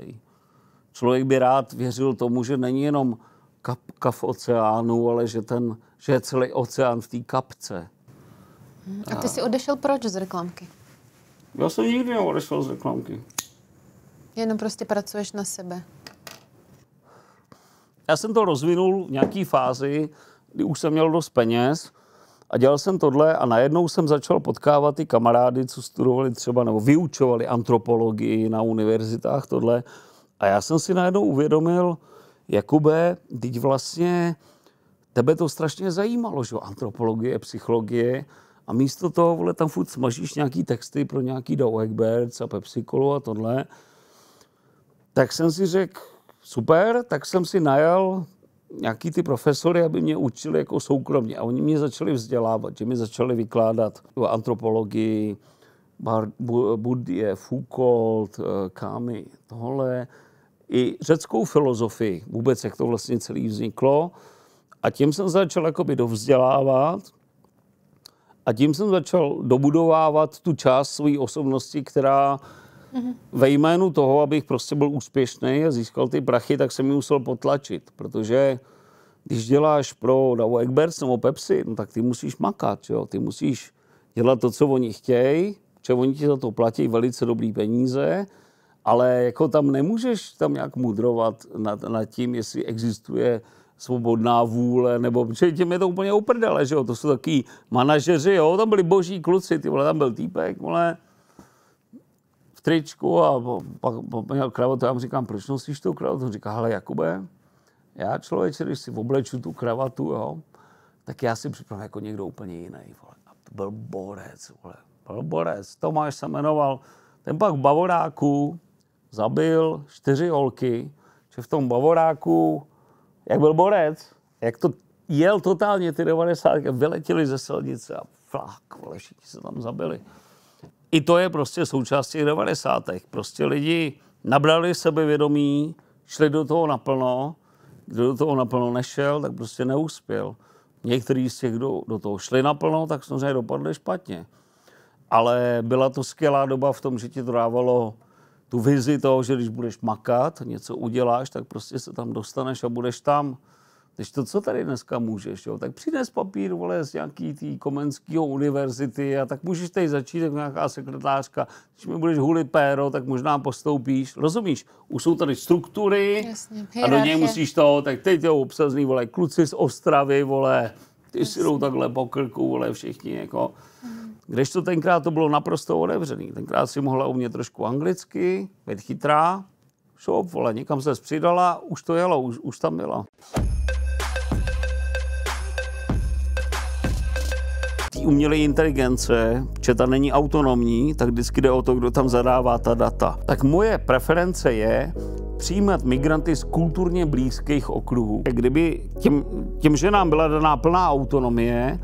S1: Člověk by rád věřil tomu, že není jenom kapka v oceánu, ale že, ten, že je celý oceán v té kapce.
S2: A ty si odešel proč z reklamky? Já jsem nikdy neodešel z reklamky. Jenom prostě pracuješ na sebe.
S1: Já jsem to rozvinul v nějaký fázi, kdy už jsem měl dost peněz a dělal jsem tohle a najednou jsem začal potkávat ty kamarády, co studovali třeba nebo vyučovali antropologii na univerzitách, tohle. A já jsem si najednou uvědomil, Jakube, teď vlastně tebe to strašně zajímalo, že antropologie, psychologie, a místo toho, vole, tam furt smažíš nějaký texty pro nějaký Dowegberts a Pepsi a tohle tak jsem si řekl, super, tak jsem si najal nějaký ty profesory, aby mě učili jako soukromně. A oni mě začali vzdělávat, že mi začali vykládat o antropologii, Budie, Foucault, eh, Kami, tohle, i řeckou filozofii, vůbec jak to vlastně celý vzniklo. A tím jsem začal jakoby dovzdělávat a tím jsem začal dobudovávat tu část své osobnosti, která Mm-hmm. Ve jménu toho, abych prostě byl úspěšný a získal ty prachy, tak jsem mi musel potlačit, protože když děláš pro Davo Egberts nebo Pepsi, no tak ty musíš makat, jo? ty musíš dělat to, co oni chtějí, že oni ti za to platí velice dobrý peníze, ale jako tam nemůžeš tam nějak mudrovat nad, nad tím, jestli existuje svobodná vůle, nebo že těm je to úplně uprdele, že jo, to jsou taky manažeři, jo, tam byli boží kluci, ty vole, tam byl týpek, vole, tričku a pak měl kravatu. Já mu říkám, proč nosíš tu kravatu? On říká, hele Jakube, já člověče, když si obleču tu kravatu, jo, tak já si připravím jako někdo úplně jiný. Vole. A to byl borec, vole. Byl borec. Tomáš se jmenoval. Ten pak v Bavoráku zabil čtyři holky, že v tom Bavoráku, jak byl borec, jak to jel totálně ty 90, vyletěli ze silnice a flák, vole, všichni se tam zabili i to je prostě těch 90. Prostě lidi nabrali sebevědomí, šli do toho naplno, kdo do toho naplno nešel, tak prostě neuspěl. Některý z těch, kdo do toho šli naplno, tak samozřejmě dopadli špatně. Ale byla to skvělá doba v tom, že ti to dávalo tu vizi toho, že když budeš makat, něco uděláš, tak prostě se tam dostaneš a budeš tam. Když to, co tady dneska můžeš, jo, tak přines papír, vole, z nějaký tý komenského univerzity a tak můžeš tady začít jako nějaká sekretářka. Když mi budeš huli péro, tak možná postoupíš. Rozumíš? Už jsou tady struktury Jasně, a do něj musíš to, tak teď je obsazný, vole, kluci z Ostravy, vole, ty Jasně. si jdou takhle po krku, vole, všichni, jako. Mhm. Když to tenkrát to bylo naprosto otevřený. Tenkrát si mohla u mě trošku anglicky, být chytrá, šop, vole, někam se přidala, už to jelo, už, už tam byla. umělé inteligence, že ta není autonomní, tak vždycky jde o to, kdo tam zadává ta data. Tak moje preference je přijímat migranty z kulturně blízkých okruhů. Kdyby těm, těm ženám byla daná plná autonomie,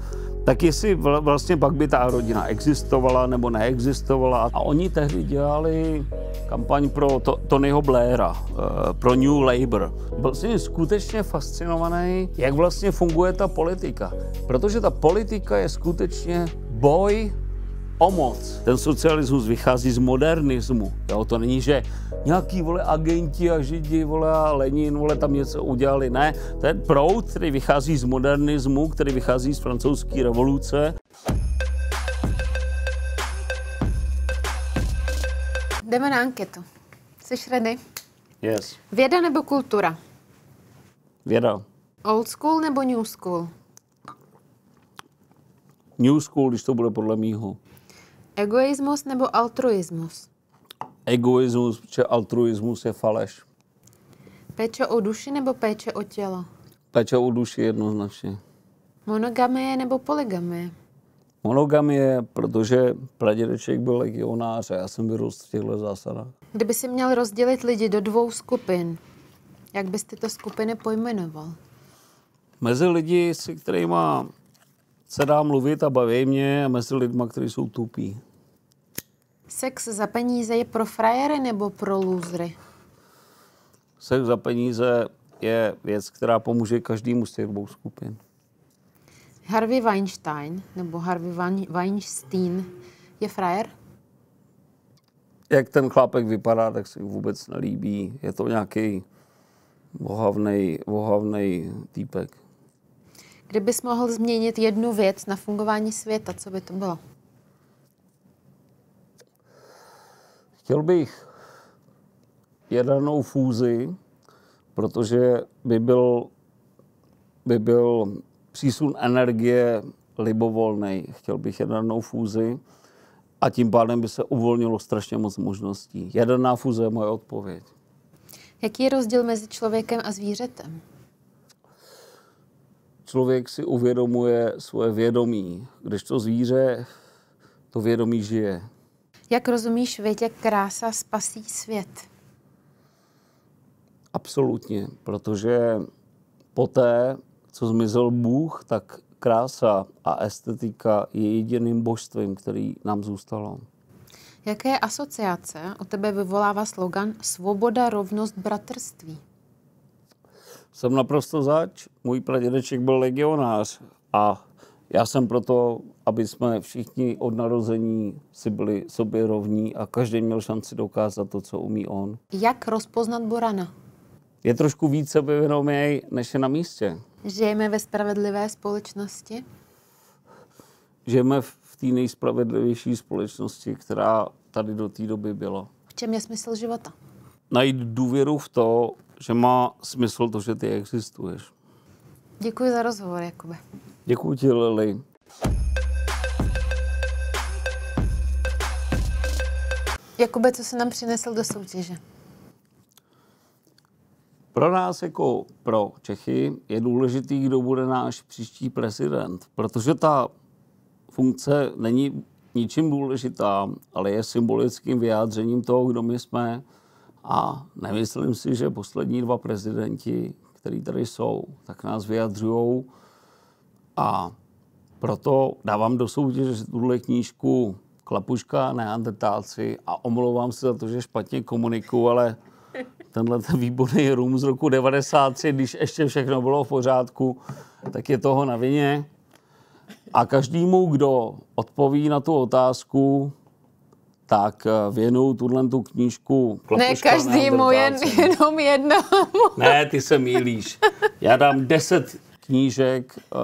S1: tak jestli vlastně pak by ta rodina existovala nebo neexistovala. A oni tehdy dělali kampaň pro to, Tonyho Blaira, eh, pro New Labour. Byl jsem skutečně fascinovaný, jak vlastně funguje ta politika. Protože ta politika je skutečně boj pomoc. Ten socialismus vychází z modernismu. Jo? To není, že nějaký vole agenti a židi vole a Lenin vole tam něco udělali. Ne, ten proud, který vychází z modernismu, který vychází z francouzské revoluce.
S2: jdeme na anketu. Jsi ready? Yes. Věda nebo kultura? Věda. Old school nebo new school?
S1: New school, když to bude podle mýho.
S2: Egoismus nebo altruismus?
S1: Egoismus, protože altruismus je faleš.
S2: Péče o duši nebo péče o tělo?
S1: Péče o duši jednoznačně.
S2: Monogamie nebo poligamie?
S1: Monogamie, protože pradědeček byl legionář a já jsem vyrůst v těchto zásadách.
S2: Kdyby si měl rozdělit lidi do dvou skupin, jak byste to skupiny pojmenoval?
S1: Mezi lidi, se kterými se dá mluvit a baví mě a mezi lidma, kteří jsou tupí.
S2: Sex za peníze je pro frajery nebo pro lůzry?
S1: Sex za peníze je věc, která pomůže každému z těch dvou skupin.
S2: Harvey Weinstein nebo Harvey Weinstein je frajer?
S1: Jak ten chlápek vypadá, tak se vůbec nelíbí. Je to nějaký ohavnej, ohavnej týpek.
S2: Kdybys mohl změnit jednu věc na fungování světa, co by to bylo?
S1: Chtěl bych jadernou fúzi, protože by byl, by byl přísun energie libovolný. Chtěl bych jadernou fúzi a tím pádem by se uvolnilo strašně moc možností. Jaderná fúze je moje odpověď.
S2: Jaký je rozdíl mezi člověkem a zvířetem?
S1: člověk si uvědomuje svoje vědomí, když to zvíře to vědomí žije.
S2: Jak rozumíš větě krása spasí svět?
S1: Absolutně, protože poté, co zmizel Bůh, tak krása a estetika je jediným božstvím, který nám zůstalo.
S2: Jaké asociace o tebe vyvolává slogan Svoboda, rovnost, bratrství?
S1: jsem naprosto zač. Můj pradědeček byl legionář a já jsem proto, aby jsme všichni od narození si byli sobě rovní a každý měl šanci dokázat to, co umí on.
S2: Jak rozpoznat Borana?
S1: Je trošku víc sebevědoměj, než je na místě.
S2: Žijeme ve spravedlivé společnosti?
S1: Žijeme v té nejspravedlivější společnosti, která tady do té doby byla.
S2: V čem je smysl života?
S1: Najít důvěru v to, že má smysl to, že ty existuješ.
S2: Děkuji za rozhovor, Jakube. Děkuji
S1: ti, Lili.
S2: Jakube, co se nám přinesl do soutěže?
S1: Pro nás jako pro Čechy je důležitý, kdo bude náš příští prezident, protože ta funkce není ničím důležitá, ale je symbolickým vyjádřením toho, kdo my jsme. A nemyslím si, že poslední dva prezidenti, který tady jsou, tak nás vyjadřují. A proto dávám do soutěže tuhle knížku Klapuška neandertálci a omlouvám se za to, že špatně komunikuju, ale tenhle ten výborný rum z roku 93, když ještě všechno bylo v pořádku, tak je toho na vině. A každému, kdo odpoví na tu otázku, tak eh, věnou tuhle tu knížku. Ne každému, jen,
S2: jenom jednomu. Ne,
S1: ty se mílíš. Já dám deset knížek eh,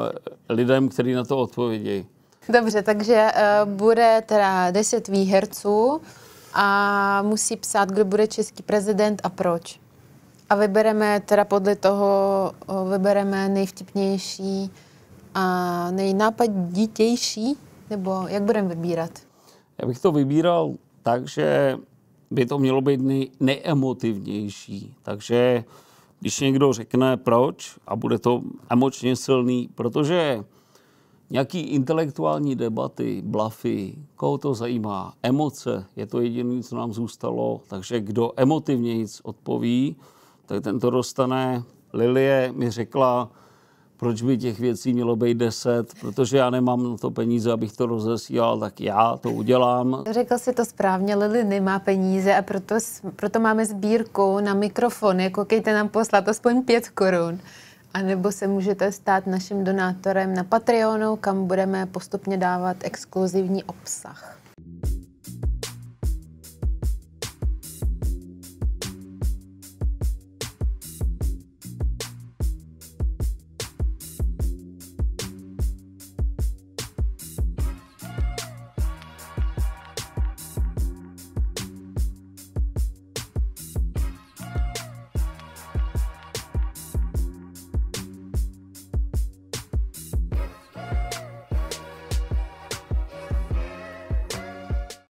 S1: lidem, kteří na to odpovědějí.
S2: Dobře, takže uh, bude teda deset výherců a musí psát, kdo bude český prezident a proč. A vybereme teda podle toho, uh, vybereme nejvtipnější a nejnápaditější, nebo jak budeme vybírat?
S1: Já bych to vybíral tak, že by to mělo být nej, neemotivnější. Takže když někdo řekne proč a bude to emočně silný, protože nějaký intelektuální debaty, blafy, koho to zajímá, emoce, je to jediné, co nám zůstalo, takže kdo emotivně nic odpoví, tak ten to dostane. Lilie mi řekla, proč by těch věcí mělo být deset, protože já nemám na to peníze, abych to rozesílal, tak já to udělám.
S2: Řekl jsi to správně, Lili nemá peníze a proto, proto máme sbírku na mikrofony, koukejte jako nám poslat aspoň pět korun. A nebo se můžete stát naším donátorem na Patreonu, kam budeme postupně dávat exkluzivní obsah.